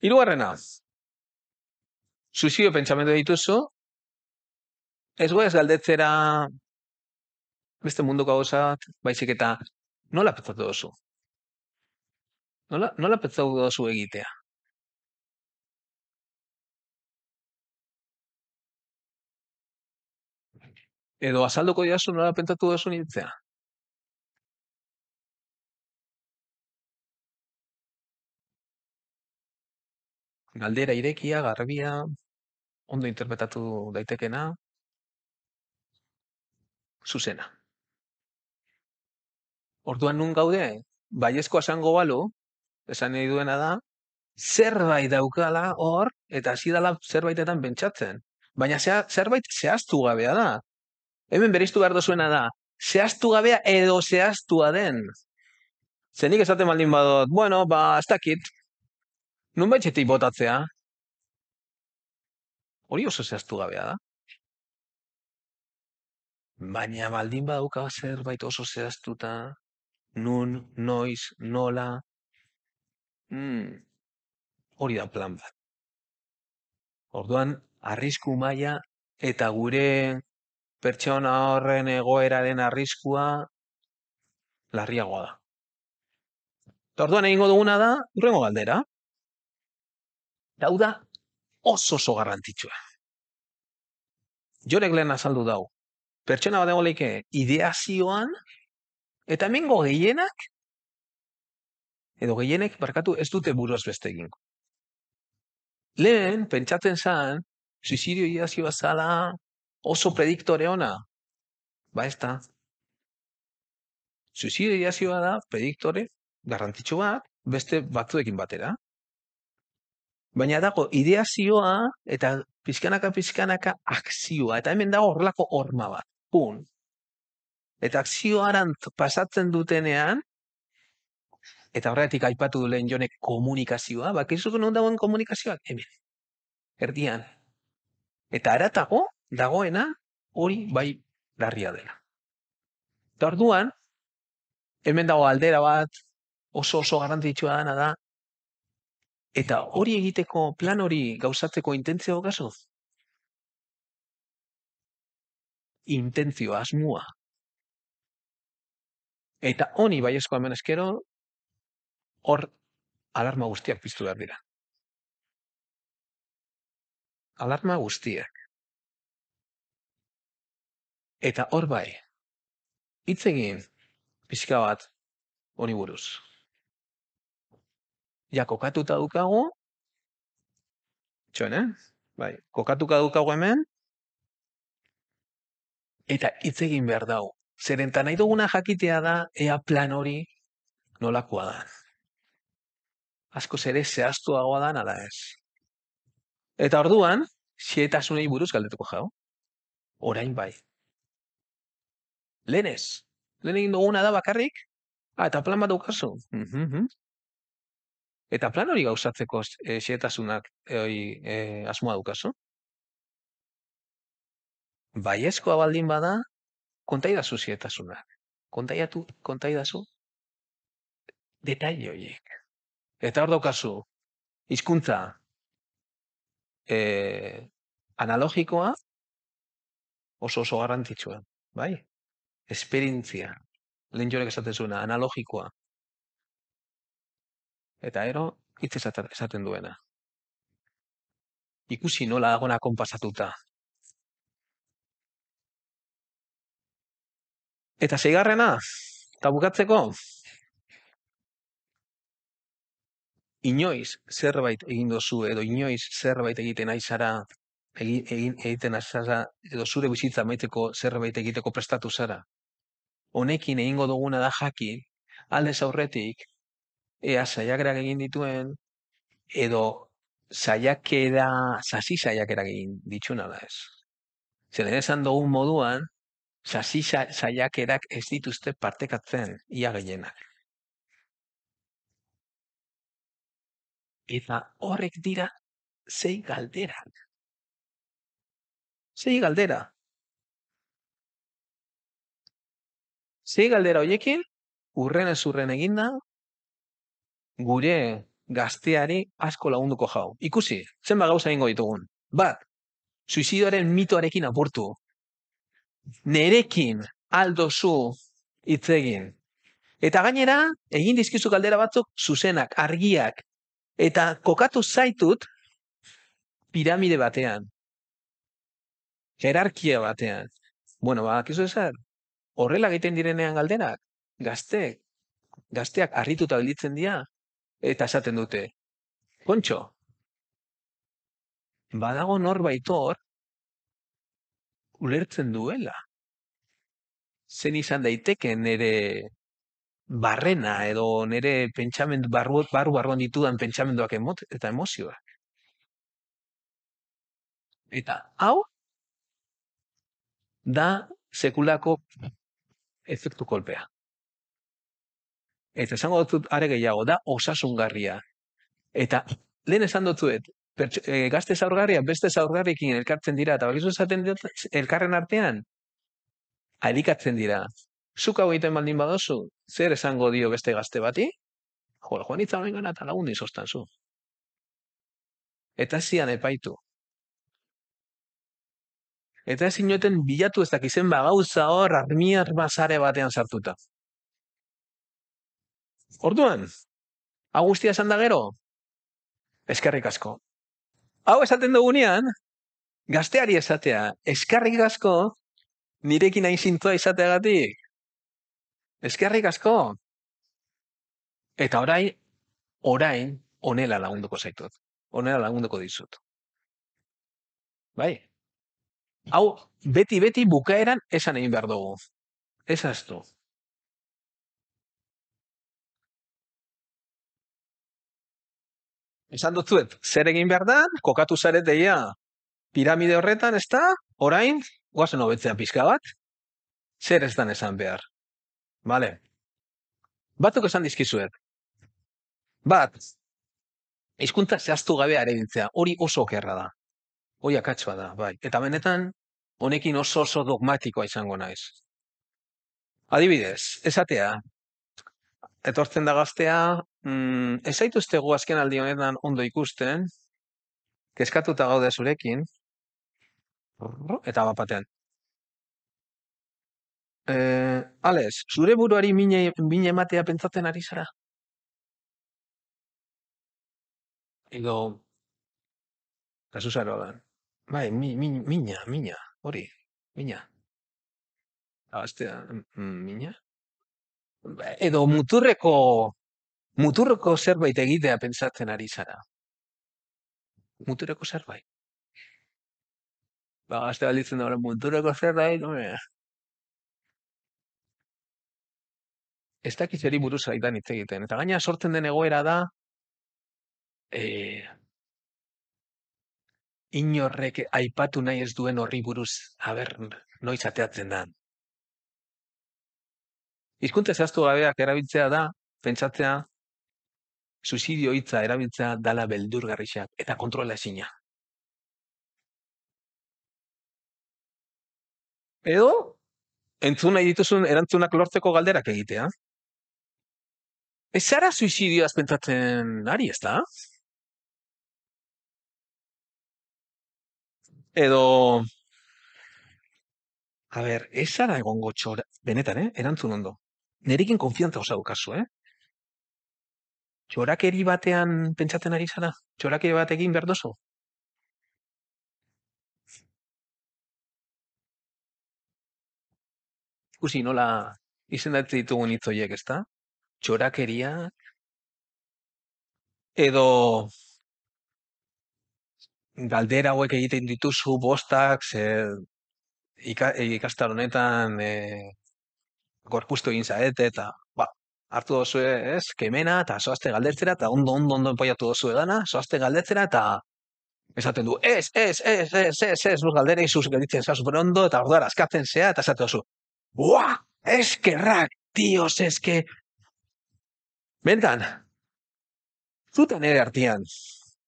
Irugarrena, suizido pentsamentu dituzu, ez goez galdetzera beste munduko gauzat, baizik eta nola petatu duzu? Nola, nola petatu duzu egitea? edo azalduko diazu nola pentatu duzu nintzea. Galdera irekia, garbia, ondo interpretatu daitekena, zuzena. Orduan nun gaude, baiezkoa esango balu, esan nahi duena da, zerbait daukala hor, eta hasi dala zerbaitetan bentsatzen. Baina zerbait zehaztu gabea da. Hemen bereiztu behar dozuena da, zehaztu gabea edo zehaztua den. Zenik esaten baldin badot, bueno, ba, ez dakit, nun baitxetik botatzea, hori oso zehaztu gabea da. Baina baldin baduka zer zerbait oso zehaztuta, nun, noiz, nola, mm, hori da plan bat. Orduan, arrisku maila eta gure pertsona horren egoeraren arriskua larriagoa da. Orduan egingo duguna da, urrengo galdera. Dauda oso oso garrantzitsua. Jorek lehen azaldu dau. Pertsona bat leike ideazioan, eta mingo gehienak, edo gehienek, barkatu, ez dute buruz beste egingo. Lehen, pentsatzen zan, suizidio ideazioa zala, oso prediktore ona. Ba ez da. Suizidia zioa da, prediktore, garrantzitsu bat, beste batzuekin batera. Baina dago, ideazioa eta pizkanaka, pizkanaka, akzioa. Eta hemen dago horrelako horma bat. Pun. Eta akzioarantz pasatzen dutenean, eta horretik aipatu du lehen jonek komunikazioa, bak izuzun hon dagoen komunikazioak, hemen, erdian. Eta eratago, dagoena hori bai larria dela. orduan, hemen dago aldera bat oso oso garrantzitsua dana da eta hori egiteko plan hori gauzatzeko intentzio gasoz intentzio asmua eta honi bai esko hemen eskero hor alarma guztiak piztu behar dira alarma guztiak Eta hor bai, hitz egin pixka bat honi buruz. Ja, kokatuta dukagu, txone, eh? bai, kokatuka dukagu hemen, eta hitz egin behar dau. Zeren ta nahi duguna jakitea da, ea plan hori nolakoa da. Azko zere zehaztuagoa da, nala ez. Eta orduan, xietasunei buruz galdetuko jau. Orain bai, lenez. Lehen egin duguna da bakarrik, ah, eta plan bat daukazu. Mm -hmm. Eta plan hori gauzatzeko e, e, e, asmoa daukazu. Baiezkoa baldin bada, kontaidazu sietasunak. Kontaidatu, kontaidazu, detaile horiek. Eta hor daukazu, hizkuntza e, analogikoa oso oso garrantzitsua. Bai, esperientzia, lehen jorek esaten zuena, analogikoa. Eta ero, hitz esaten duena. Ikusi nola agona konpasatuta. Eta seigarrena, eta bukatzeko, inoiz zerbait egin dozu edo inoiz zerbait egiten aizara egin, egiten aizara edo zure bizitza maiteko zerbait egiteko prestatu zara honekin egingo duguna da jakin, alde zaurretik, ea zaiakerak egin dituen, edo zaiakera, zazi egin dituen ala ez. Zer esan dugun moduan, zazi ez dituzte partekatzen ia gehienak. Eta horrek dira zei galderak. Zei galdera. Ze galdera hoiekin, urren ez urren eginda, gure gazteari asko lagunduko jau. Ikusi, zenba gauza egingo ditugun. Bat, suizidoaren mitoarekin apurtu. Nerekin aldozu itzegin. Eta gainera, egin dizkizu galdera batzuk zuzenak, argiak, eta kokatu zaitut piramide batean. Jerarkia batean. Bueno, ba, kizu horrela egiten direnean galderak gazteek gazteak harrituta gelditzen dira eta esaten dute kontxo badago norbait hor ulertzen duela zen izan daiteke nere barrena edo nere pentsament barruot barru barruan ditudan pentsamenduak emot eta emozioak eta hau da sekulako efektu kolpea. Eta esango dut are gehiago da osasungarria. Eta lehen esan dut zuet, eh, gazte zaurgarria, beste zaurgarrikin elkartzen dira, eta bakizu esaten dut elkarren artean, ailikatzen dira. hau egiten baldin badozu, zer esango dio beste gazte bati? Jol, joan itza hori gana eta lagundi zostan zu. Eta zian epaitu eta ez inoeten bilatu ez dakizen ba gauza hor armiar mazare batean sartuta. Orduan, agustia esan da gero, eskerrik asko. Hau esaten dugunean, gazteari esatea, eskerrik asko, nirekin hain zintua izateagatik. Eskerrik asko. Eta orain, orain, onela lagunduko zaitut. Onela lagunduko dizut. Bai, hau, beti, beti bukaeran esan egin behar dugu. Ez aztu. Esan dut zer egin behar da, kokatu zaret piramide horretan, ez da, orain, guazen hobetzea pizka bat, zer ez dan esan behar. Bale. Batuk esan dizkizuet. Bat, izkuntza zehaztu gabe ere hori oso okerra da hoi akatsua da, bai. Eta benetan, honekin oso oso dogmatikoa izango naiz. Adibidez, esatea, etortzen da gaztea, mm, ez tegu azken aldi honetan ondo ikusten, keskatuta gaude zurekin, eta bapatean. E, eh, Alez, zure buruari mine, mine ematea pentsatzen ari zara? Ego... kasu Bai, mi, mi, mina, mina, hori, mina. Astea, mina. Edo muturreko, muturreko zerbait egitea pentsatzen ari zara. Muturreko zerbait. Ba, azte balitzen muturreko zerbait, hori. Ez dakit buruz aitan hitz egiten. Eta gaina sortzen den egoera da, eh inorrek aipatu nahi ez duen horri buruz, haber, noiz ateatzen da. Izkuntza zehaztu gabeak erabiltzea da, pentsatzea, susidio hitza erabiltzea dala beldur eta kontrola esina. Edo, entzun nahi dituzun erantzunak lortzeko galderak egitea. Ez zara suizidioaz pentsatzen ari ez da? edo a ber, ez zara egon gotxo, benetan, eh? erantzun ondo. Nerekin konfiantza osa dukazu, eh? Txorakeri batean pentsatzen ari zara? Txorakeri batekin berdozo? Guzi, Ikusi nola Izen ditugun hitzoiek horiek, ezta? Txorakeriak edo galdera hauek egiten dituzu bostak ze eh, ikastar honetan e, eh, gorpustu egin zaete eta ba, hartu dozu ez, kemena eta soaste galdetzera eta ondo ondo ondo empoiatu dozu edana, soaste galdetzera eta esaten du, es ez, ez, ez, ez, es ez, galdera sus galditzen zaz brondo eta ordar askatzen zea eta esaten dozu, bua, eskerrak, dios, eske, bentan, zuten ere artian,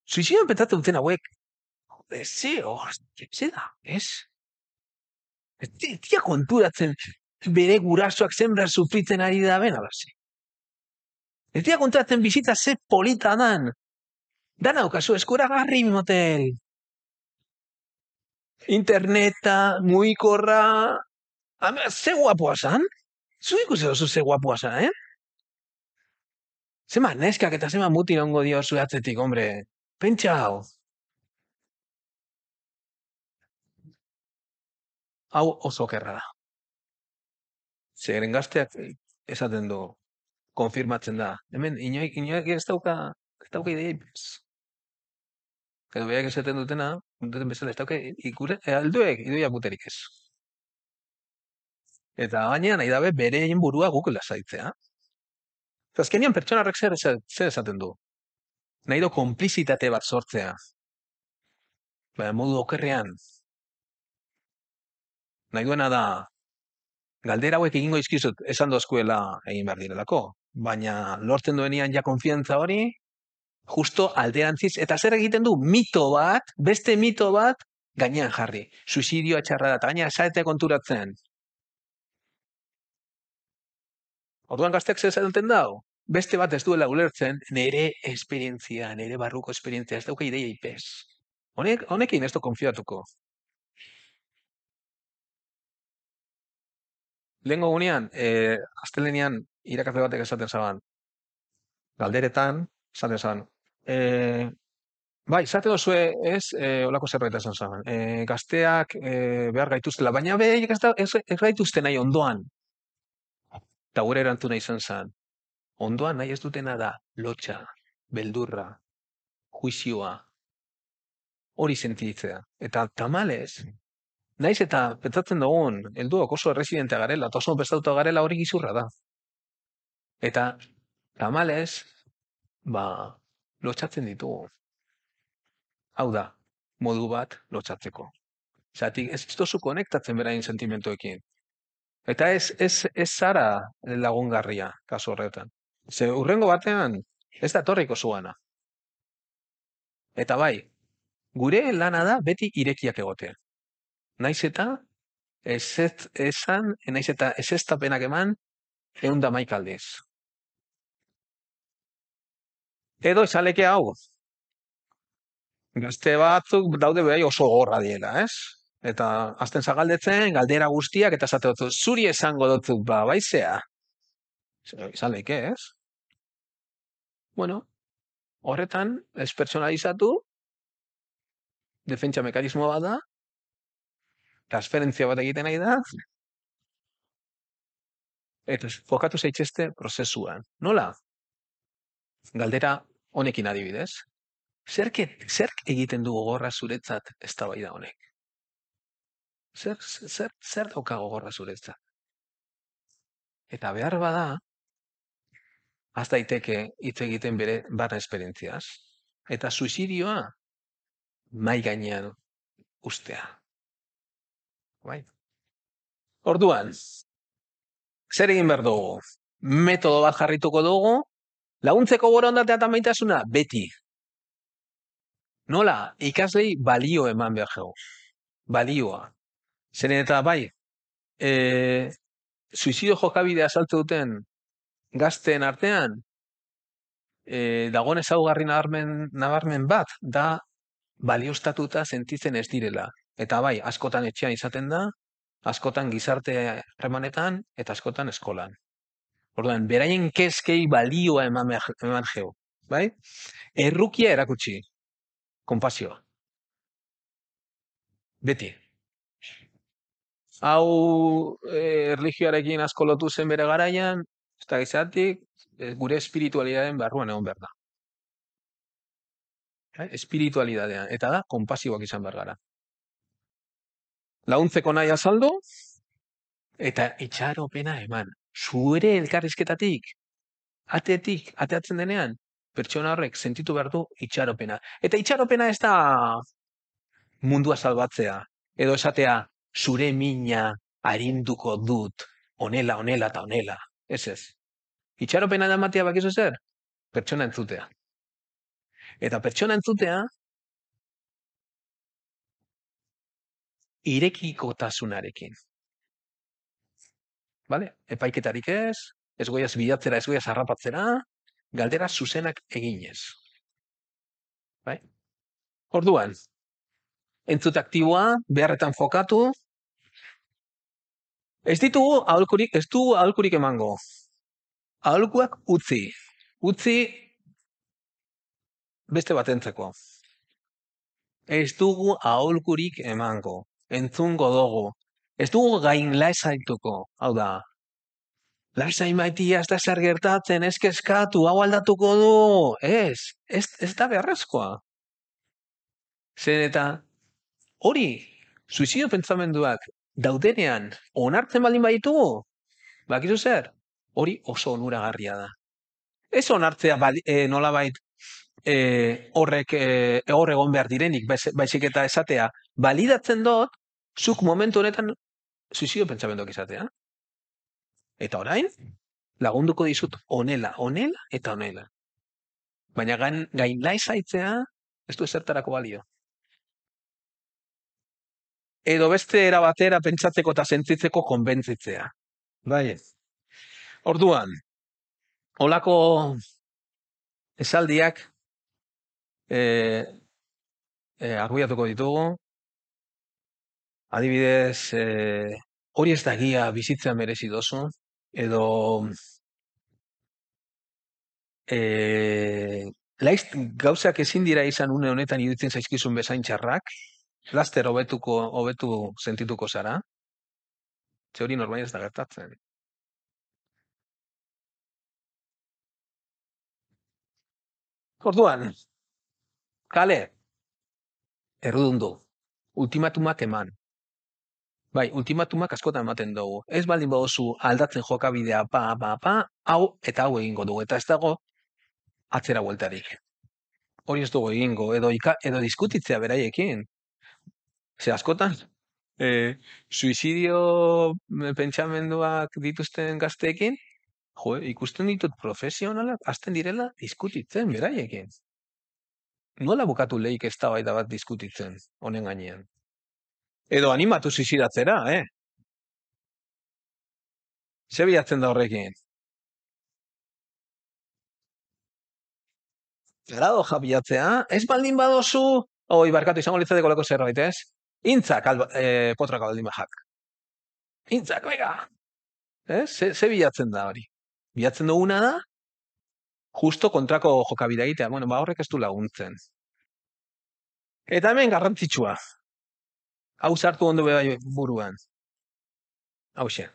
suizioan pentsatu duten hauek, Eh, zeo, oh, ze da, ez? Tia konturatzen bere gurasoak zenbra sufritzen ari da ben, alazi. Ez dira kontratzen bizita ze polita dan. Dan aukazu eskura garri motel. Interneta, muikorra. ze guapoa zan? Zu ikus edo ze eh? Zema neskak eta zema muti nongo dio zuatzetik, hombre. Pentsa hau. hau oso kerra da. Zeren gazteak eh, esaten du, konfirmatzen da. Hemen, inoek, inoek ez dauka, ez dauka idei bez. Edo behar egizaten dutena, duten bezala, ez dauka ikure, e, eh, alduek, idu guterik ez. Eta gainean, nahi dabe, bere egin burua gukela zaitzea. Azkenian pertsona horrek zer esaten du. Nahi do, konplizitate bat sortzea. Baina modu okerrean, nahi duena da, galdera hauek egingo izkizut, esan dozkuela egin behar direlako, baina lortzen duenian ja konfientza hori, justo alderantziz, eta zer egiten du, mito bat, beste mito bat, gainean jarri. Suizidioa txarra da, eta gainean saete konturatzen. Orduan gazteak zer zelten dau, beste bat ez duela ulertzen, nire esperientzia, nire barruko esperientzia, ez dauka ideia ipes. Honek, honekin ez du konfiatuko. gogunean, gunean, e, eh, astelenean irakazle batek esaten zaban, galderetan, esaten zaban, e, bai, zate dozu ez, e, eh, olako zerbait esan zaban, e, gazteak e, behar gaituztela, baina behar ez, ez, ez gaituzten nahi ondoan, eta gure erantzuna izan zan, ondoan nahi ez dutena da, lotxa, beldurra, juizioa, hori sentitzea. Eta tamalez, Naiz eta pentsatzen dugun, elduak oso residente garela, eta oso pentsatuta garela hori gizurra da. Eta tamales, ba, lotxatzen ditugu. Hau da, modu bat lotxatzeko. Zati, ez iztosu konektatzen berain sentimentoekin. Eta ez, ez, ez zara lagungarria, kaso horretan. Ze hurrengo batean, ez da torriko zuana. Eta bai, gure lana da beti irekiak egotea naiz eta ez esan, naiz eta ez eman, egun da maikaldiz. Edo esaleke hau. Gazte batzuk daude behai oso gorra diela, ez? Eta azten zagaldetzen, galdera guztiak, eta zate zuri esango dutu, ba, baizea. Izaleke, ez? Bueno, horretan, ez personalizatu, defentsa mekanismo bat da, transferentzia bat egiten nahi da, eta fokatu zaitxeste prozesuan. Nola? Galdera honekin adibidez. Zerk, e-, zerk egiten dugu gorra zuretzat ez da honek? Zer, zer, zer gogorra zuretzat? Eta behar bada, azta daiteke hitz egiten bere barra esperientziaz. Eta suizidioa mai gainean ustea bai. Orduan, zer egin behar dugu? Metodo bat jarrituko dugu, laguntzeko gorondatea eta maitasuna, beti. Nola, ikaslei balio eman behar jau. Balioa. Zer eta bai, e, suizidio jokabidea saltu duten gazten artean, e, dagoen ezagarri nabarmen, nabarmen bat, da balioztatuta sentitzen ez direla. Eta bai, askotan etxean izaten da, askotan gizarte remanetan, eta askotan eskolan. Orduan, beraien kezkei balioa eman geho. Bai? Errukia erakutsi. Kompazioa. Beti. Hau eh, erligioarekin asko lotu zen bere garaian, ez da gizatik, eh, gure espiritualidaden barruan egon berda. Bai. Espiritualidadean, eta da, kompazioak izan bergaran launtzeko nahi azaldu, eta itxaropena eman. Zure elkarrizketatik, atetik, ateatzen denean, pertsona horrek sentitu behar du itxaropena. Eta itxaropena ez da mundua salbatzea, edo esatea zure mina arinduko dut, onela, onela eta onela. Ez ez. Itxaropena da matia bakizu zer? Pertsona entzutea. Eta pertsona entzutea, irekikotasunarekin. Vale? Epaiketarik ez, ez goiaz bilatzera, ez goiaz galdera zuzenak eginez. Bai? Orduan, entzut aktiboa, beharretan fokatu, ez ditugu aholkurik, ez du aholkurik emango. Aholkuak utzi, utzi beste batentzeko. Ez dugu aholkurik emango entzungo dugu. Ez dugu gain laizaituko, hau da. Lasai maitia ez da zer gertatzen, ez keskatu, hau aldatuko du, ez, ez, ez da beharrezkoa. Zer eta hori, suizidio pentsamenduak daudenean onartzen baldin baditugu, bakizu zer, hori oso onuragarria da. Ez onartzea bali, e, nolabait e, horrek e, hor egon behar direnik, baizik eta esatea, balidatzen dut, zuk momentu honetan suizio pentsamenduak izatea. Eta orain, lagunduko dizut onela, onela eta onela. Baina gain, gain laizaitzea, ez du esertarako balio. Edo beste erabatera pentsatzeko eta sentitzeko konbentzitzea. Bai ez. Orduan, olako esaldiak e, eh, e, eh, argudiatuko ditugu. Adibidez, e, hori ez dagia bizitza merezi dozu, edo e, laizt, gauzak ezin dira izan une honetan iruditzen zaizkizun bezain txarrak, laster hobetuko hobetu sentituko zara. Ze hori normalia ez da gertatzen. Orduan, kale, errudundu, ultimatumak eman. Bai, ultimatumak askotan ematen dugu. Ez baldin baduzu aldatzen jokabidea, pa, pa, pa, hau eta hau egingo dugu. Eta ez dago, atzera bueltarik. Hori ez dugu egingo, edo, ika, edo diskutitzea beraiekin. Ze askotan, e, suizidio eh, pentsamenduak dituzten gazteekin, jo, ikusten ditut profesionalak, azten direla diskutitzen beraiekin nola bukatu leik ez da bat diskutitzen, honen gainean. Edo animatu zizidatzera, eh? Ze bilatzen da horrekin? Grado jabiatzea, eh? ez baldin badozu, oi, barkatu, izango litzatik olako zerbait, ez? Intzak, alba, eh, potrak baldin bajak. Intzak, bega! Ez? Eh? Ze, ze bilatzen da hori? Bilatzen duguna da, justo kontrako jokabidea egitea. Bueno, ba horrek ez du laguntzen. Eta hemen garrantzitsua. Hau sartu ondo bai buruan. Hau xe.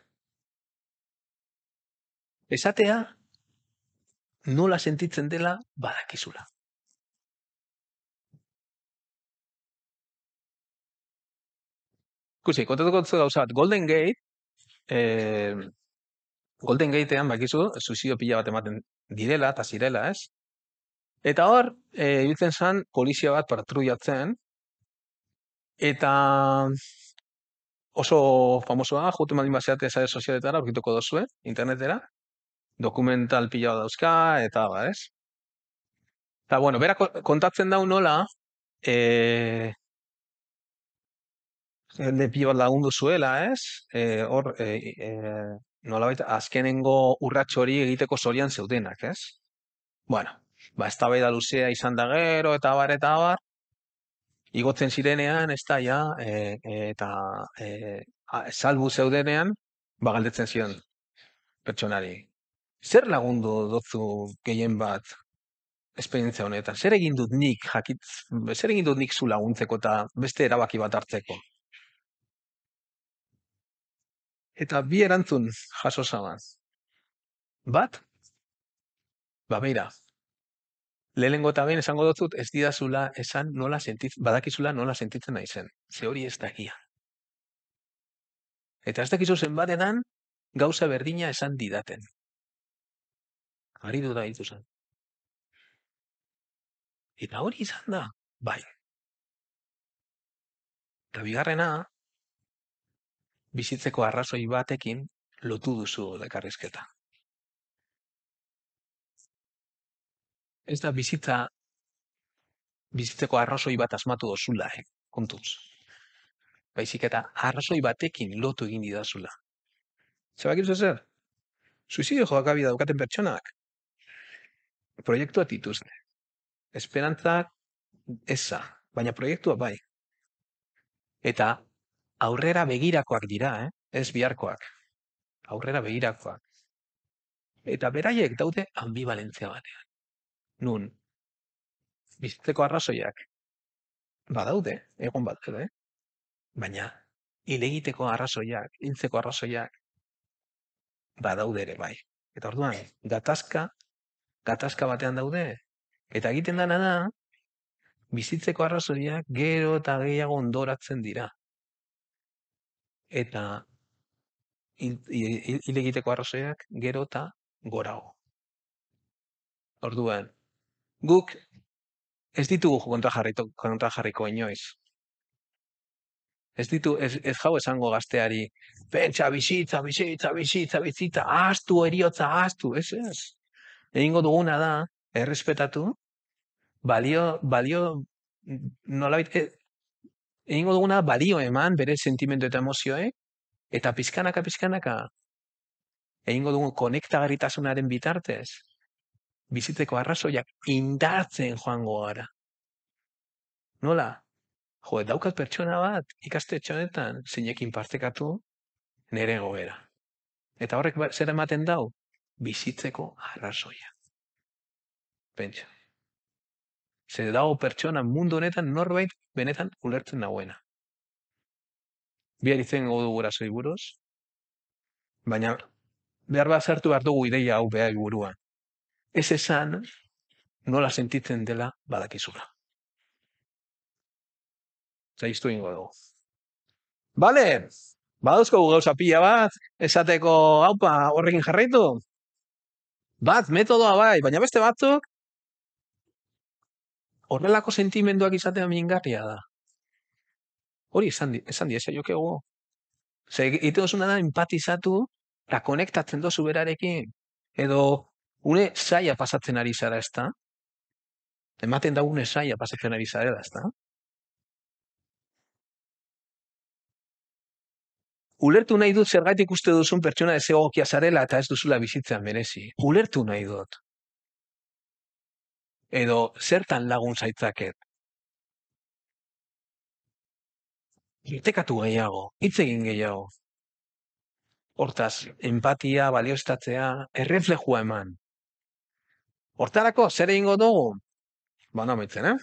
Esatea, nola sentitzen dela badakizula. Kusi, kontatuko gauza bat, Golden Gate, eh, Golden Gatean, bakizu, suizidio pila bat ematen direla, eta zirela, ez? Eta hor, e, ibiltzen zan, polizia bat pertruiatzen, eta oso famosoa, jute maldin baseatea zare sozialetara, orkituko dozue, internetera, dokumental pila bat dauzka, eta ba, ez? Eta, bueno, bera kontatzen daun nola, e... Eh, bat lagundu zuela, ez? Eh, hor, eh, nolabait, azkenengo urratxo hori egiteko zorian zeudenak, ez? Bueno, ba, ez da luzea izan da gero, eta bar, eta bar, igotzen zirenean, ez da, ja, e, e, eta e, a, salbu zeudenean, bagaldetzen zion pertsonari. Zer lagundu dozu gehien bat esperientzia honetan? Zer egin dut nik, jakitz, zer egin dut nik zu laguntzeko eta beste erabaki bat hartzeko? eta bi erantzun jaso samaz. Bat? Ba, beira. Lehenengo eta behin esango dutzut, ez didazula esan nola sentitzen, badakizula nola sentitzen nahi Ze hori ez da Eta ez dakizu zen bat gauza berdina esan didaten. Haridu da hitu zen. Eta hori izan da, bai. Eta bigarrena, bizitzeko arrazoi batekin lotu duzu lekarrizketa. Ez da bizitza bizitzeko arrazoi bat asmatu dozula, eh? kontuz. Baizik eta arrazoi batekin lotu egin didazula. Zabak iruz zer? Suizidio joak abida daukaten pertsonak. Proiektua dituzte. Esperantza eza, baina proiektua bai. Eta aurrera begirakoak dira, eh? ez biharkoak. Aurrera begirakoak. Eta beraiek daude ambivalentzia batean. Nun, bizitzeko arrazoiak badaude, egon bat eh? baina ilegiteko arrazoiak, hiltzeko arrazoiak badaude ere bai. Eta orduan, gatazka, gatazka batean daude, eta egiten dana da, bizitzeko arrazoiak gero eta gehiago ondoratzen dira eta hile egiteko arrazoiak gero eta gorago. Orduan, guk ez ditugu kontra jarriko, inoiz. Ez ditu, ez, ez jau esango gazteari, pentsa bizitza, bizitza, bizitza, bizitza, astu, eriotza, astu, ez, ez. Egingo duguna da, errespetatu, balio, balio, nolabait, e, egingo duguna balio eman bere sentimendu eta emozioek eta pizkanaka pizkanaka egingo dugu konektagarritasunaren bitartez biziteko arrazoiak indartzen joango gara. Nola? Jo, daukat pertsona bat ikaste txonetan zinekin partekatu nere gobera. Eta horrek ba, zer ematen dau? Bizitzeko arrazoia Pentsa da dago pertsona mundu honetan norbait benetan ulertzen dagoena. Biar izen godu gura buruz, baina behar bat zartu behar dugu ideia hau behar burua. Ez esan nola sentitzen dela badakizula. Zaiztu ingo dugu. Bale, gu gauza pila bat, esateko haupa horrekin jarraitu. Bat, metodoa bai, baina beste batzuk, horrelako sentimenduak izatea mingarria da. Hori esan di, esan di, esan jokego. Oh. Ze, ite da, empatizatu, eta konektatzen dozu berarekin, edo une saia pasatzen ari zara, ezta? Ematen da une saia pasatzen ari zara, ezta? Ulertu nahi dut zergatik uste duzun pertsona ez egokia zarela eta ez duzula bizitzen merezi. Ulertu nahi dut edo zertan lagun zaitzaket. Irtekatu gehiago, hitz egin gehiago. Hortaz, empatia, balioztatzea, erreflejua eman. Hortarako, zer egin dugu? Ba, no, mitzen, eh?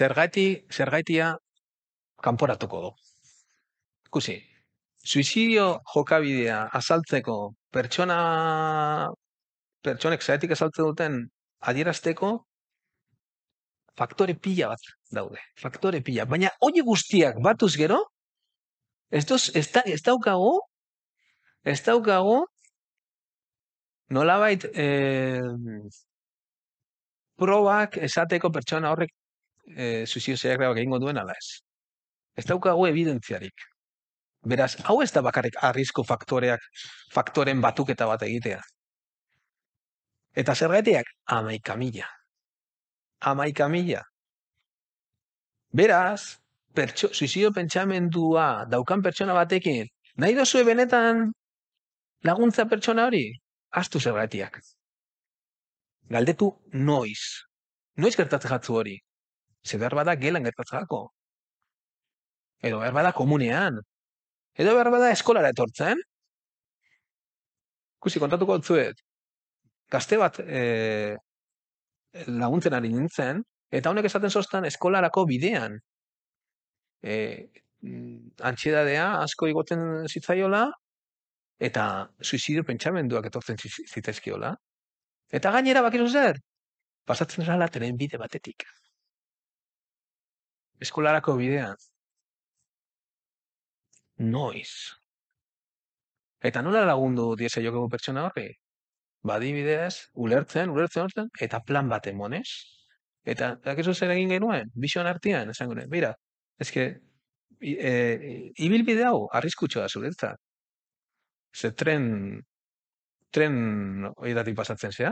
Zergaiti, zergaitia kanporatuko du. Ikusi, suizidio jokabidea azaltzeko pertsona pertsonek zaetik esaltzen duten adierazteko faktore pila bat daude. Faktore pila. Baina, oi guztiak batuz gero, ez ez, da, daukago, ez daukago, nolabait, eh, probak esateko pertsona horrek eh, suizio zeiak grabak egingo duen ala ez. Ez daukago evidenziarik. Beraz, hau ez da bakarrik arrisko faktoreak, faktoren batuketa bat egitea. Eta zer gaitiak? Amaika mila. Amaika mila. Beraz, pertso, suizio pentsamendua daukan pertsona batekin, nahi dozue benetan laguntza pertsona hori? Astu zer gaitiak. Galdetu noiz. Noiz gertatzen jatzu hori. Zer behar bada gelan Edo behar komunean. Edo behar bada eskolara etortzen. Kusi, kontatuko zuet, gazte bat e, laguntzen ari nintzen, eta honek esaten zostan eskolarako bidean. E, mm, antxedadea asko igoten zitzaiola, eta suizidio pentsamenduak etortzen zitzaizkiola. Eta gainera bakiru zer, pasatzen zela tren bide batetik. Eskolarako bidean. Noiz. Eta nola lagundu diesa jokegu pertsona horri? badibidez, ba, ulertzen, ulertzen, ulertzen, eta plan bat emonez. Eta, dakizu zer egin genuen, bisoan artean, esan gure, mira, ezke, e, e, ibilbide hau, arriskutxo da zuretza. Zer tren, tren oietatik pasatzen zea,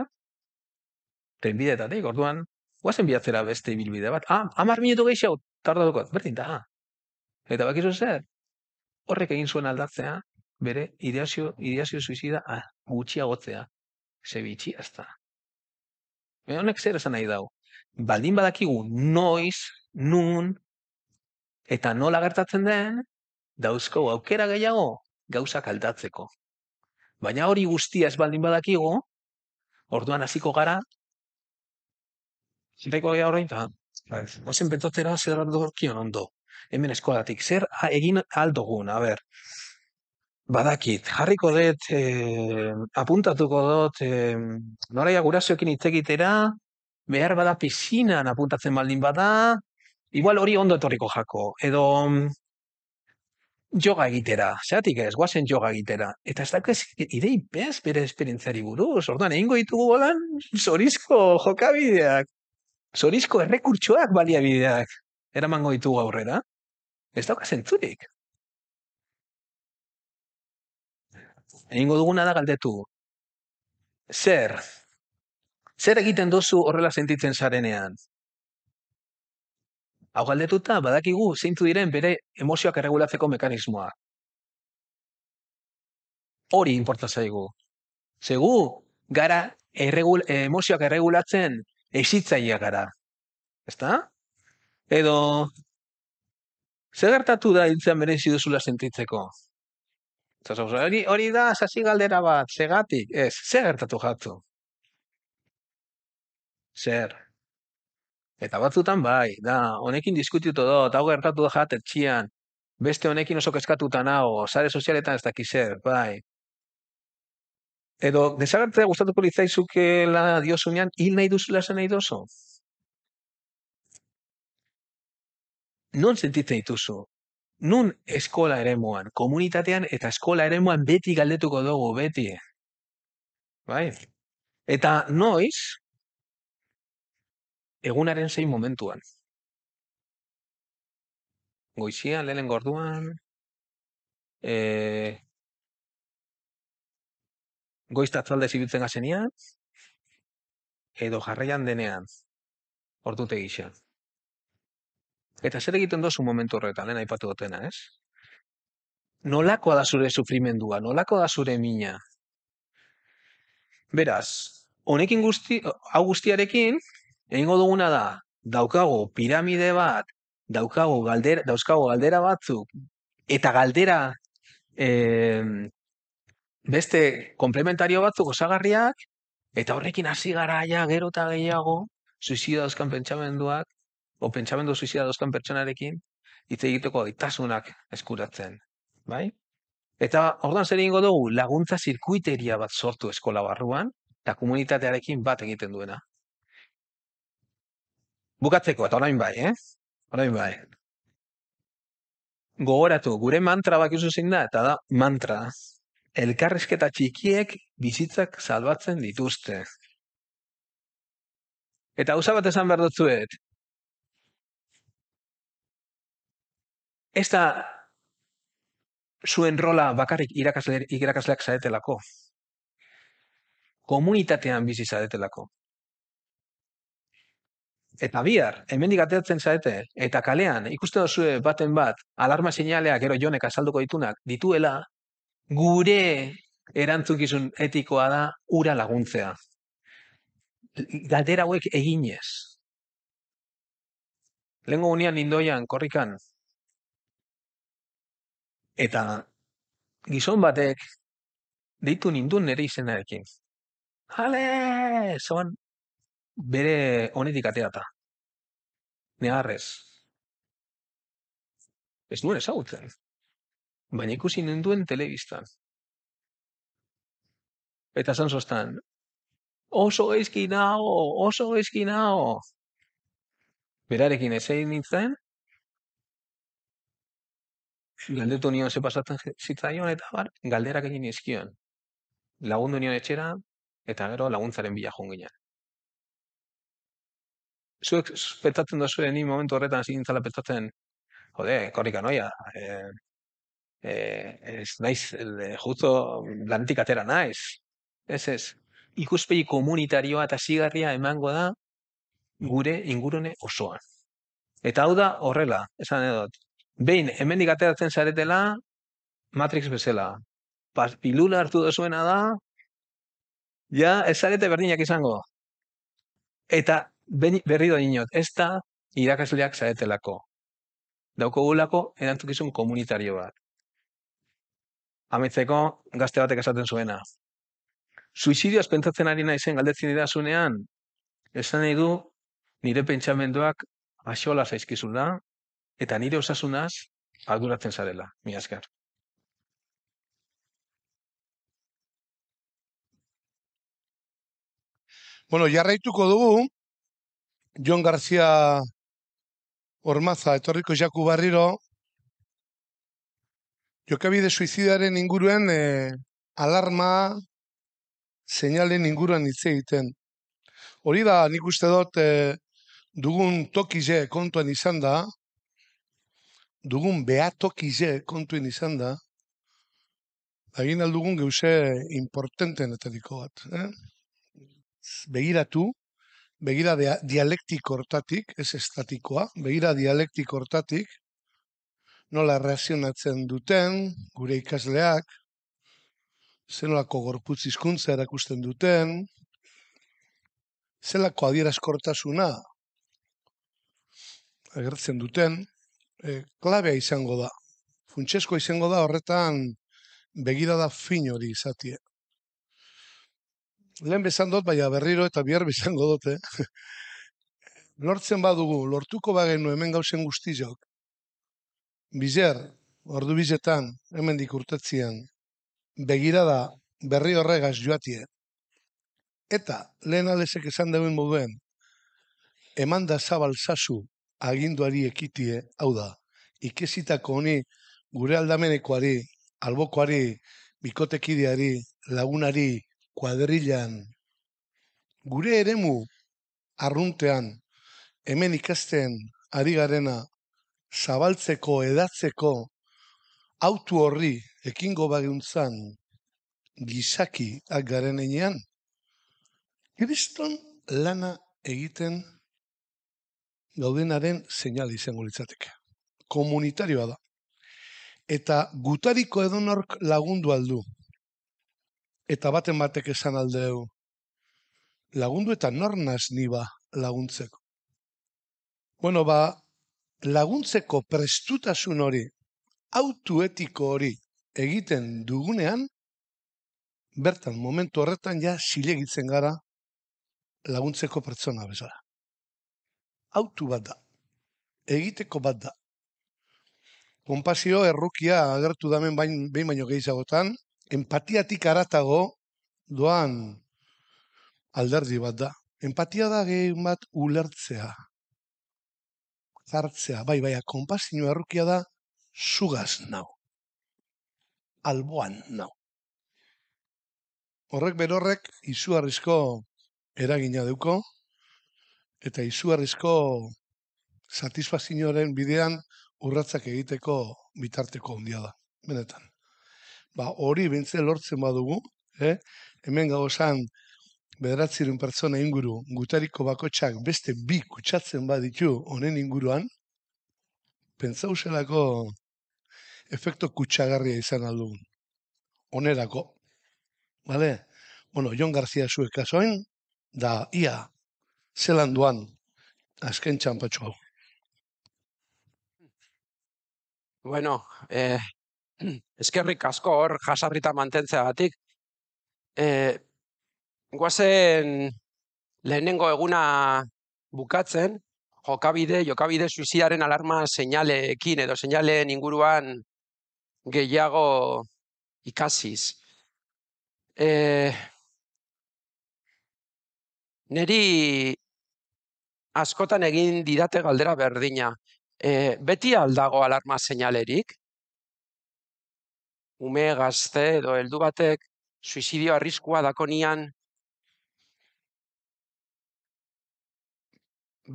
tren bideetatik, orduan, guazen biatzera beste ibilbidea bat, ah, amar minutu gehiago, tardatuko, berdin, da. Eta bakizu zer, horrek egin zuen aldatzea, bere ideazio, ideazio suizida ah, gutxiagotzea sebitxi, ez da. Honek zer esan nahi dau. Baldin badakigu noiz, nun, eta nola gertatzen den, dauzko aukera gehiago gauzak aldatzeko. Baina hori guztia ez baldin badakigu, orduan hasiko gara, orain gehiago horrein, eta ba, gozen pentotera zer ondo. Hemen eskoadatik, zer egin aldogun, a ber, Badakit, jarriko dut, e, apuntatuko dut, e, noraia gurasoekin hitz behar bada pisinan apuntatzen baldin bada, igual hori ondo etorriko jako, edo joga egitera, zeatik ez, guazen joga egitera. Eta ez dakiz idei bez bere esperientziari buruz, orduan egingo ditugu bolan, zorizko jokabideak, zorizko errekurtsoak baliabideak, eramango ditugu aurrera. Ez dauka zentzurik. egingo duguna da galdetu. Zer? Zer egiten duzu horrela sentitzen sarenean? Hau galdetuta badakigu zeintzu diren bere emozioak erregulatzeko mekanismoa. Hori importa zaigu. Segu gara emozioak erregulatzen exitzailea gara. Ezta? Edo Zer gertatu da hiltzean berenzi duzula sentitzeko? Hori, hori da, sasi galdera bat, zegatik, ez, zer gertatu jatzu? Zer. Eta batzutan bai, da, honekin diskutitu do, eta hau gertatu da jat, beste honekin oso keskatuta nago, sare sozialetan ez dakizer, bai. Edo, desagartea gustatuko litzaizukela diosunean, hil nahi duzula zen nahi duzu? Non sentitzen dituzu? nun eskola ere komunitatean eta eskola ere beti galdetuko dugu, beti. Bai? Eta noiz, egunaren zein momentuan. Goizian, lehen gorduan. E... Goizta atzalde zibiltzen gazenean. Edo jarraian denean. Hortute tegixan. Eta zer egiten dozu momentu horretan, lehen aipatu dutena, ez? Nolakoa da zure sufrimendua, nolako da zure mina? Beraz, honekin guzti, hau guztiarekin, egingo duguna da, daukago piramide bat, daukago galdera, dauzkago galdera batzuk, eta galdera beste komplementario batzuk osagarriak, eta horrekin hasi garaia ja, gero gehiago, suizidu dauzkan pentsamenduak, o pentsamendu suizida dozkan pertsonarekin, hitz egiteko gaitasunak eskuratzen, bai? Eta ordan zer egingo dugu, laguntza zirkuiteria bat sortu eskola barruan, eta komunitatearekin bat egiten duena. Bukatzeko, eta orain bai, eh? Orain bai. Gogoratu, gure mantra bak zein da, eta da mantra. Elkarrizketa txikiek bizitzak salbatzen dituzte. Eta usabat esan behar dutzuet, ez da zuen rola bakarrik irakasle, irakasleak zaetelako. Komunitatean bizi zaetelako. Eta bihar, hemendik ateratzen zaete, eta kalean, ikuste duzue baten bat, alarma sinaleak ero jonek azalduko ditunak, dituela, gure erantzukizun etikoa da ura laguntzea. Galdera hauek eginez. Lengo unian indoian, korrikan, Eta gizon batek deitu nindu nere izenarekin. Hale, zoan bere honetik ateata. Neharrez, Ez nuen ezagutzen. Baina ikusi nenduen telebiztan. Eta San oso gaizki nao, oso gaizki nao. Berarekin ezein nintzen, galdetu nion ze pasatzen zitzaion, eta bar, galderak egin izkion. Lagundu nion etxera, eta gero laguntzaren bila ginen. Zuek pentsatzen da zuen, ni momentu horretan zintzala pentsatzen, jode, korrika noia, e, eh, e, eh, ez naiz, e, justo atera naiz. Ez ez, ikuspegi komunitarioa eta zigarria emango da gure ingurune osoan. Eta hau da horrela, esan edo, behin hemen ateratzen zaretela, Matrix bezala. Pas, pilula hartu dozuena da, ja, ez zarete berdinak izango. Eta berri doa inot, ez da irakasleak zaretelako. Dauko gulako, erantzukizun komunitario bat. Hamitzeko gazte batek esaten zuena. Suizidioaz pentsatzen ari naizen galdetzen dira zunean, esan nahi du, nire pentsamenduak asola zaizkizu da, eta nire osasunaz alduratzen zarela, mi azkar. Bueno, jarraituko dugu, John Garcia Ormaza, etorriko jaku barriro, jokabide suizidaren inguruen eh, alarma zeinalen inguruan hitze egiten. Hori da, nik uste eh, dugun tokize kontuan izan da, dugun behatokize kontuen izan da, egin aldugun geuse importenten eta bat. Eh? Begiratu, begira dialektik hortatik, ez estatikoa, begira dialektik hortatik, nola reazionatzen duten, gure ikasleak, zenolako gorputz hizkuntza erakusten duten, zelako adierazkortasuna agertzen duten, e, klabea izango da. Funtsesko izango da horretan begirada da fin hori Lehen bezan dut, baina berriro eta bihar bezango dut, eh? Lortzen badugu, lortuko bagen nu hemen gauzen guztizok. Bizer, ordu bizetan, hemen dikurtetzian, begira berri horregaz joatie. Eta, lehen alezek esan deuen moduen, eman da zabalzazu, aginduari ekitie, hau da, ikesitako honi, gure aldamenekoari, albokoari, bikotekideari, lagunari, kuadrilan, gure eremu arruntean, hemen ikasten ari garena, zabaltzeko, edatzeko, autu horri, ekingo bagiuntzan, gizaki garen enean, kriston lana egiten gaudenaren seinal izango litzateke. Komunitarioa da. Eta gutariko edonork lagundu aldu. Eta baten batek esan aldeu. Lagundu eta nornaz niba laguntzeko. Bueno, ba, laguntzeko prestutasun hori, autuetiko hori egiten dugunean, bertan, momentu horretan ja silegitzen gara laguntzeko pertsona bezala autu bat da. Egiteko bat da. Konpazio errukia agertu damen bain, behin baino gehizagotan, empatiatik aratago doan alderdi bat da. Empatia da gehien bat ulertzea. Zartzea, bai, bai, konpazio errukia da sugaz nau. Alboan nau. Horrek berorrek izu harrizko eragina duko, eta izugarrizko satisfazioaren bidean urratzak egiteko bitarteko handia da, benetan. Ba, hori bintze lortzen badugu, eh? hemen gago bederatzirun pertsona inguru, gutariko bakotxak beste bi kutsatzen baditu honen inguruan, pentsauselako efekto kutsagarria izan aldugun. Onerako. Bale? Bueno, Jon Garzia zuek kasoen, da ia zelan duan azken txampatxo Bueno, eh, eskerrik asko hor jasarrita mantentzea batik. Eh, guazen lehenengo eguna bukatzen, jokabide, jokabide suiziaren alarma seinalekin edo seinaleen inguruan gehiago ikasiz. Eh, neri askotan egin didate galdera berdina. E, beti aldago alarma seinalerik? Ume gazte edo heldu batek suizidio arriskua dakonian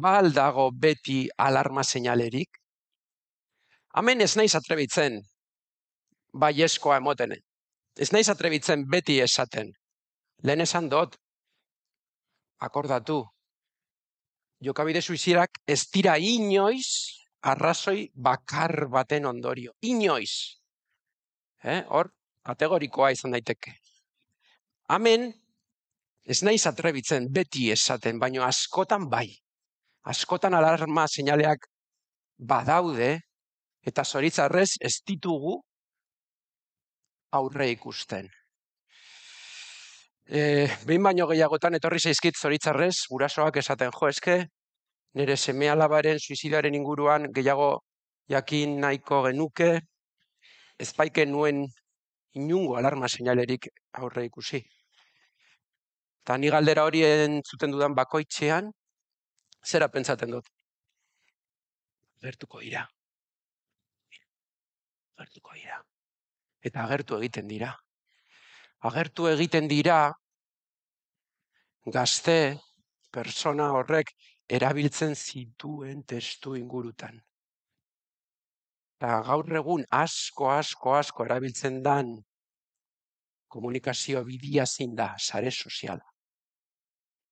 ba aldago beti alarma seinalerik? Hemen ez naiz atrebitzen baieskoa emoten. Ez naiz atrebitzen beti esaten. Lehen esan dut, akordatu, jokabide suizirak ez dira inoiz arrazoi bakar baten ondorio. Inoiz. Eh? Hor, kategorikoa izan daiteke. Amen, ez naiz atrebitzen beti esaten, baino askotan bai. Askotan alarma sinaleak badaude eta zoritzarrez ez ditugu aurre ikusten. E, behin baino gehiagotan etorri zaizkit zoritzarrez, gurasoak esaten jo eske, nire seme alabaren suizidaren inguruan gehiago jakin nahiko genuke, ezpaiken nuen inungo alarma seinalerik aurre ikusi. Eta ni galdera hori dudan bakoitzean, zera pentsaten dut. Gertuko dira. Gertuko dira. Eta agertu egiten dira. Agertu egiten dira, gazte persona horrek erabiltzen zituen testu ingurutan. Eta gaur egun asko, asko, asko erabiltzen dan komunikazio bidia zein da, sare soziala.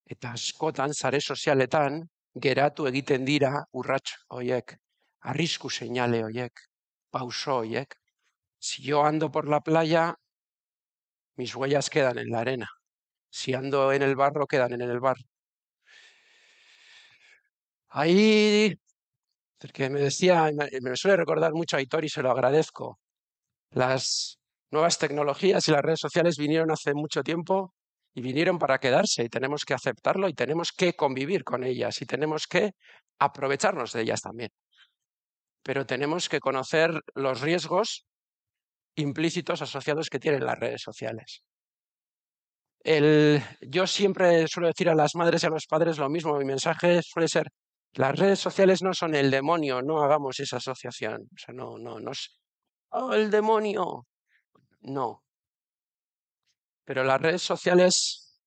Eta askotan sare sozialetan geratu egiten dira urrats hoiek, arrisku seinale hoiek, pauso hoiek. Zio por la playa, mis huellas quedan en la arena. Si ando en el barro, quedan en el bar. Ahí, porque me decía, me eh, suele recordar mucho a Hitor y se lo agradezco. Las nuevas tecnologías y las redes sociales vinieron hace mucho tiempo y vinieron para quedarse y tenemos que aceptarlo y tenemos que convivir con ellas y tenemos que aprovecharnos de ellas también. Pero tenemos que conocer los riesgos implícitos asociados que tienen las redes sociales. El, yo siempre suelo decir a las madres y a los padres lo mismo. Mi mensaje suele ser, las redes sociales no son el demonio, no hagamos esa asociación. O sea, no, no, no es, oh, el demonio. No. Pero las redes sociales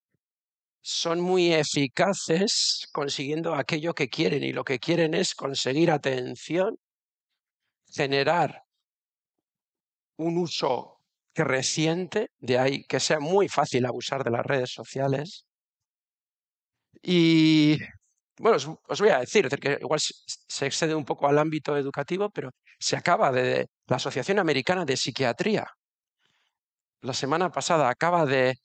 son muy eficaces consiguiendo aquello que quieren y lo que quieren es conseguir atención, generar un uso que resiente de ahí, que sea muy fácil abusar de las redes sociales. Y bueno, os, voy a decir, que igual se excede un poco al ámbito educativo, pero se acaba de, la Asociación Americana de Psiquiatría. La semana pasada acaba de,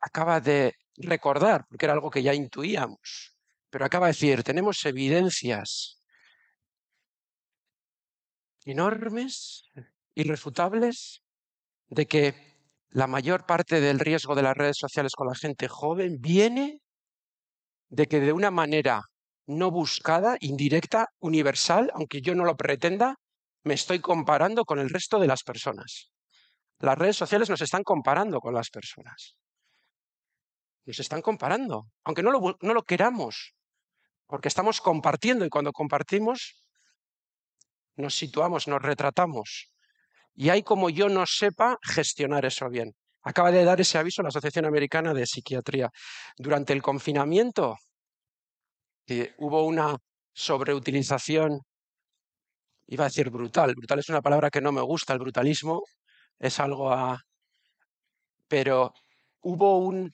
acaba de recordar, porque era algo que ya intuíamos, pero acaba de decir, tenemos evidencias enormes, irrefutables, de que la mayor parte del riesgo de las redes sociales con la gente joven viene de que de una manera no buscada, indirecta, universal, aunque yo no lo pretenda, me estoy comparando con el resto de las personas. Las redes sociales nos están comparando con las personas. Nos están comparando, aunque no lo, queramos, porque estamos compartiendo y cuando compartimos nos situamos, nos retratamos, y hay como yo no sepa gestionar eso bien. Acaba de dar ese aviso la Asociación Americana de Psiquiatría. Durante el confinamiento hubo una sobreutilización, iba a decir brutal, brutal es una palabra que no me gusta, el brutalismo es algo a... Pero hubo un,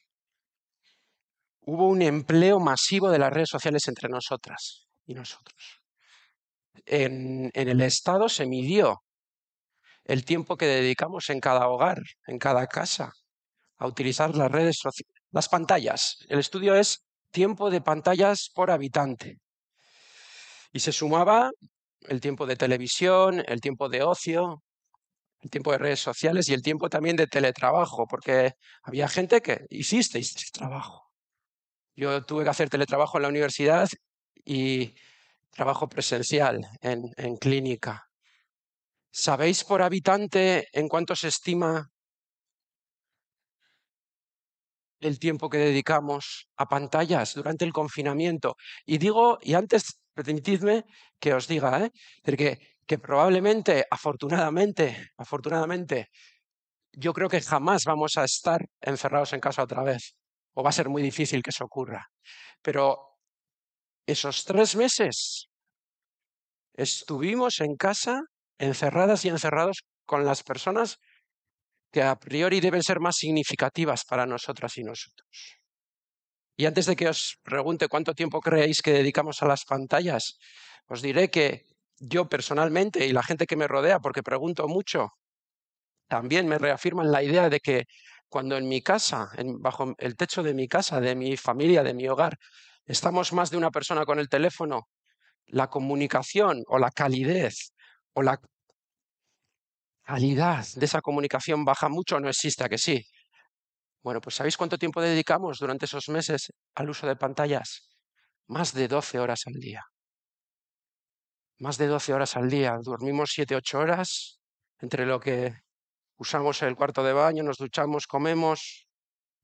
hubo un empleo masivo de las redes sociales entre nosotras y nosotros. en el Estado se midió el tiempo que dedicamos en cada hogar, en cada casa, a utilizar las redes las pantallas. El estudio es tiempo de pantallas por habitante. Y se sumaba el tiempo de televisión, el tiempo de ocio, el tiempo de redes sociales y el tiempo también de teletrabajo, porque había gente que hicisteis trabajo. Yo tuve que hacer teletrabajo en la universidad y trabajo presencial en clínica. ¿Sabéis por habitante en cuánto se estima el tiempo que dedicamos a pantallas durante el confinamiento? Y digo, y antes permitidme que os diga, ¿eh? que, que probablemente, afortunadamente, afortunadamente, yo creo que jamás vamos a estar encerrados en casa otra vez, o va a ser muy difícil que eso ocurra. Pero esos tres meses estuvimos en casa encerradas y encerrados con las personas que a priori deben ser más significativas para nosotras y nosotros. Y antes de que os pregunte cuánto tiempo creéis que dedicamos a las pantallas, os diré que yo personalmente y la gente que me rodea, porque pregunto mucho, también me reafirman la idea de que cuando en mi casa, bajo el techo de mi casa, de mi familia, de mi hogar, estamos más de una persona con el teléfono, la comunicación o la calidez o la calidad de esa comunicación baja mucho no existe, que sí? Bueno, pues ¿sabéis cuánto tiempo dedicamos durante esos meses al uso de pantallas? Más de 12 horas al día. Más de 12 horas al día. Dormimos 7, 8 horas entre lo que usamos el cuarto de baño, nos duchamos, comemos.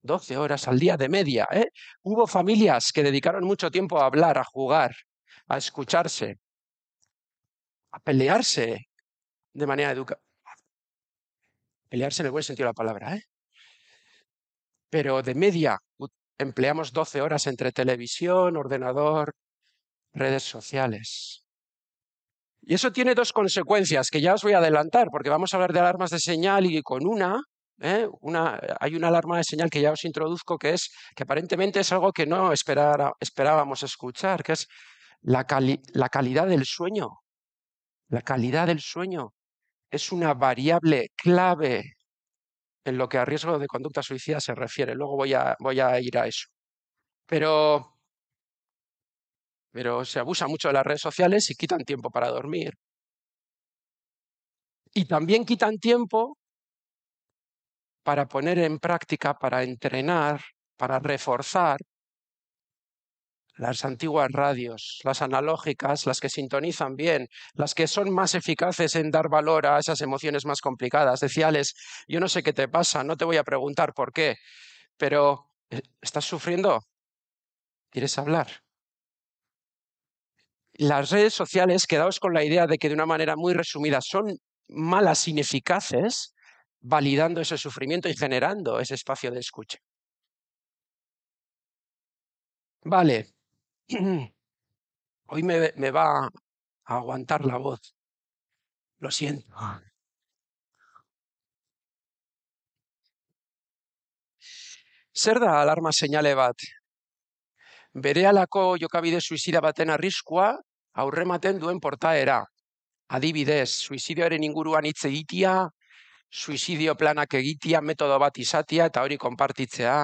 12 horas al día de media. ¿eh? Hubo familias que dedicaron mucho tiempo a hablar, a jugar, a escucharse a pelearse de manera educada. Pelearse en el buen sentido de la palabra, ¿eh? Pero de media empleamos 12 horas entre televisión, ordenador, redes sociales. Y eso tiene dos consecuencias que ya os voy a adelantar, porque vamos a hablar de alarmas de señal y con una, ¿eh? hay una alarma de señal que ya os introduzco, que es que aparentemente es algo que no esperábamos escuchar, que es la calidad del sueño la calidad del sueño es una variable clave en lo que a riesgo de conducta suicida se refiere. Luego voy a, ir a eso. Pero, pero se abusa mucho de las redes sociales y quitan tiempo para dormir. Y también quitan tiempo para poner en práctica, para entrenar, para reforzar las antiguas radios, las analógicas, las que sintonizan bien, las que son más eficaces en dar valor a esas emociones más complicadas. Decía yo no sé qué te pasa, no te voy a preguntar por qué, pero eh, ¿estás sufriendo? ¿Quieres hablar? Las redes sociales, quedaos con la idea de que de una manera muy resumida son malas, ineficaces, validando ese sufrimiento y generando ese espacio de escucha. Vale, hoy me, me va aguantar la voz. Lo siento. Ah. Zer da alarma señale bat. Bere alako jokabide suizida baten arriskua aurrematen duen portaera. Adibidez, suizidioaren inguruan hitz egitea, suizidio planak egitea, metodo bat izatea eta hori konpartitzea,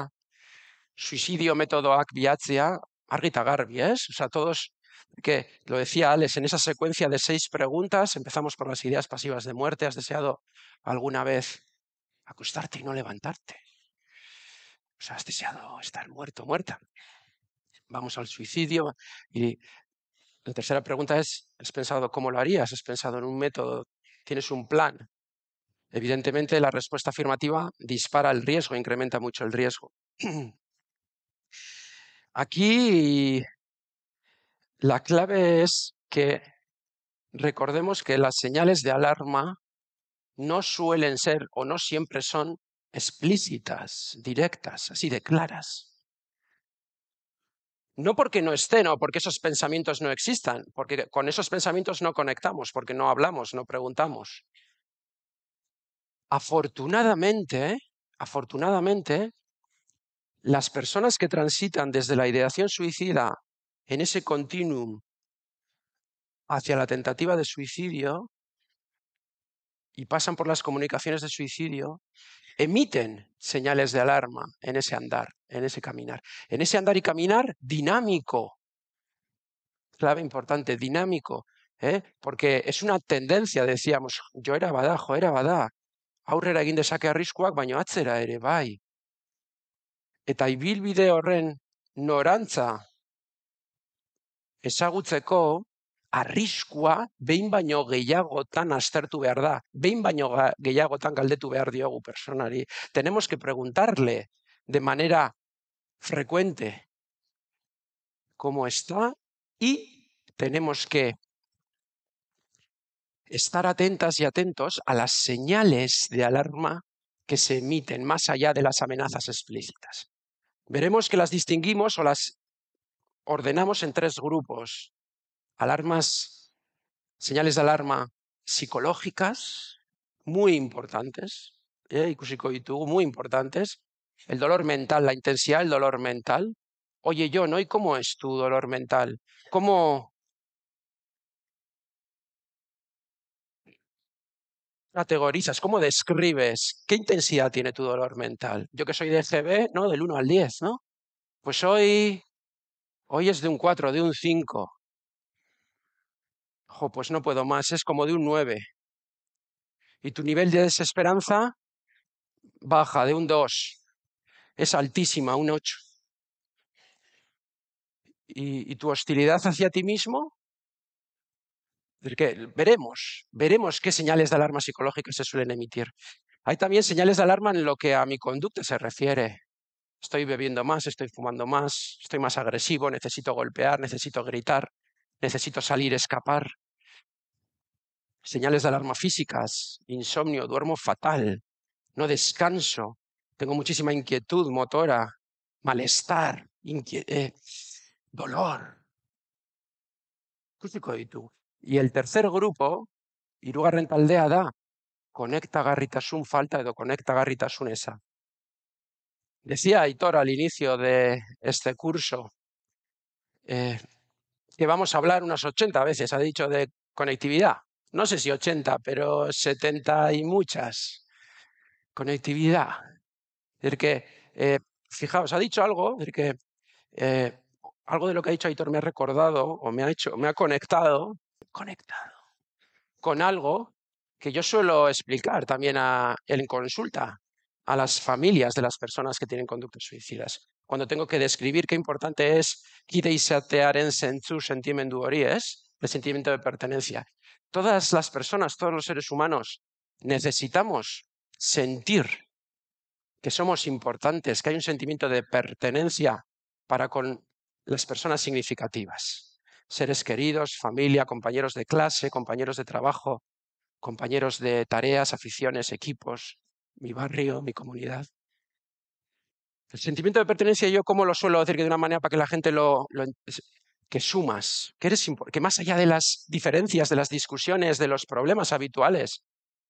suizidio metodoak biatzea, Arguita Garbi, ¿eh? O sea, todos que lo decía Alex, en esa secuencia de seis preguntas, empezamos por las ideas pasivas de muerte. ¿Has deseado alguna vez acostarte y no levantarte? O sea, has deseado estar muerto, muerta. Vamos al suicidio y la tercera pregunta es, ¿has pensado cómo lo harías? ¿Has pensado en un método? ¿Tienes un plan? Evidentemente, la respuesta afirmativa dispara el riesgo, incrementa mucho el riesgo. Aquí la clave es que recordemos que las señales de alarma no suelen ser o no siempre son explícitas, directas, así de claras. No porque no estén o porque esos pensamientos no existan, porque con esos pensamientos no conectamos, porque no hablamos, no preguntamos. Afortunadamente, afortunadamente, las personas que transitan desde la ideación suicida en ese continuum hacia la tentativa de suicidio y pasan por las comunicaciones de suicidio, emiten señales de alarma en ese andar, en ese caminar. En ese andar y caminar dinámico, clave importante, dinámico, ¿eh? porque es una tendencia, decíamos, yo era badajo, era badá, aurrera egin dezake arriskuak, baño atzera ere eta ibilbide horren norantza ezagutzeko arriskua behin baino gehiagotan aztertu behar da, behin baino gehiagotan galdetu behar diogu personari. Tenemos que preguntarle de manera frecuente como está y tenemos que estar atentas y atentos a las señales de alarma que se emiten más allá de las amenazas explícitas. veremos que las distinguimos o las ordenamos en tres grupos. Alarmas, señales de alarma psicológicas, muy importantes, ¿eh? y muy importantes. El dolor mental, la intensidad del dolor mental. Oye, yo, ¿no? ¿Y cómo es tu dolor mental? ¿Cómo, categorizas, cómo describes, qué intensidad tiene tu dolor mental. Yo que soy de CB, ¿no? Del 1 al 10, ¿no? Pues hoy, hoy es de un 4, de un 5. Ojo, pues no puedo más, es como de un 9. Y tu nivel de desesperanza baja, de un 2. Es altísima, un 8. y tu hostilidad hacia ti mismo veremos, veremos qué señales de alarma psicológica se suelen emitir. Hay también señales de alarma en lo que a mi conducta se refiere. Estoy bebiendo más, estoy fumando más, estoy más agresivo, necesito golpear, necesito gritar, necesito salir, escapar. Señales de alarma físicas, insomnio, duermo fatal, no descanso, tengo muchísima inquietud motora, malestar, inquiet eh, dolor. Y el tercer grupo, hirugarren taldea da, Garritasun falta edo un esa. Decía Aitor al inicio de este curso eh, que vamos a hablar unas 80 veces, ha dicho, de conectividad. No sé si 80, pero 70 y muchas. Conectividad. Es que, eh, fijaos, ha dicho algo, es que eh, algo de lo que ha dicho Aitor me ha recordado o me ha, hecho, me ha conectado conectado con algo que yo suelo explicar también a, en consulta a las familias de las personas que tienen conductas suicidas. Cuando tengo que describir qué importante es es, el sentimiento de pertenencia. Todas las personas, todos los seres humanos necesitamos sentir que somos importantes, que hay un sentimiento de pertenencia para con las personas significativas seres queridos, familia, compañeros de clase, compañeros de trabajo, compañeros de tareas, aficiones, equipos, mi barrio, mi comunidad. El sentimiento de pertenencia yo como lo suelo decir de una manera para que la gente lo, lo que sumas, que eres que más allá de las diferencias, de las discusiones, de los problemas habituales,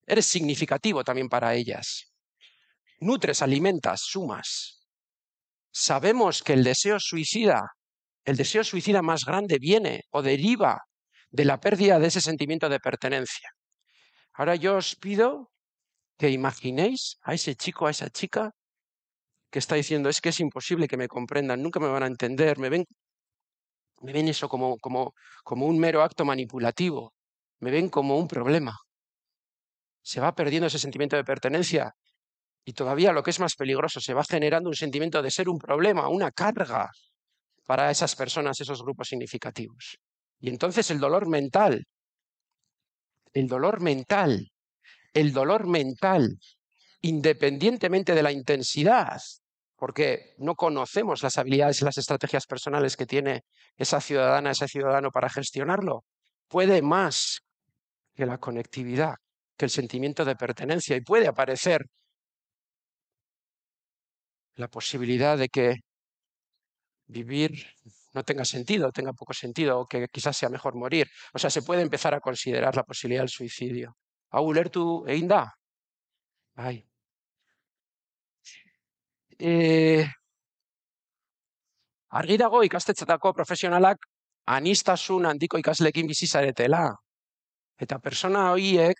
eres significativo también para ellas. Nutres, alimentas, sumas. Sabemos que el deseo suicida el deseo suicida más grande viene o deriva de la pérdida de ese sentimiento de pertenencia. Ahora yo os pido que imaginéis a ese chico, a esa chica que está diciendo, es que es imposible que me comprendan, nunca me van a entender, me ven, me ven eso como, como, como un mero acto manipulativo, me ven como un problema. Se va perdiendo ese sentimiento de pertenencia y todavía lo que es más peligroso, se va generando un sentimiento de ser un problema, una carga, para esas personas, esos grupos significativos. Y entonces el dolor mental, el dolor mental, el dolor mental, independientemente de la intensidad, porque no conocemos las habilidades y las estrategias personales que tiene esa ciudadana, ese ciudadano para gestionarlo, puede más que la conectividad, que el sentimiento de pertenencia y puede aparecer la posibilidad de que vivir no tenga sentido, tenga poco sentido, o que quizás sea mejor morir. O sea, se puede empezar a considerar la posibilidad del suicidio. Auler tu einda. Ay. Eh, argi dago ikastetzetako profesionalak anistasun handiko ikaslekin bizi zaretela. Eta persona horiek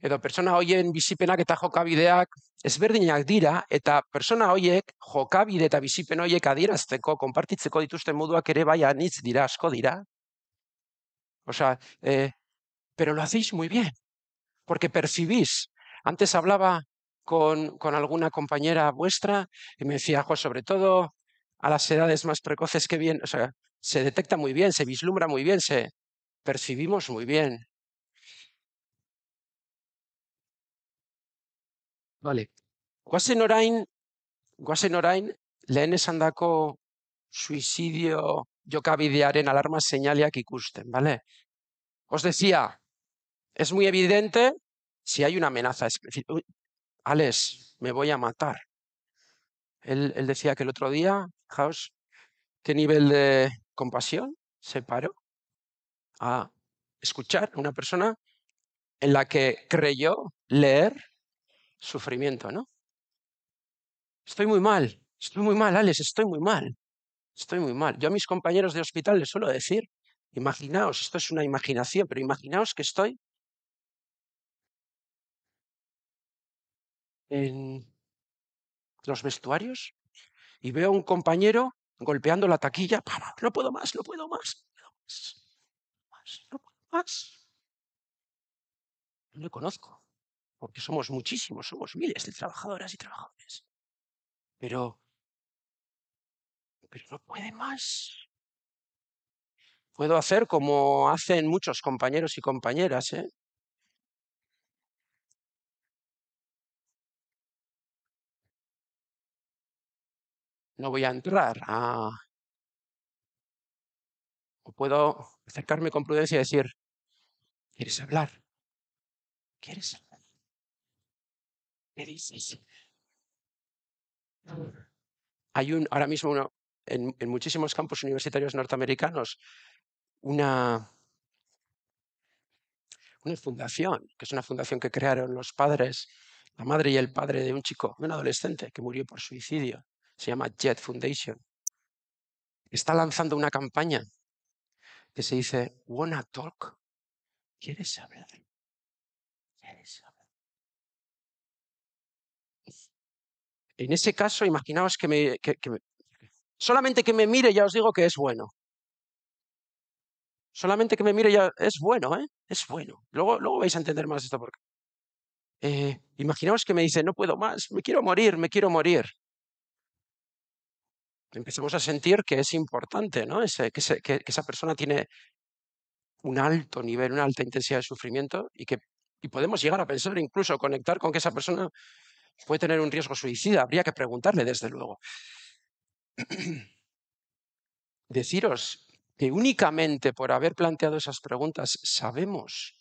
edo pertsona hoien bizipenak eta jokabideak ezberdinak dira eta pertsona hoiek jokabide eta bizipen hoiek adierazteko, konpartitzeko dituzten moduak ere bai anitz dira, asko dira. O sea, eh, pero lo hacéis muy bien, porque percibís. Antes hablaba con, con alguna compañera vuestra y me decía, jo, sobre todo a las edades más precoces que bien, o sea, se detecta muy bien, se vislumbra muy bien, se percibimos muy bien Vale, Guasenorain, orain, leen orain, lehen esandako suizidio jokabidearen alarma seinaleak ikusten, ¿vale? Os decía, es muy evidente si hay una amenaza. Es, Alex, me voy a matar. Él, decía que el otro día, House, ¿qué nivel de compasión se paró a escuchar a una persona en la que creyó leer sufrimiento, ¿no? Estoy muy mal, estoy muy mal, Alex, estoy muy mal, estoy muy mal. Yo a mis compañeros de hospital les suelo decir, imaginaos, esto es una imaginación, pero imaginaos que estoy en los vestuarios y veo a un compañero golpeando la taquilla, no puedo más, no puedo más, no puedo más, no puedo más. No le conozco porque somos muchísimos, somos miles de trabajadoras y trabajadores. Pero, pero no puede más. Puedo hacer como hacen muchos compañeros y compañeras, ¿eh? no voy a entrar a... O puedo acercarme con prudencia y decir, ¿quieres hablar? ¿Quieres hablar? Hay un, ahora mismo en, muchísimos campus universitarios norteamericanos una, una fundación, que es una fundación que crearon los padres, la madre y el padre de un chico, de un adolescente que murió por suicidio. Se llama Jet Foundation. Está lanzando una campaña que se dice Wanna Talk. ¿Quieres hablar? En ese caso, imaginaos que me, Solamente que me mire ya os digo que es bueno. Solamente que me mire ya es bueno, ¿eh? Es bueno. Luego, luego vais a entender más esto porque... Eh, imaginaos que me dice, no puedo más, me quiero morir, me quiero morir. Empecemos a sentir que es importante, ¿no? que, que, esa persona tiene un alto nivel, una alta intensidad de sufrimiento y que y podemos llegar a pensar, incluso conectar con que esa persona ¿Puede tener un riesgo suicida? Habría que preguntarle, desde luego. Deciros que únicamente por haber planteado esas preguntas sabemos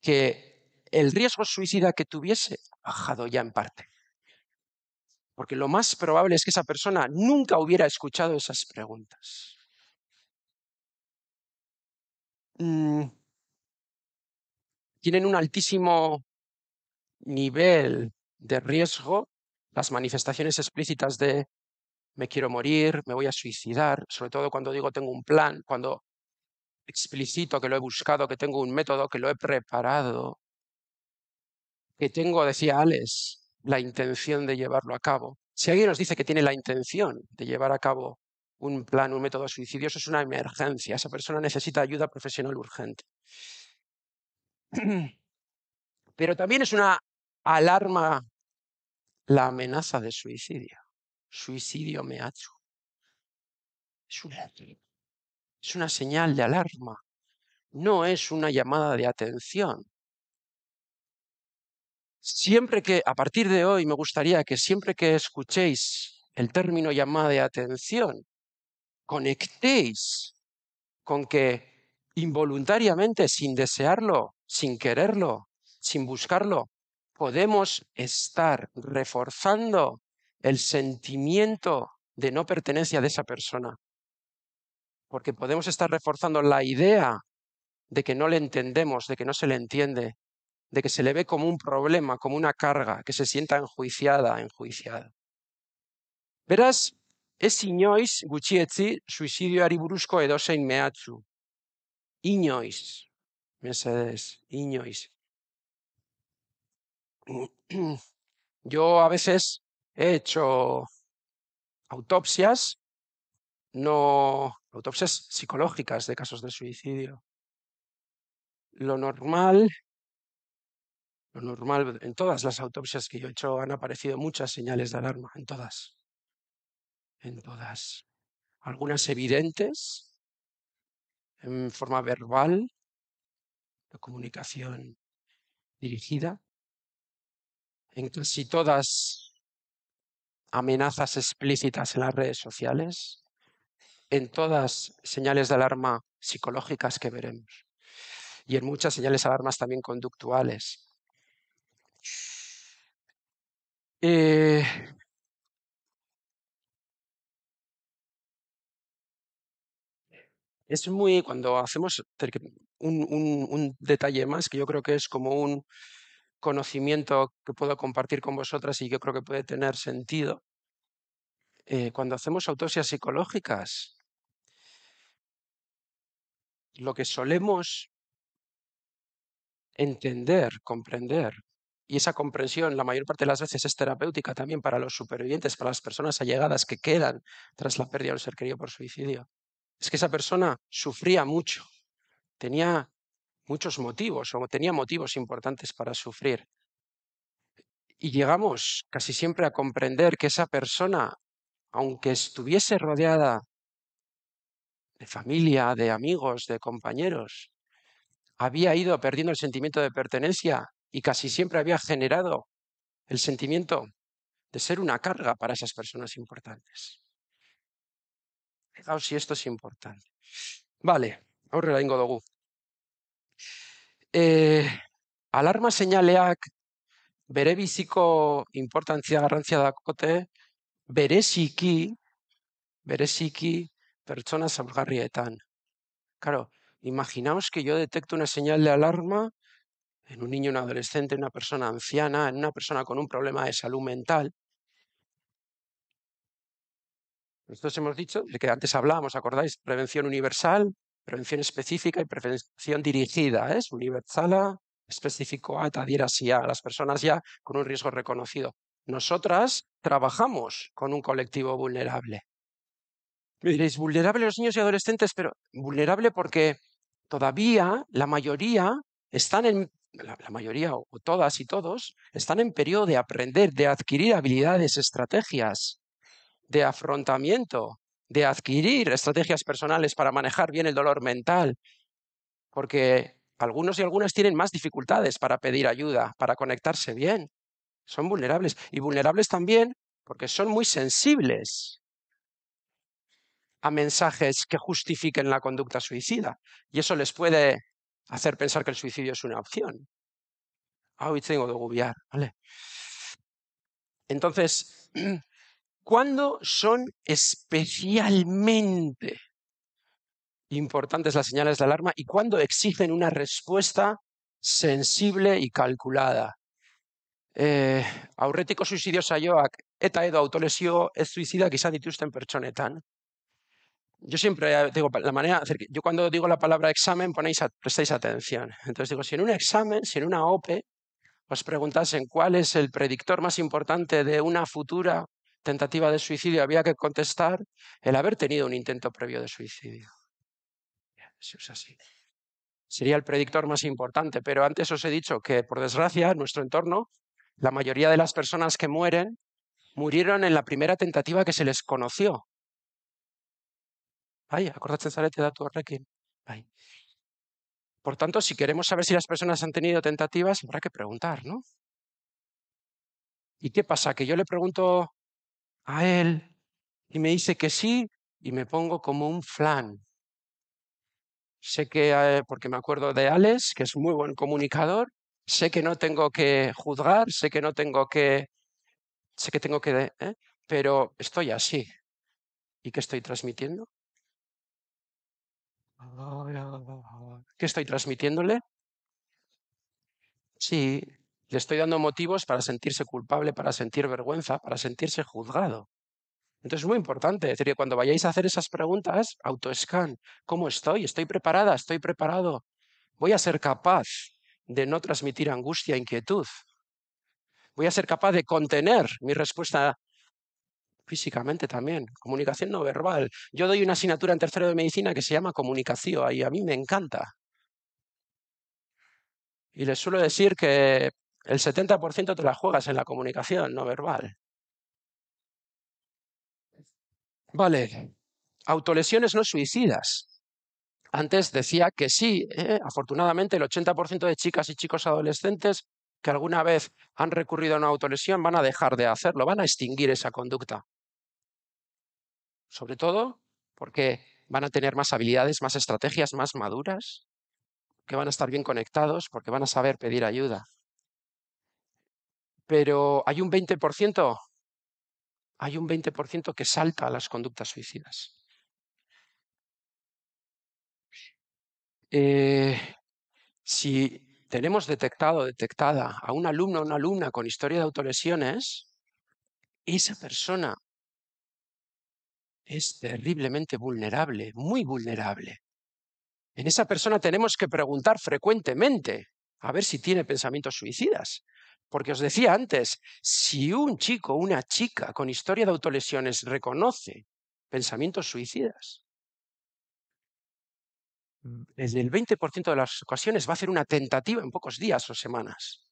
que el riesgo suicida que tuviese ha bajado ya en parte. Porque lo más probable es que esa persona nunca hubiera escuchado esas preguntas. Mm. Tienen un altísimo nivel de riesgo, las manifestaciones explícitas de me quiero morir, me voy a suicidar, sobre todo cuando digo tengo un plan, cuando explicito que lo he buscado, que tengo un método, que lo he preparado, que tengo, decía Alex, la intención de llevarlo a cabo. Si alguien nos dice que tiene la intención de llevar a cabo un plan, un método eso es una emergencia. Esa persona necesita ayuda profesional urgente. Pero también es una alarma la amenaza de suicidio. Suicidio me ha hecho. Es una, es una señal de alarma. No es una llamada de atención. Siempre que, a partir de hoy, me gustaría que siempre que escuchéis el término llamada de atención, conectéis con que involuntariamente, sin desearlo, sin quererlo, sin buscarlo, podemos estar reforzando el sentimiento de no pertenencia de esa persona. Porque podemos estar reforzando la idea de que no le entendemos, de que no se le entiende, de que se le ve como un problema, como una carga, que se sienta enjuiciada, enjuiciada. Verás, es inoiz gutxietzi suicidio ariburusco edozein meatsu. ¿Me mesedez, ñois. Yo a veces he hecho autopsias, no autopsias psicológicas de casos de suicidio. Lo normal, lo normal, en todas las autopsias que yo he hecho han aparecido muchas señales de alarma, en todas, en todas. Algunas evidentes, en forma verbal, de comunicación dirigida, en casi todas amenazas explícitas en las redes sociales, en todas señales de alarma psicológicas que veremos y en muchas señales de alarmas también conductuales. Eh, es muy, cuando hacemos un, un, detalle más, que yo creo que es como un, conocimiento que puedo compartir con vosotras y yo creo que puede tener sentido. Eh, cuando hacemos autopsias psicológicas, lo que solemos entender, comprender, y esa comprensión la mayor parte de las veces es terapéutica también para los supervivientes, para las personas allegadas que quedan tras la pérdida de un ser querido por suicidio, es que esa persona sufría mucho, tenía muchos motivos o tenía motivos importantes para sufrir. Y llegamos casi siempre a comprender que esa persona, aunque estuviese rodeada de familia, de amigos, de compañeros, había ido perdiendo el sentimiento de pertenencia y casi siempre había generado el sentimiento de ser una carga para esas personas importantes. Fijaos si esto es importante. Vale, ahora la eh, alarma, veré alarma seinaleak bere de importantzia garrantzia dakote, bereziki, bereziki personas zaurgarrietan. Claro, imaginaos que yo detecto una señal de alarma en un niño, un adolescente, una persona anciana, en una persona con un problema de salud mental. Nosotros hemos dicho, que antes hablábamos, ¿acordáis? Prevención universal, prevención específica y prevención dirigida, ¿eh? es universal, específico a así a las personas ya con un riesgo reconocido. Nosotras trabajamos con un colectivo vulnerable. Me diréis, vulnerable los niños y adolescentes, pero vulnerable porque todavía la mayoría están en, la mayoría o todas y todos, están en periodo de aprender, de adquirir habilidades, estrategias de afrontamiento de adquirir estrategias personales para manejar bien el dolor mental, porque algunos y algunas tienen más dificultades para pedir ayuda, para conectarse bien. Son vulnerables y vulnerables también porque son muy sensibles a mensajes que justifiquen la conducta suicida y eso les puede hacer pensar que el suicidio es una opción. Ah, hoy tengo que gubiar! ¿vale? Entonces, ¿Cuándo son especialmente importantes las señales de alarma y cuándo exigen una respuesta sensible y calculada? Eh, aurretiko suicidio saioak eta edo autolesio ez suizidak izan dituzten pertsonetan. Yo siempre eh, digo, la manera, yo cuando digo la palabra examen ponéis, prestáis atención. Entonces digo, si en un examen, si en una OPE, os preguntasen cuál es el predictor más importante de una futura tentativa de suicidio había que contestar el haber tenido un intento previo de suicidio. así. Sería el predictor más importante, pero antes os he dicho que, por desgracia, en nuestro entorno, la mayoría de las personas que mueren murieron en la primera tentativa que se les conoció. Ay, acordatzen zarete da tu Bai. Por tanto, si queremos saber si las personas han tenido tentativas, habrá que preguntar, ¿no? ¿Y qué pasa? ¿Que yo le pregunto a él y me dice que sí y me pongo como un flan. Sé que, eh, porque me acuerdo de Alex, que es muy buen comunicador, sé que no tengo que juzgar, sé que no tengo que, sé que tengo que, ¿eh? pero estoy así. ¿Y qué estoy transmitiendo? ¿Qué estoy transmitiéndole? Sí, le estoy dando motivos para sentirse culpable, para sentir vergüenza, para sentirse juzgado. Entonces es muy importante, es decir, que cuando vayáis a hacer esas preguntas, autoescan: ¿cómo estoy? ¿Estoy preparada? ¿Estoy preparado? ¿Voy a ser capaz de no transmitir angustia, inquietud? ¿Voy a ser capaz de contener mi respuesta físicamente también, comunicación no verbal. Yo doy una asignatura en tercero de medicina que se llama comunicación y a mí me encanta. Y les suelo decir que el 70% te la juegas en la comunicación no verbal. Vale, autolesiones no suicidas. Antes decía que sí, ¿eh? afortunadamente el 80% de chicas y chicos adolescentes que alguna vez han recurrido a una autolesión van a dejar de hacerlo, van a extinguir esa conducta. Sobre todo porque van a tener más habilidades, más estrategias, más maduras, que van a estar bien conectados, porque van a saber pedir ayuda pero hay un 20%, hay un 20% que salta a las conductas suicidas. Eh, si tenemos detectado, detectada a un alumno o una alumna con historia de autolesiones, esa persona es terriblemente vulnerable, muy vulnerable. En esa persona tenemos que preguntar frecuentemente a ver si tiene pensamientos suicidas, porque os decía antes, si un chico o una chica con historia de autolesiones reconoce pensamientos suicidas, mm. en el 20% de las ocasiones va a hacer una tentativa en pocos días o semanas.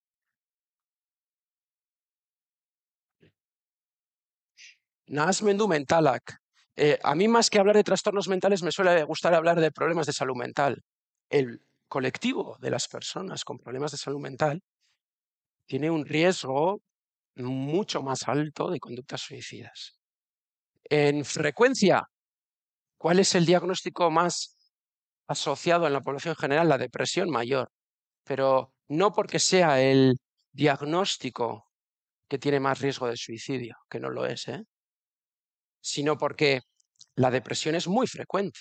Naas Mentalak. Eh, a mí más que hablar de trastornos mentales me suele gustar hablar de problemas de salud mental. El colectivo de las personas con problemas de salud mental tiene un riesgo mucho más alto de conductas suicidas. En frecuencia, ¿cuál es el diagnóstico más asociado en la población general? La depresión mayor, pero no porque sea el diagnóstico que tiene más riesgo de suicidio, que no lo es, ¿eh? sino porque la depresión es muy frecuente.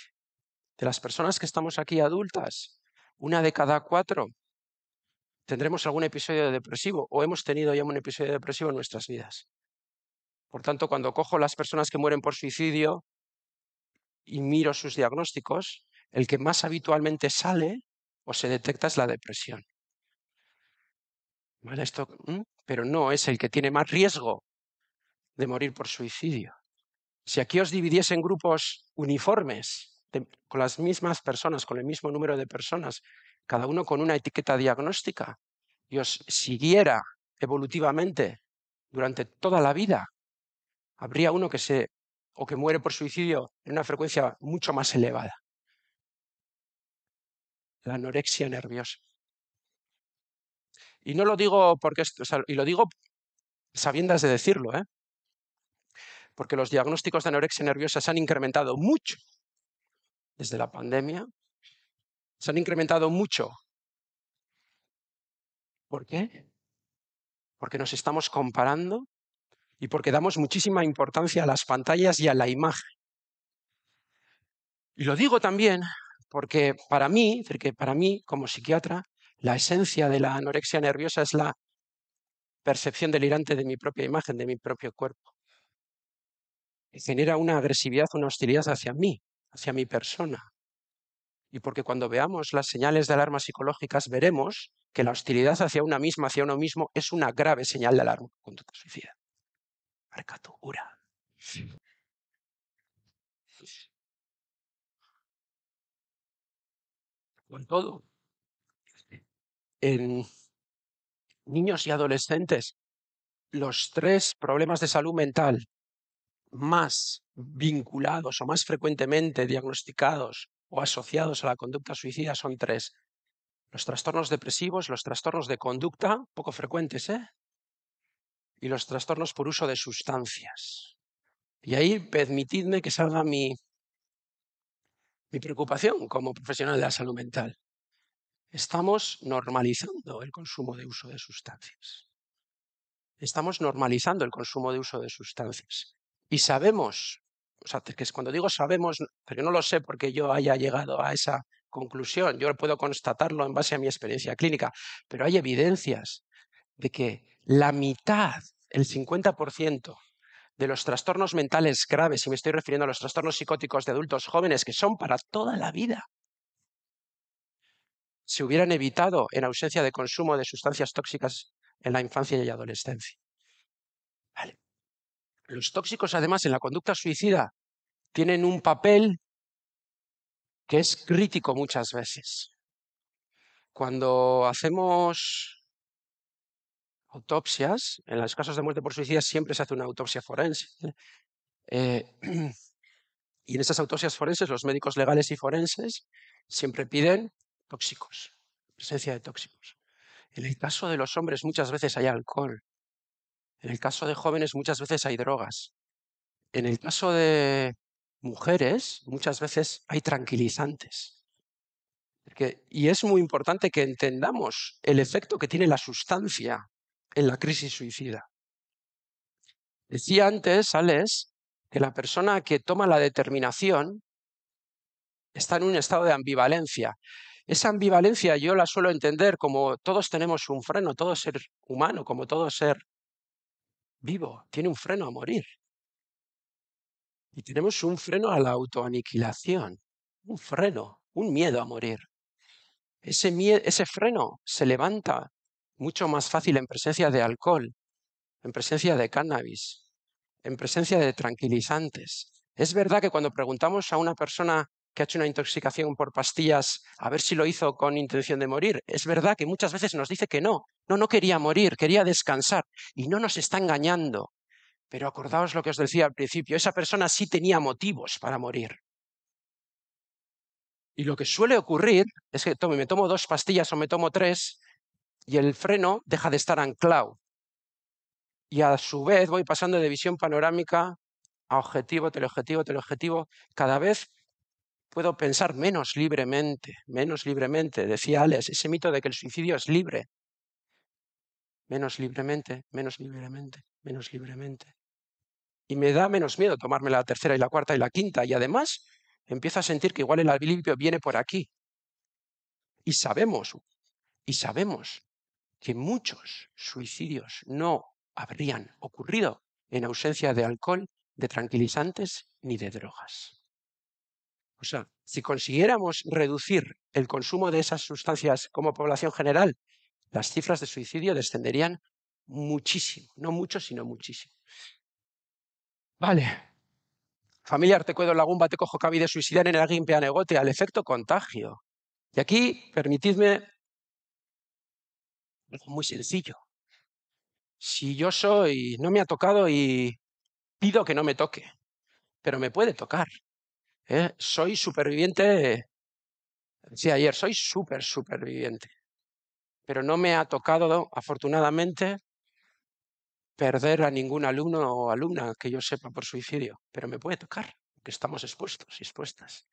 De las personas que estamos aquí adultas, una de cada cuatro tendremos algún episodio de depresivo o hemos tenido ya un episodio depresivo en nuestras vidas. Por tanto, cuando cojo las personas que mueren por suicidio y miro sus diagnósticos, el que más habitualmente sale o se detecta es la depresión. ¿Vale? Esto, mm, pero no es el que tiene más riesgo de morir por suicidio. Si aquí os dividiese en grupos uniformes, con las mismas personas, con el mismo número de personas, cada uno con una etiqueta diagnóstica, y os siguiera evolutivamente durante toda la vida, habría uno que se o que muere por suicidio en una frecuencia mucho más elevada. La anorexia nerviosa. Y no lo digo porque y lo digo sabiendas de decirlo, ¿eh? porque los diagnósticos de anorexia nerviosa se han incrementado mucho desde la pandemia se han incrementado mucho. ¿Por qué? Porque nos estamos comparando y porque damos muchísima importancia a las pantallas y a la imagen. Y lo digo también porque para mí, para mí como psiquiatra, la esencia de la anorexia nerviosa es la percepción delirante de mi propia imagen, de mi propio cuerpo. genera una agresividad, una hostilidad hacia mí, hacia mi persona y porque cuando veamos las señales de alarma psicológicas veremos que la hostilidad hacia una misma, hacia uno mismo, es una grave señal de alarma, conducta suicida. tu cura. Con todo, en niños y adolescentes, los tres problemas de salud mental más vinculados o más frecuentemente diagnosticados o asociados a la conducta suicida son tres. Los trastornos depresivos, los trastornos de conducta, poco frecuentes, ¿eh? Y los trastornos por uso de sustancias. Y ahí permitidme que salga mi, mi preocupación como profesional de la salud mental. Estamos normalizando el consumo de uso de sustancias. Estamos normalizando el consumo de uso de sustancias. Y sabemos o sea, que es cuando digo sabemos, pero yo no lo sé porque yo haya llegado a esa conclusión, yo puedo constatarlo en base a mi experiencia clínica, pero hay evidencias de que la mitad, el 50% de los trastornos mentales graves, y me estoy refiriendo a los trastornos psicóticos de adultos jóvenes que son para toda la vida, se hubieran evitado en ausencia de consumo de sustancias tóxicas en la infancia y adolescencia. Vale. Los tóxicos, además, en la conducta suicida tienen un papel que es crítico muchas veces. Cuando hacemos autopsias, en los casos de muerte por suicidio siempre se hace una autopsia forense. Eh, y en esas autopsias forenses, los médicos legales y forenses siempre piden tóxicos, presencia de tóxicos. En el caso de los hombres muchas veces hay alcohol. En el caso de jóvenes muchas veces hay drogas. En el caso de mujeres muchas veces hay tranquilizantes. y es muy importante que entendamos el efecto que tiene la sustancia en la crisis suicida. Decía antes, Alex, que la persona que toma la determinación está en un estado de ambivalencia. Esa ambivalencia yo la suelo entender como todos tenemos un freno, todo ser humano, como todo ser vivo, tiene un freno a morir. Y tenemos un freno a la autoaniquilación, un freno, un miedo a morir. Ese, ese freno se levanta mucho más fácil en presencia de alcohol, en presencia de cannabis, en presencia de tranquilizantes. Es verdad que cuando preguntamos a una persona que ha hecho una intoxicación por pastillas a ver si lo hizo con intención de morir, es verdad que muchas veces nos dice que no, no, no quería morir, quería descansar. Y no nos está engañando. Pero acordaos lo que os decía al principio, esa persona sí tenía motivos para morir. Y lo que suele ocurrir es que me tomo dos pastillas o me tomo tres y el freno deja de estar anclado. Y a su vez voy pasando de visión panorámica a objetivo, teleobjetivo, teleobjetivo. Cada vez puedo pensar menos libremente, menos libremente. Decía Alex, ese mito de que el suicidio es libre menos libremente, menos libremente, menos libremente. Y me da menos miedo tomarme la tercera y la cuarta y la quinta. Y además empiezo a sentir que igual el alivio viene por aquí. Y sabemos, y sabemos que muchos suicidios no habrían ocurrido en ausencia de alcohol, de tranquilizantes ni de drogas. O sea, si consiguiéramos reducir el consumo de esas sustancias como población general las cifras de suicidio descenderían muchísimo, no mucho, sino muchísimo. Vale. Familiar, te Familia artecuedo lagun bateko jokabide en el egotea, al efecto contagio. Y aquí, permitidme algo muy sencillo. Si yo soy, no me ha tocado y pido que no me toque, pero me puede tocar. ¿eh? Soy superviviente, decía ayer, soy super superviviente pero no me ha tocado, afortunadamente, perder a ningún alumno o alumna que yo sepa por suicidio, pero me puede tocar, que estamos expuestos y expuestas.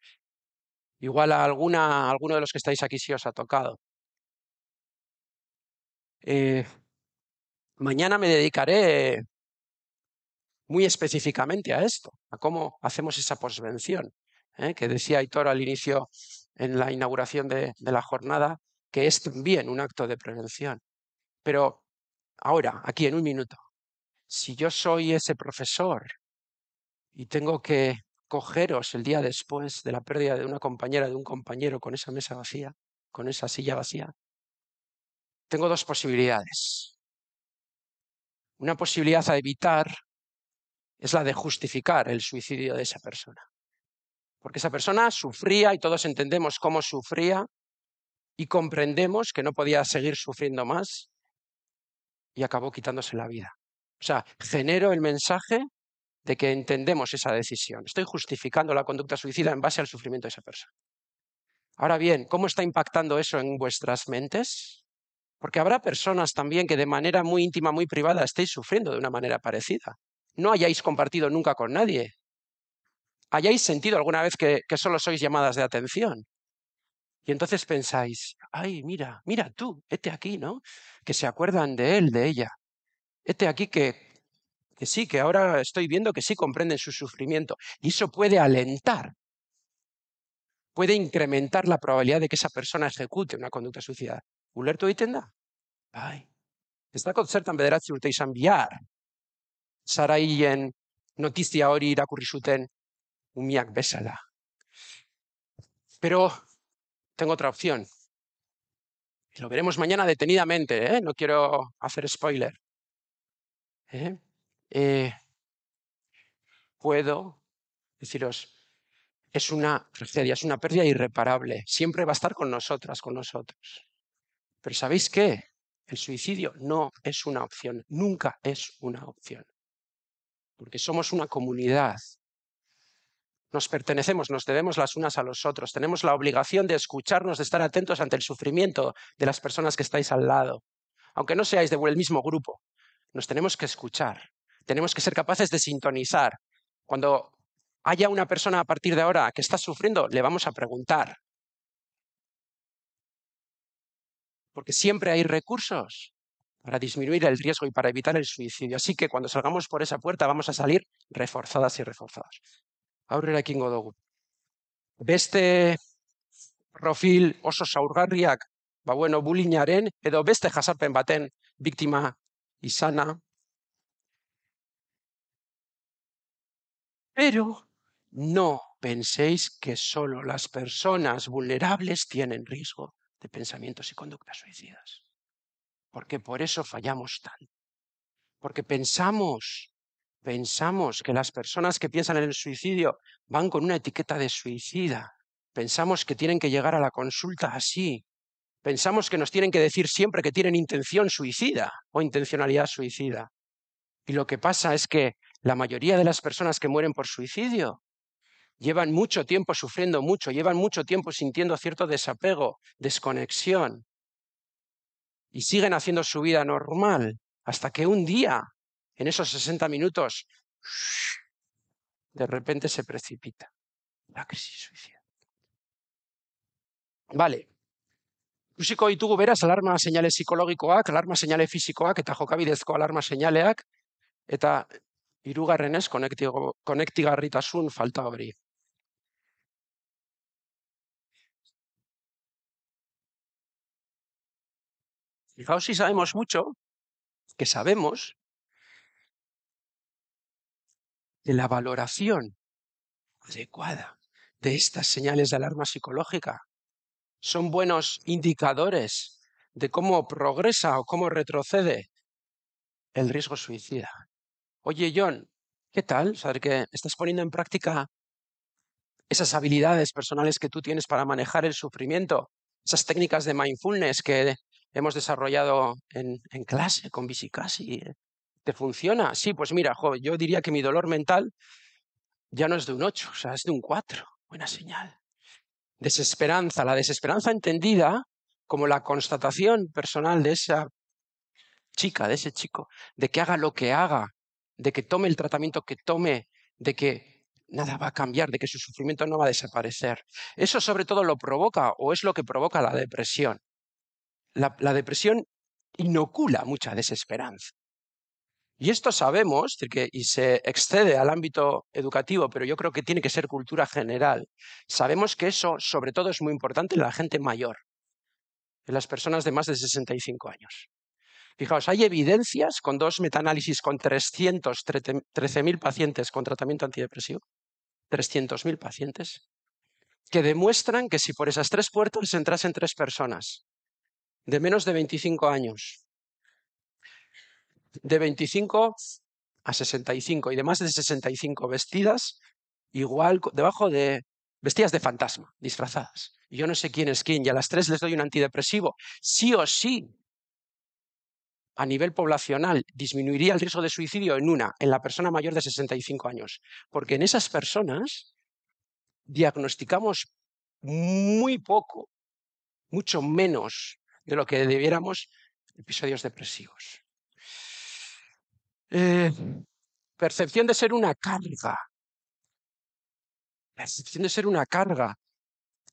Igual a alguna, alguno de los que estáis aquí sí os ha tocado. Eh, mañana me dedicaré muy específicamente a esto, a cómo hacemos esa posvención, ¿eh? que decía Aitor al inicio en la inauguración de la jornada, que es también un acto de prevención. Pero ahora, aquí en un minuto, si yo soy ese profesor y tengo que cogeros el día después de la pérdida de una compañera, de un compañero con esa mesa vacía, con esa silla vacía, tengo dos posibilidades. Una posibilidad a evitar es la de justificar el suicidio de esa persona. Porque esa persona sufría y todos entendemos cómo sufría y comprendemos que no podía seguir sufriendo más y acabó quitándose la vida. O sea, genero el mensaje de que entendemos esa decisión. Estoy justificando la conducta suicida en base al sufrimiento de esa persona. Ahora bien, ¿cómo está impactando eso en vuestras mentes? Porque habrá personas también que de manera muy íntima, muy privada, estéis sufriendo de una manera parecida. No hayáis compartido nunca con nadie. Hayáis sentido alguna vez que, solo sois llamadas de atención. Y entonces pensáis, ay, mira, mira tú, este aquí, ¿no? Que se acuerdan de él, de ella. Este aquí que, que sí, que ahora estoy viendo que sí comprenden su sufrimiento. Y eso puede alentar, puede incrementar la probabilidad de que esa persona ejecute una conducta suicida. Ulertu egiten da? Bai. Ez con zertan bederatzi urte izan bihar, Saraien notizia hori irakurri zuten umiak besala Pero tengo otra opción. lo veremos mañana detenidamente, ¿eh? no quiero hacer spoiler. ¿Eh? Eh, puedo deciros, es una tragedia, es una pérdida irreparable, siempre va a estar con nosotras, con nosotros. Pero ¿sabéis qué? El suicidio no es una opción, nunca es una opción, porque somos una comunidad nos pertenecemos, nos debemos las unas a los otros, tenemos la obligación de escucharnos, de estar atentos ante el sufrimiento de las personas que estáis al lado, aunque no seáis del mismo grupo, nos tenemos que escuchar, tenemos que ser capaces de sintonizar. Cuando haya una persona a partir de ahora que está sufriendo, le vamos a preguntar. Porque siempre hay recursos para disminuir el riesgo y para evitar el suicidio. Así que cuando salgamos por esa puerta vamos a salir reforzadas y reforzadas la dugu. Beste profil oso saurgarriak, ba bueno, bulinaren edo beste jasarpen baten y sana. Pero no penséis que solo las personas vulnerables tienen riesgo de pensamientos y conductas suicidas. Porque por eso fallamos tanto. Porque pensamos Pensamos que las personas que piensan en el suicidio van con una etiqueta de suicida. Pensamos que tienen que llegar a la consulta así. Pensamos que nos tienen que decir siempre que tienen intención suicida o intencionalidad suicida. Y lo que pasa es que la mayoría de las personas que mueren por suicidio llevan mucho tiempo sufriendo mucho, llevan mucho tiempo sintiendo cierto desapego, desconexión, y siguen haciendo su vida normal hasta que un día en esos 60 minutos, de repente se precipita la crisis suicida. Vale. y tú verás alarma psicológico psikologikoak, alarma físico fisikoak eta jokabidezko alarma seinaleak, eta Rita Sun falta abrir. Fijaos si sabemos mucho, que sabemos de la valoración adecuada de estas señales de alarma psicológica. Son buenos indicadores de cómo progresa o cómo retrocede el riesgo suicida. Oye, John, ¿qué tal? Saber que estás poniendo en práctica esas habilidades personales que tú tienes para manejar el sufrimiento, esas técnicas de mindfulness que hemos desarrollado en, clase con Visicasi, ¿Te funciona? Sí, pues mira, yo diría que mi dolor mental ya no es de un 8, o sea, es de un 4. Buena señal. Desesperanza. La desesperanza entendida como la constatación personal de esa chica, de ese chico, de que haga lo que haga, de que tome el tratamiento que tome, de que nada va a cambiar, de que su sufrimiento no va a desaparecer. Eso sobre todo lo provoca o es lo que provoca la depresión. la depresión inocula mucha desesperanza. Y esto sabemos, que, y se excede al ámbito educativo, pero yo creo que tiene que ser cultura general. Sabemos que eso, sobre todo, es muy importante en la gente mayor, en las personas de más de 65 años. Fijaos, hay evidencias con dos metaanálisis con 313.000 pacientes con tratamiento antidepresivo, 300.000 pacientes, que demuestran que si por esas tres puertas entrasen tres personas de menos de 25 años de 25 a 65 y de más de 65 vestidas igual debajo de vestidas de fantasma, disfrazadas. Y yo no sé quién es quién y a las tres les doy un antidepresivo. Sí o sí, a nivel poblacional, disminuiría el riesgo de suicidio en una, en la persona mayor de 65 años. Porque en esas personas diagnosticamos muy poco, mucho menos de lo que debiéramos episodios depresivos. Eh, percepción de ser una carga. Percepción de ser una carga.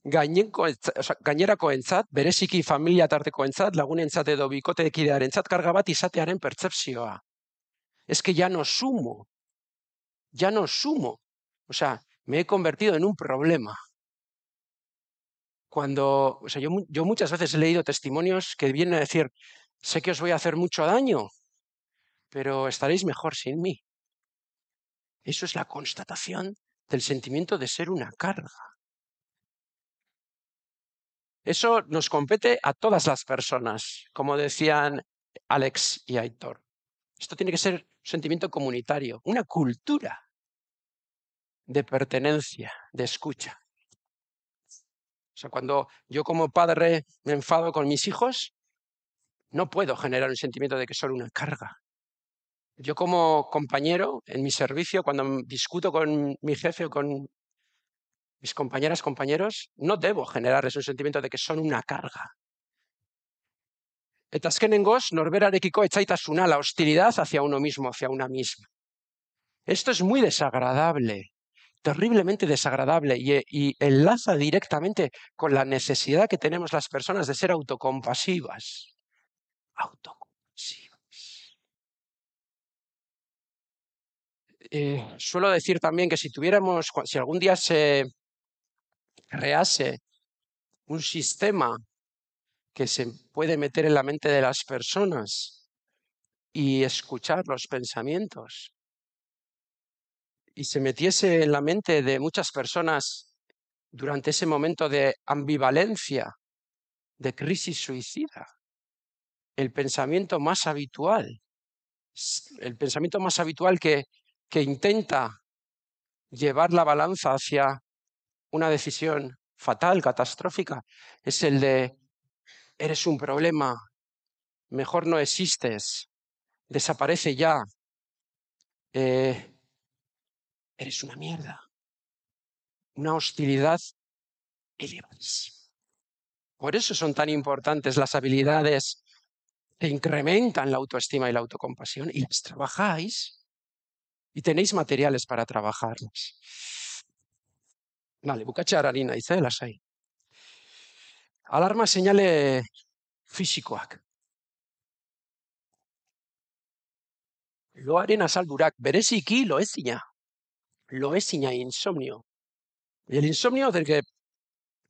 gañera koentzat, bereziki familia dobicote lagunentzat edo bikotekidearentzat karga bat izatearen percepción. Es que ya no sumo. Ya no sumo. O sea, me he convertido en un problema. Cuando, o sea, yo, yo muchas veces he leído testimonios que vienen a decir, sé que os voy a hacer mucho daño, pero estaréis mejor sin mí. Eso es la constatación del sentimiento de ser una carga. Eso nos compete a todas las personas, como decían Alex y Aitor. Esto tiene que ser un sentimiento comunitario, una cultura de pertenencia, de escucha. O sea, cuando yo como padre me enfado con mis hijos, no puedo generar un sentimiento de que son una carga. Yo como compañero en mi servicio, cuando discuto con mi jefe o con mis compañeras, compañeros, no debo generarles un sentimiento de que son una carga. Eta norberarekiko etzaitasuna, la hostilidad hacia uno mismo, hacia una misma. Esto es muy desagradable, terriblemente desagradable y, eh, y enlaza directamente con la necesidad que tenemos las personas de ser autocompasivas. Autocompasivas Eh, suelo decir también que si tuviéramos, si algún día se crease un sistema que se puede meter en la mente de las personas y escuchar los pensamientos, y se metiese en la mente de muchas personas durante ese momento de ambivalencia, de crisis suicida, el pensamiento más habitual, el pensamiento más habitual que que intenta llevar la balanza hacia una decisión fatal, catastrófica, es el de eres un problema, mejor no existes, desaparece ya, eh, eres una mierda, una hostilidad elevadísima. Por eso son tan importantes las habilidades que incrementan la autoestima y la autocompasión y las trabajáis y tenéis materiales para trabajarlas. Vale, harina, las Alarma señale fisikoak. Lo azaldurak, lo loezina. Loezina, insomnio. Y el insomnio del que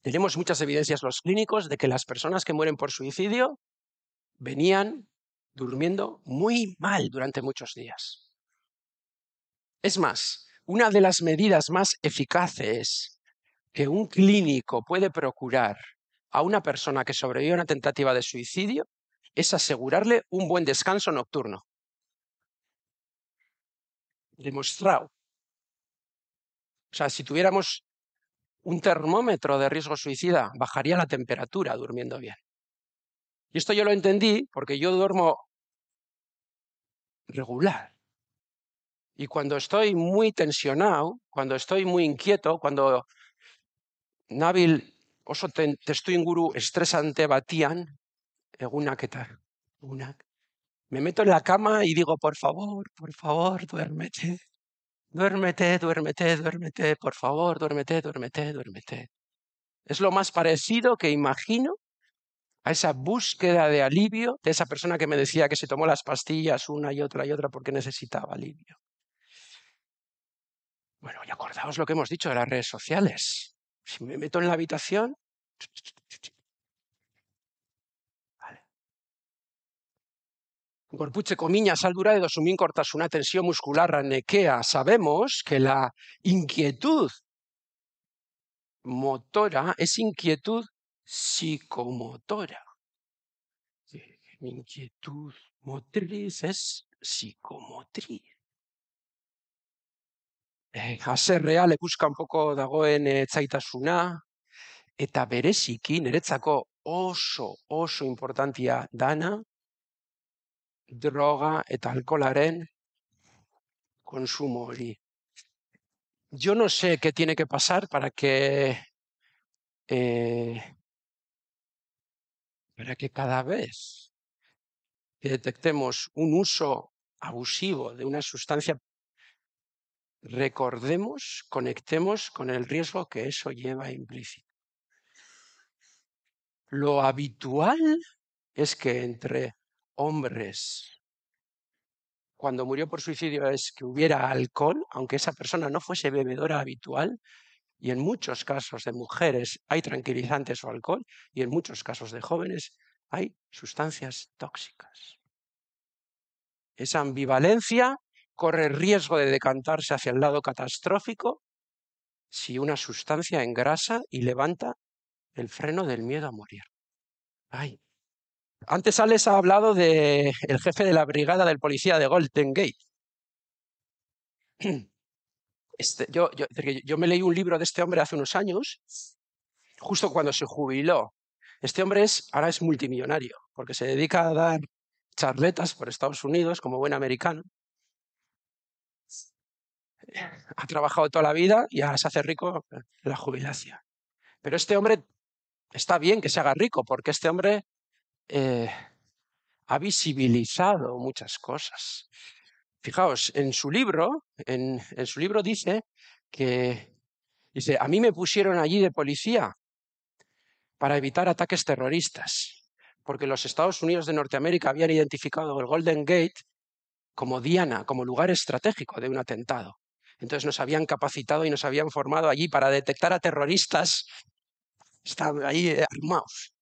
tenemos muchas evidencias los clínicos de que las personas que mueren por suicidio venían durmiendo muy mal durante muchos días. Es más, una de las medidas más eficaces que un clínico puede procurar a una persona que sobrevive a una tentativa de suicidio es asegurarle un buen descanso nocturno. Demostrado. O sea, si tuviéramos un termómetro de riesgo suicida, bajaría la temperatura durmiendo bien. Y esto yo lo entendí porque yo duermo regular. Y cuando estoy muy tensionado, cuando estoy muy inquieto, cuando nabil oso estresante batian, egunak eh, me meto en la cama y digo, por favor, por favor, duérmete, duérmete, duérmete, duérmete, por favor, duérmete, duérmete, duérmete. Es lo más parecido que imagino a esa búsqueda de alivio de esa persona que me decía que se tomó las pastillas una y otra y otra porque necesitaba alivio. Bueno, y acordaos lo que hemos dicho de las redes sociales. Si me meto en la habitación. Vale. de saldura dos edo cortas, una tensión muscular ranequea. Sabemos que la inquietud motora es inquietud psicomotora. Mi inquietud motriz es psicomotriz. eh, haserrea lekuzkan poko dagoen etzaitasuna, eh, eta bereziki, niretzako oso, oso importantia dana, droga eta alkolaren konsumo hori. Jo no sé que tiene que pasar para que eh, para que cada vez que detectemos un uso abusivo de una sustancia recordemos, conectemos con el riesgo que eso lleva implícito. Lo habitual es que entre hombres, cuando murió por suicidio, es que hubiera alcohol, aunque esa persona no fuese bebedora habitual, y en muchos casos de mujeres hay tranquilizantes o alcohol, y en muchos casos de jóvenes hay sustancias tóxicas. Esa ambivalencia corre el riesgo de decantarse hacia el lado catastrófico si una sustancia engrasa y levanta el freno del miedo a morir. Ay. Antes Alex ha hablado del jefe de la brigada del policía de Golden Gate. Este, yo, me leí un libro de este hombre hace unos años, justo cuando se jubiló. Este hombre es, ahora es multimillonario, porque se dedica a dar charletas por Estados Unidos como buen americano ha trabajado toda la vida y ahora se hace rico la jubilación. Pero este hombre está bien que se haga rico, porque este hombre eh, ha visibilizado muchas cosas. Fijaos, en su libro, en, su libro dice que dice, a mí me pusieron allí de policía para evitar ataques terroristas, porque los Estados Unidos de Norteamérica habían identificado el Golden Gate como diana, como lugar estratégico de un atentado. Entonces nos habían capacitado y nos habían formado allí para detectar a terroristas. Estaban ahí eh, armados.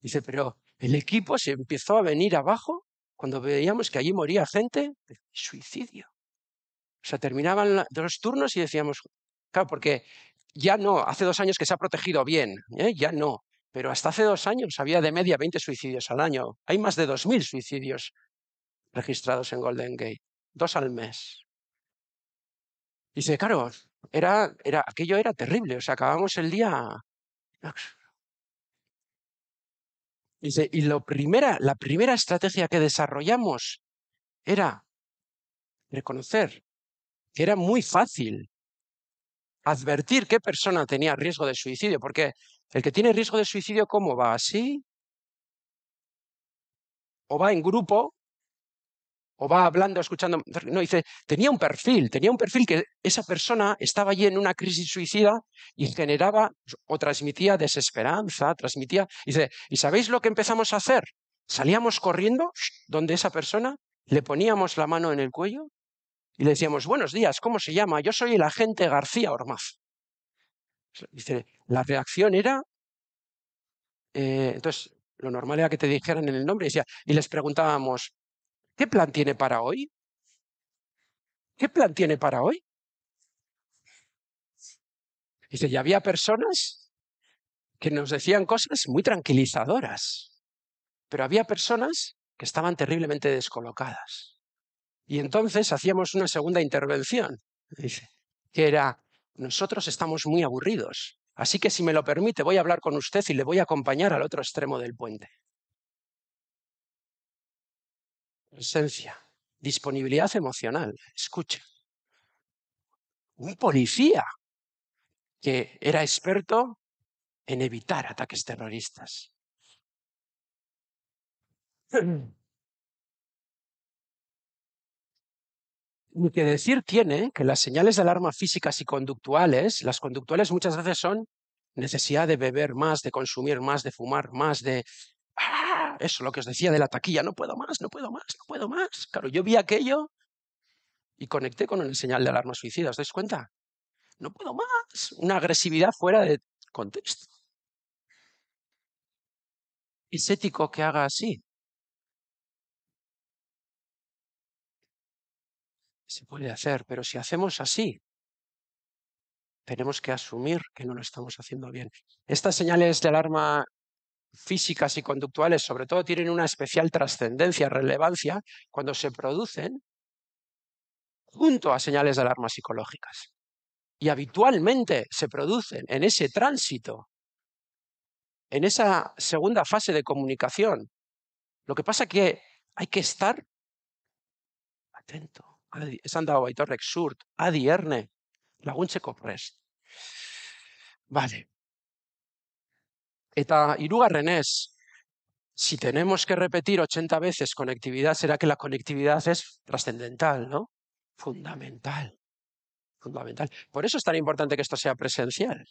Dice, pero el equipo se empezó a venir abajo cuando veíamos que allí moría gente. Suicidio. O sea, terminaban los turnos y decíamos, claro, porque ya no, hace dos años que se ha protegido bien, ¿eh? ya no, pero hasta hace dos años había de media 20 suicidios al año. Hay más de 2.000 suicidios registrados en Golden Gate, dos al mes. Dice, claro, era, era, aquello era terrible, o sea, acabamos el día... Dice, y primera, la primera estrategia que desarrollamos era reconocer que era muy fácil advertir qué persona tenía riesgo de suicidio, porque el que tiene riesgo de suicidio, ¿cómo va? ¿Así? ¿O va en grupo? o va hablando, escuchando, no, dice, tenía un perfil, tenía un perfil que esa persona estaba allí en una crisis suicida y generaba o transmitía desesperanza, transmitía, dice, ¿y sabéis lo que empezamos a hacer? Salíamos corriendo donde esa persona, le poníamos la mano en el cuello y le decíamos, buenos días, ¿cómo se llama? Yo soy el agente García Ormaz. Dice, la reacción era, eh, entonces, lo normal era que te dijeran el nombre y, y les preguntábamos, ¿Qué plan tiene para hoy? ¿Qué plan tiene para hoy? Dice, y había personas que nos decían cosas muy tranquilizadoras, pero había personas que estaban terriblemente descolocadas. Y entonces hacíamos una segunda intervención, que era, nosotros estamos muy aburridos, así que si me lo permite voy a hablar con usted y le voy a acompañar al otro extremo del puente. Presencia. Disponibilidad emocional. Escucha. Un policía que era experto en evitar ataques terroristas. Lo que decir tiene que las señales de alarma físicas y conductuales, las conductuales muchas veces son necesidad de beber más, de consumir más, de fumar más, de eso, lo que os decía de la taquilla, no puedo más, no puedo más, no puedo más. Claro, yo vi aquello y conecté con el señal de alarma suicida, ¿os dais cuenta? No puedo más. Una agresividad fuera de contexto. Es ético que haga así. Se puede hacer, pero si hacemos así, tenemos que asumir que no lo estamos haciendo bien. Estas señales de alarma físicas y conductuales, sobre todo, tienen una especial trascendencia, relevancia, cuando se producen junto a señales de alarma psicológicas. Y habitualmente se producen en ese tránsito, en esa segunda fase de comunicación. Lo que pasa que hay que estar atento. Es a Torrex surt, Adierne, Lagunche Coprest. Vale. Eta hirugarren ez, si tenemos que repetir 80 veces conectividad, será que la conectividad es trascendental, ¿no? Fundamental. Fundamental. Por eso es tan importante que esto sea presencial.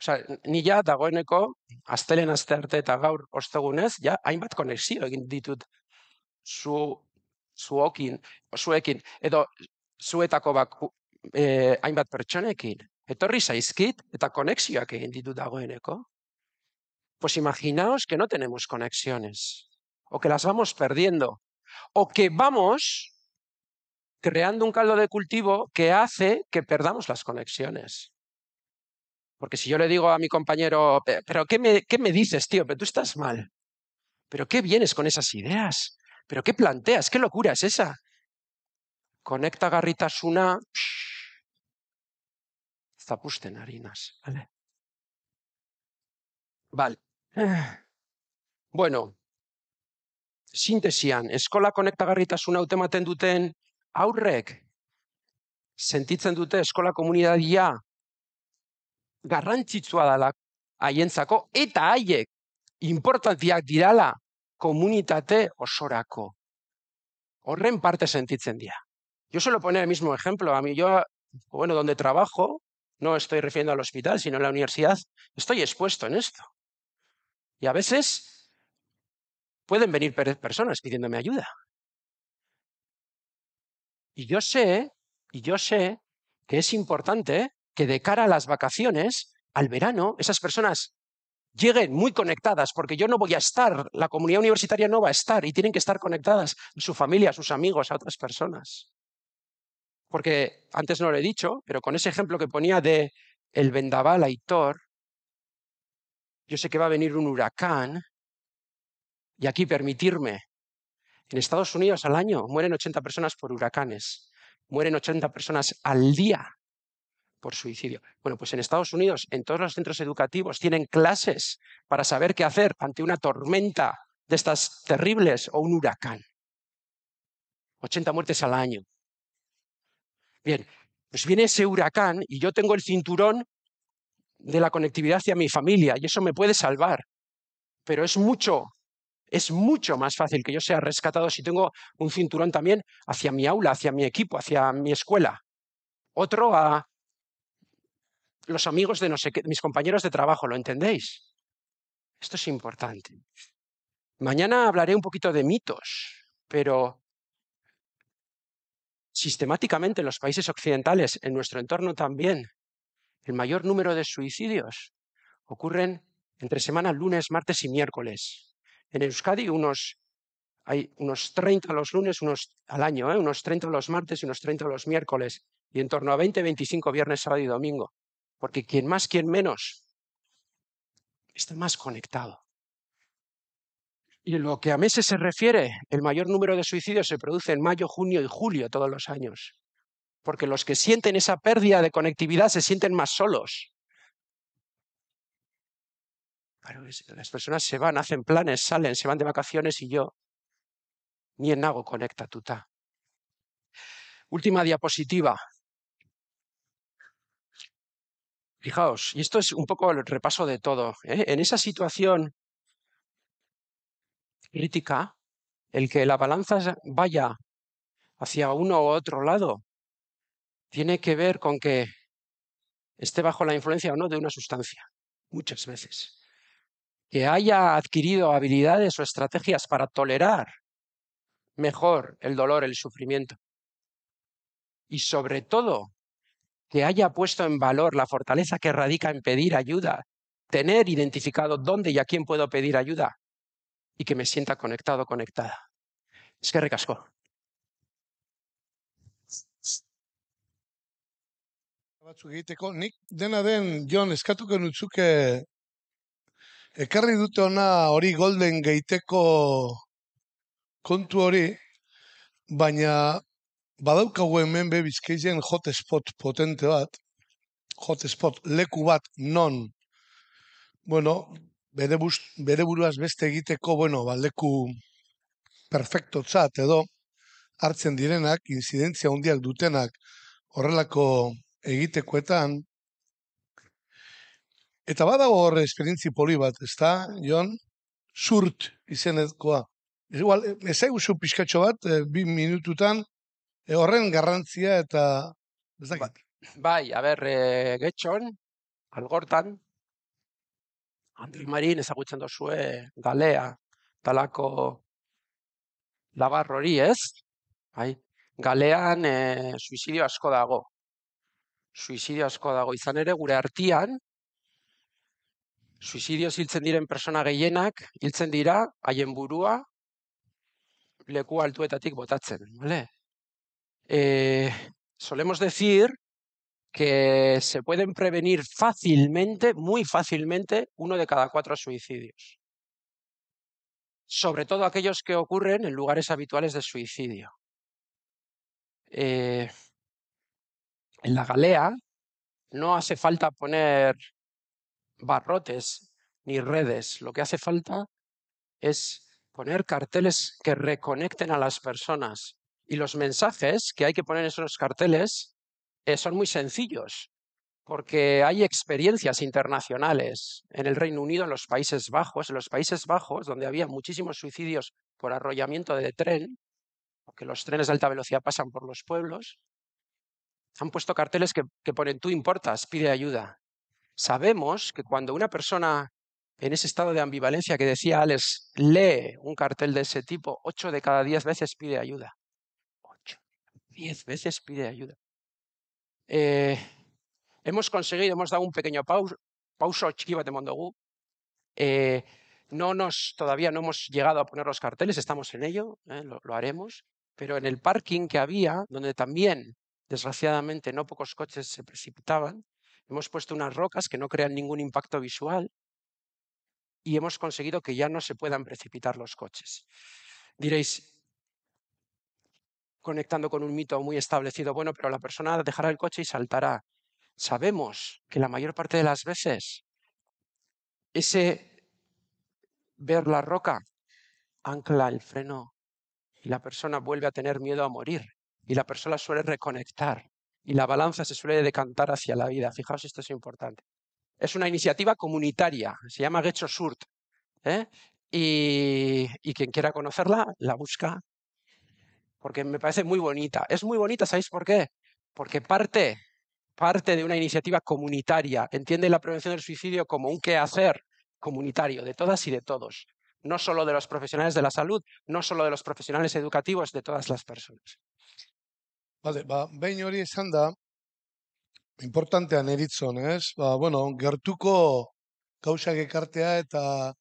O sea, ni ya dagoeneko, astelen astearte eta gaur ostegunez, ja hainbat konexio egin ditut zu, zuokin, zuekin, edo zuetako bak, eh, hainbat pertsonekin. Pues imaginaos que no tenemos conexiones, o que las vamos perdiendo, o que vamos creando un caldo de cultivo que hace que perdamos las conexiones. Porque si yo le digo a mi compañero, pero ¿qué me, dices, tío? Pero tú estás mal. ¿Pero qué vienes con esas ideas? ¿Pero qué planteas? ¿Qué locura es esa? Conecta garritas una... zapusten ari naz. Bale. vale. bueno, sintesian, eskola konektagarritasun hautematen duten aurrek, sentitzen dute eskola komunidadia garrantzitsua dela haientzako eta haiek importantziak dirala komunitate osorako. Horren parte sentitzen dira. Yo solo poner el mismo ejemplo. A mí, yo, bueno, donde trabajo, no estoy refiriendo al hospital, sino a la universidad, estoy expuesto en esto. Y a veces pueden venir personas pidiéndome ayuda. Y yo sé, y yo sé que es importante que de cara a las vacaciones, al verano, esas personas lleguen muy conectadas, porque yo no voy a estar, la comunidad universitaria no va a estar y tienen que estar conectadas su familia, sus amigos, a otras personas porque antes no lo he dicho, pero con ese ejemplo que ponía de el vendaval Aitor, yo sé que va a venir un huracán y aquí permitirme. En Estados Unidos al año mueren 80 personas por huracanes, mueren 80 personas al día por suicidio. Bueno, pues en Estados Unidos, en todos los centros educativos, tienen clases para saber qué hacer ante una tormenta de estas terribles o un huracán. 80 muertes al año. Bien, pues viene ese huracán y yo tengo el cinturón de la conectividad hacia mi familia y eso me puede salvar, pero es mucho, es mucho más fácil que yo sea rescatado si tengo un cinturón también hacia mi aula, hacia mi equipo, hacia mi escuela. Otro a los amigos de no sé qué, mis compañeros de trabajo, ¿lo entendéis? Esto es importante. Mañana hablaré un poquito de mitos, pero sistemáticamente en los países occidentales, en nuestro entorno también, el mayor número de suicidios ocurren entre semana, lunes, martes y miércoles. En Euskadi hay unos 30 los lunes unos, al año, ¿eh? unos 30 los martes y unos 30 los miércoles, y en torno a 20, 25 viernes, sábado y domingo. Porque quien más, quien menos, está más conectado. Y lo que a meses se refiere, el mayor número de suicidios se produce en mayo, junio y julio todos los años, porque los que sienten esa pérdida de conectividad se sienten más solos. las personas se van, hacen planes, salen, se van de vacaciones y yo ni en hago conecta tuta. Última diapositiva. Fijaos, y esto es un poco el repaso de todo. ¿eh? En esa situación crítica, el que la balanza vaya hacia uno u otro lado, tiene que ver con que esté bajo la influencia o no de una sustancia, muchas veces. Que haya adquirido habilidades o estrategias para tolerar mejor el dolor, el sufrimiento. Y sobre todo, que haya puesto en valor la fortaleza que radica en pedir ayuda, tener identificado dónde y a quién puedo pedir ayuda, y que me sienta conectado, conectada. Es que recasco. nik dena den, Jon, eskatu genutzuke ekarri dute ona hori golden geiteko kontu hori, baina badaukagu hemen be bizkeizien hotspot potente bat, hotspot leku bat non, bueno, bere, bust, buruaz beste egiteko, bueno, baldeku perfektotzat edo hartzen direnak, inzidentzia handiak dutenak horrelako egitekoetan, Eta badago horre esperientzi poli bat, ez da, Jon? Zurt izenezkoa. Ez igual, ez pixkatxo bat, e, bi minututan, eh, horren garrantzia eta... Ez da, ba, bai, a ber, eh, getxon, algortan, Andri Marin ezagutzen dozue galea, talako labar hori ez, bai? galean e, suizidio asko dago. Suizidio asko dago, izan ere gure artian, suizidio hiltzen diren persona gehienak, hiltzen dira, haien burua, leku altuetatik botatzen, bale? E, solemos decir, que se pueden prevenir fácilmente, muy fácilmente, uno de cada cuatro suicidios. Sobre todo aquellos que ocurren en lugares habituales de suicidio. Eh, en la galea no hace falta poner barrotes ni redes, lo que hace falta es poner carteles que reconecten a las personas. Y los mensajes que hay que poner en esos carteles eh, son muy sencillos, porque hay experiencias internacionales en el Reino Unido, en los Países Bajos, en los Países Bajos, donde había muchísimos suicidios por arrollamiento de tren, porque los trenes de alta velocidad pasan por los pueblos, han puesto carteles que, que ponen tú importas, pide ayuda. Sabemos que cuando una persona en ese estado de ambivalencia que decía Alex, lee un cartel de ese tipo, ocho de cada diez veces pide ayuda. Ocho, diez veces pide ayuda. Eh, hemos conseguido, hemos dado un pequeño pauso, pauso de Mondogu. Eh, no nos, todavía no hemos llegado a poner los carteles, estamos en ello, eh, lo, lo, haremos, pero en el parking que había, donde también, desgraciadamente, no pocos coches se precipitaban, hemos puesto unas rocas que no crean ningún impacto visual y hemos conseguido que ya no se puedan precipitar los coches. Diréis, conectando con un mito muy establecido, bueno, pero la persona dejará el coche y saltará. Sabemos que la mayor parte de las veces ese ver la roca ancla el freno y la persona vuelve a tener miedo a morir y la persona suele reconectar y la balanza se suele decantar hacia la vida. Fijaos, esto es importante. Es una iniciativa comunitaria, se llama Gecho Surt. ¿eh? y, quien quiera conocerla, la busca porque me parece muy bonita. Es muy bonita, ¿sabéis por qué? Porque parte, parte de una iniciativa comunitaria, entiende la prevención del suicidio como un quehacer comunitario de todas y de todos, no solo de los profesionales de la salud, no solo de los profesionales educativos, de todas las personas. Vale, va, veñor y sanda. da, importantean eritzon, bueno, gertuko que cartea, eta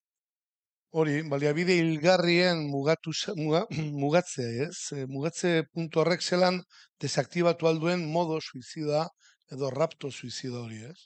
Hori, baliabide hilgarrien mugatu, mugatzea, ez? Eh, mugatze puntu horrek zelan desaktibatu alduen modo suizida edo rapto suizida hori, ez?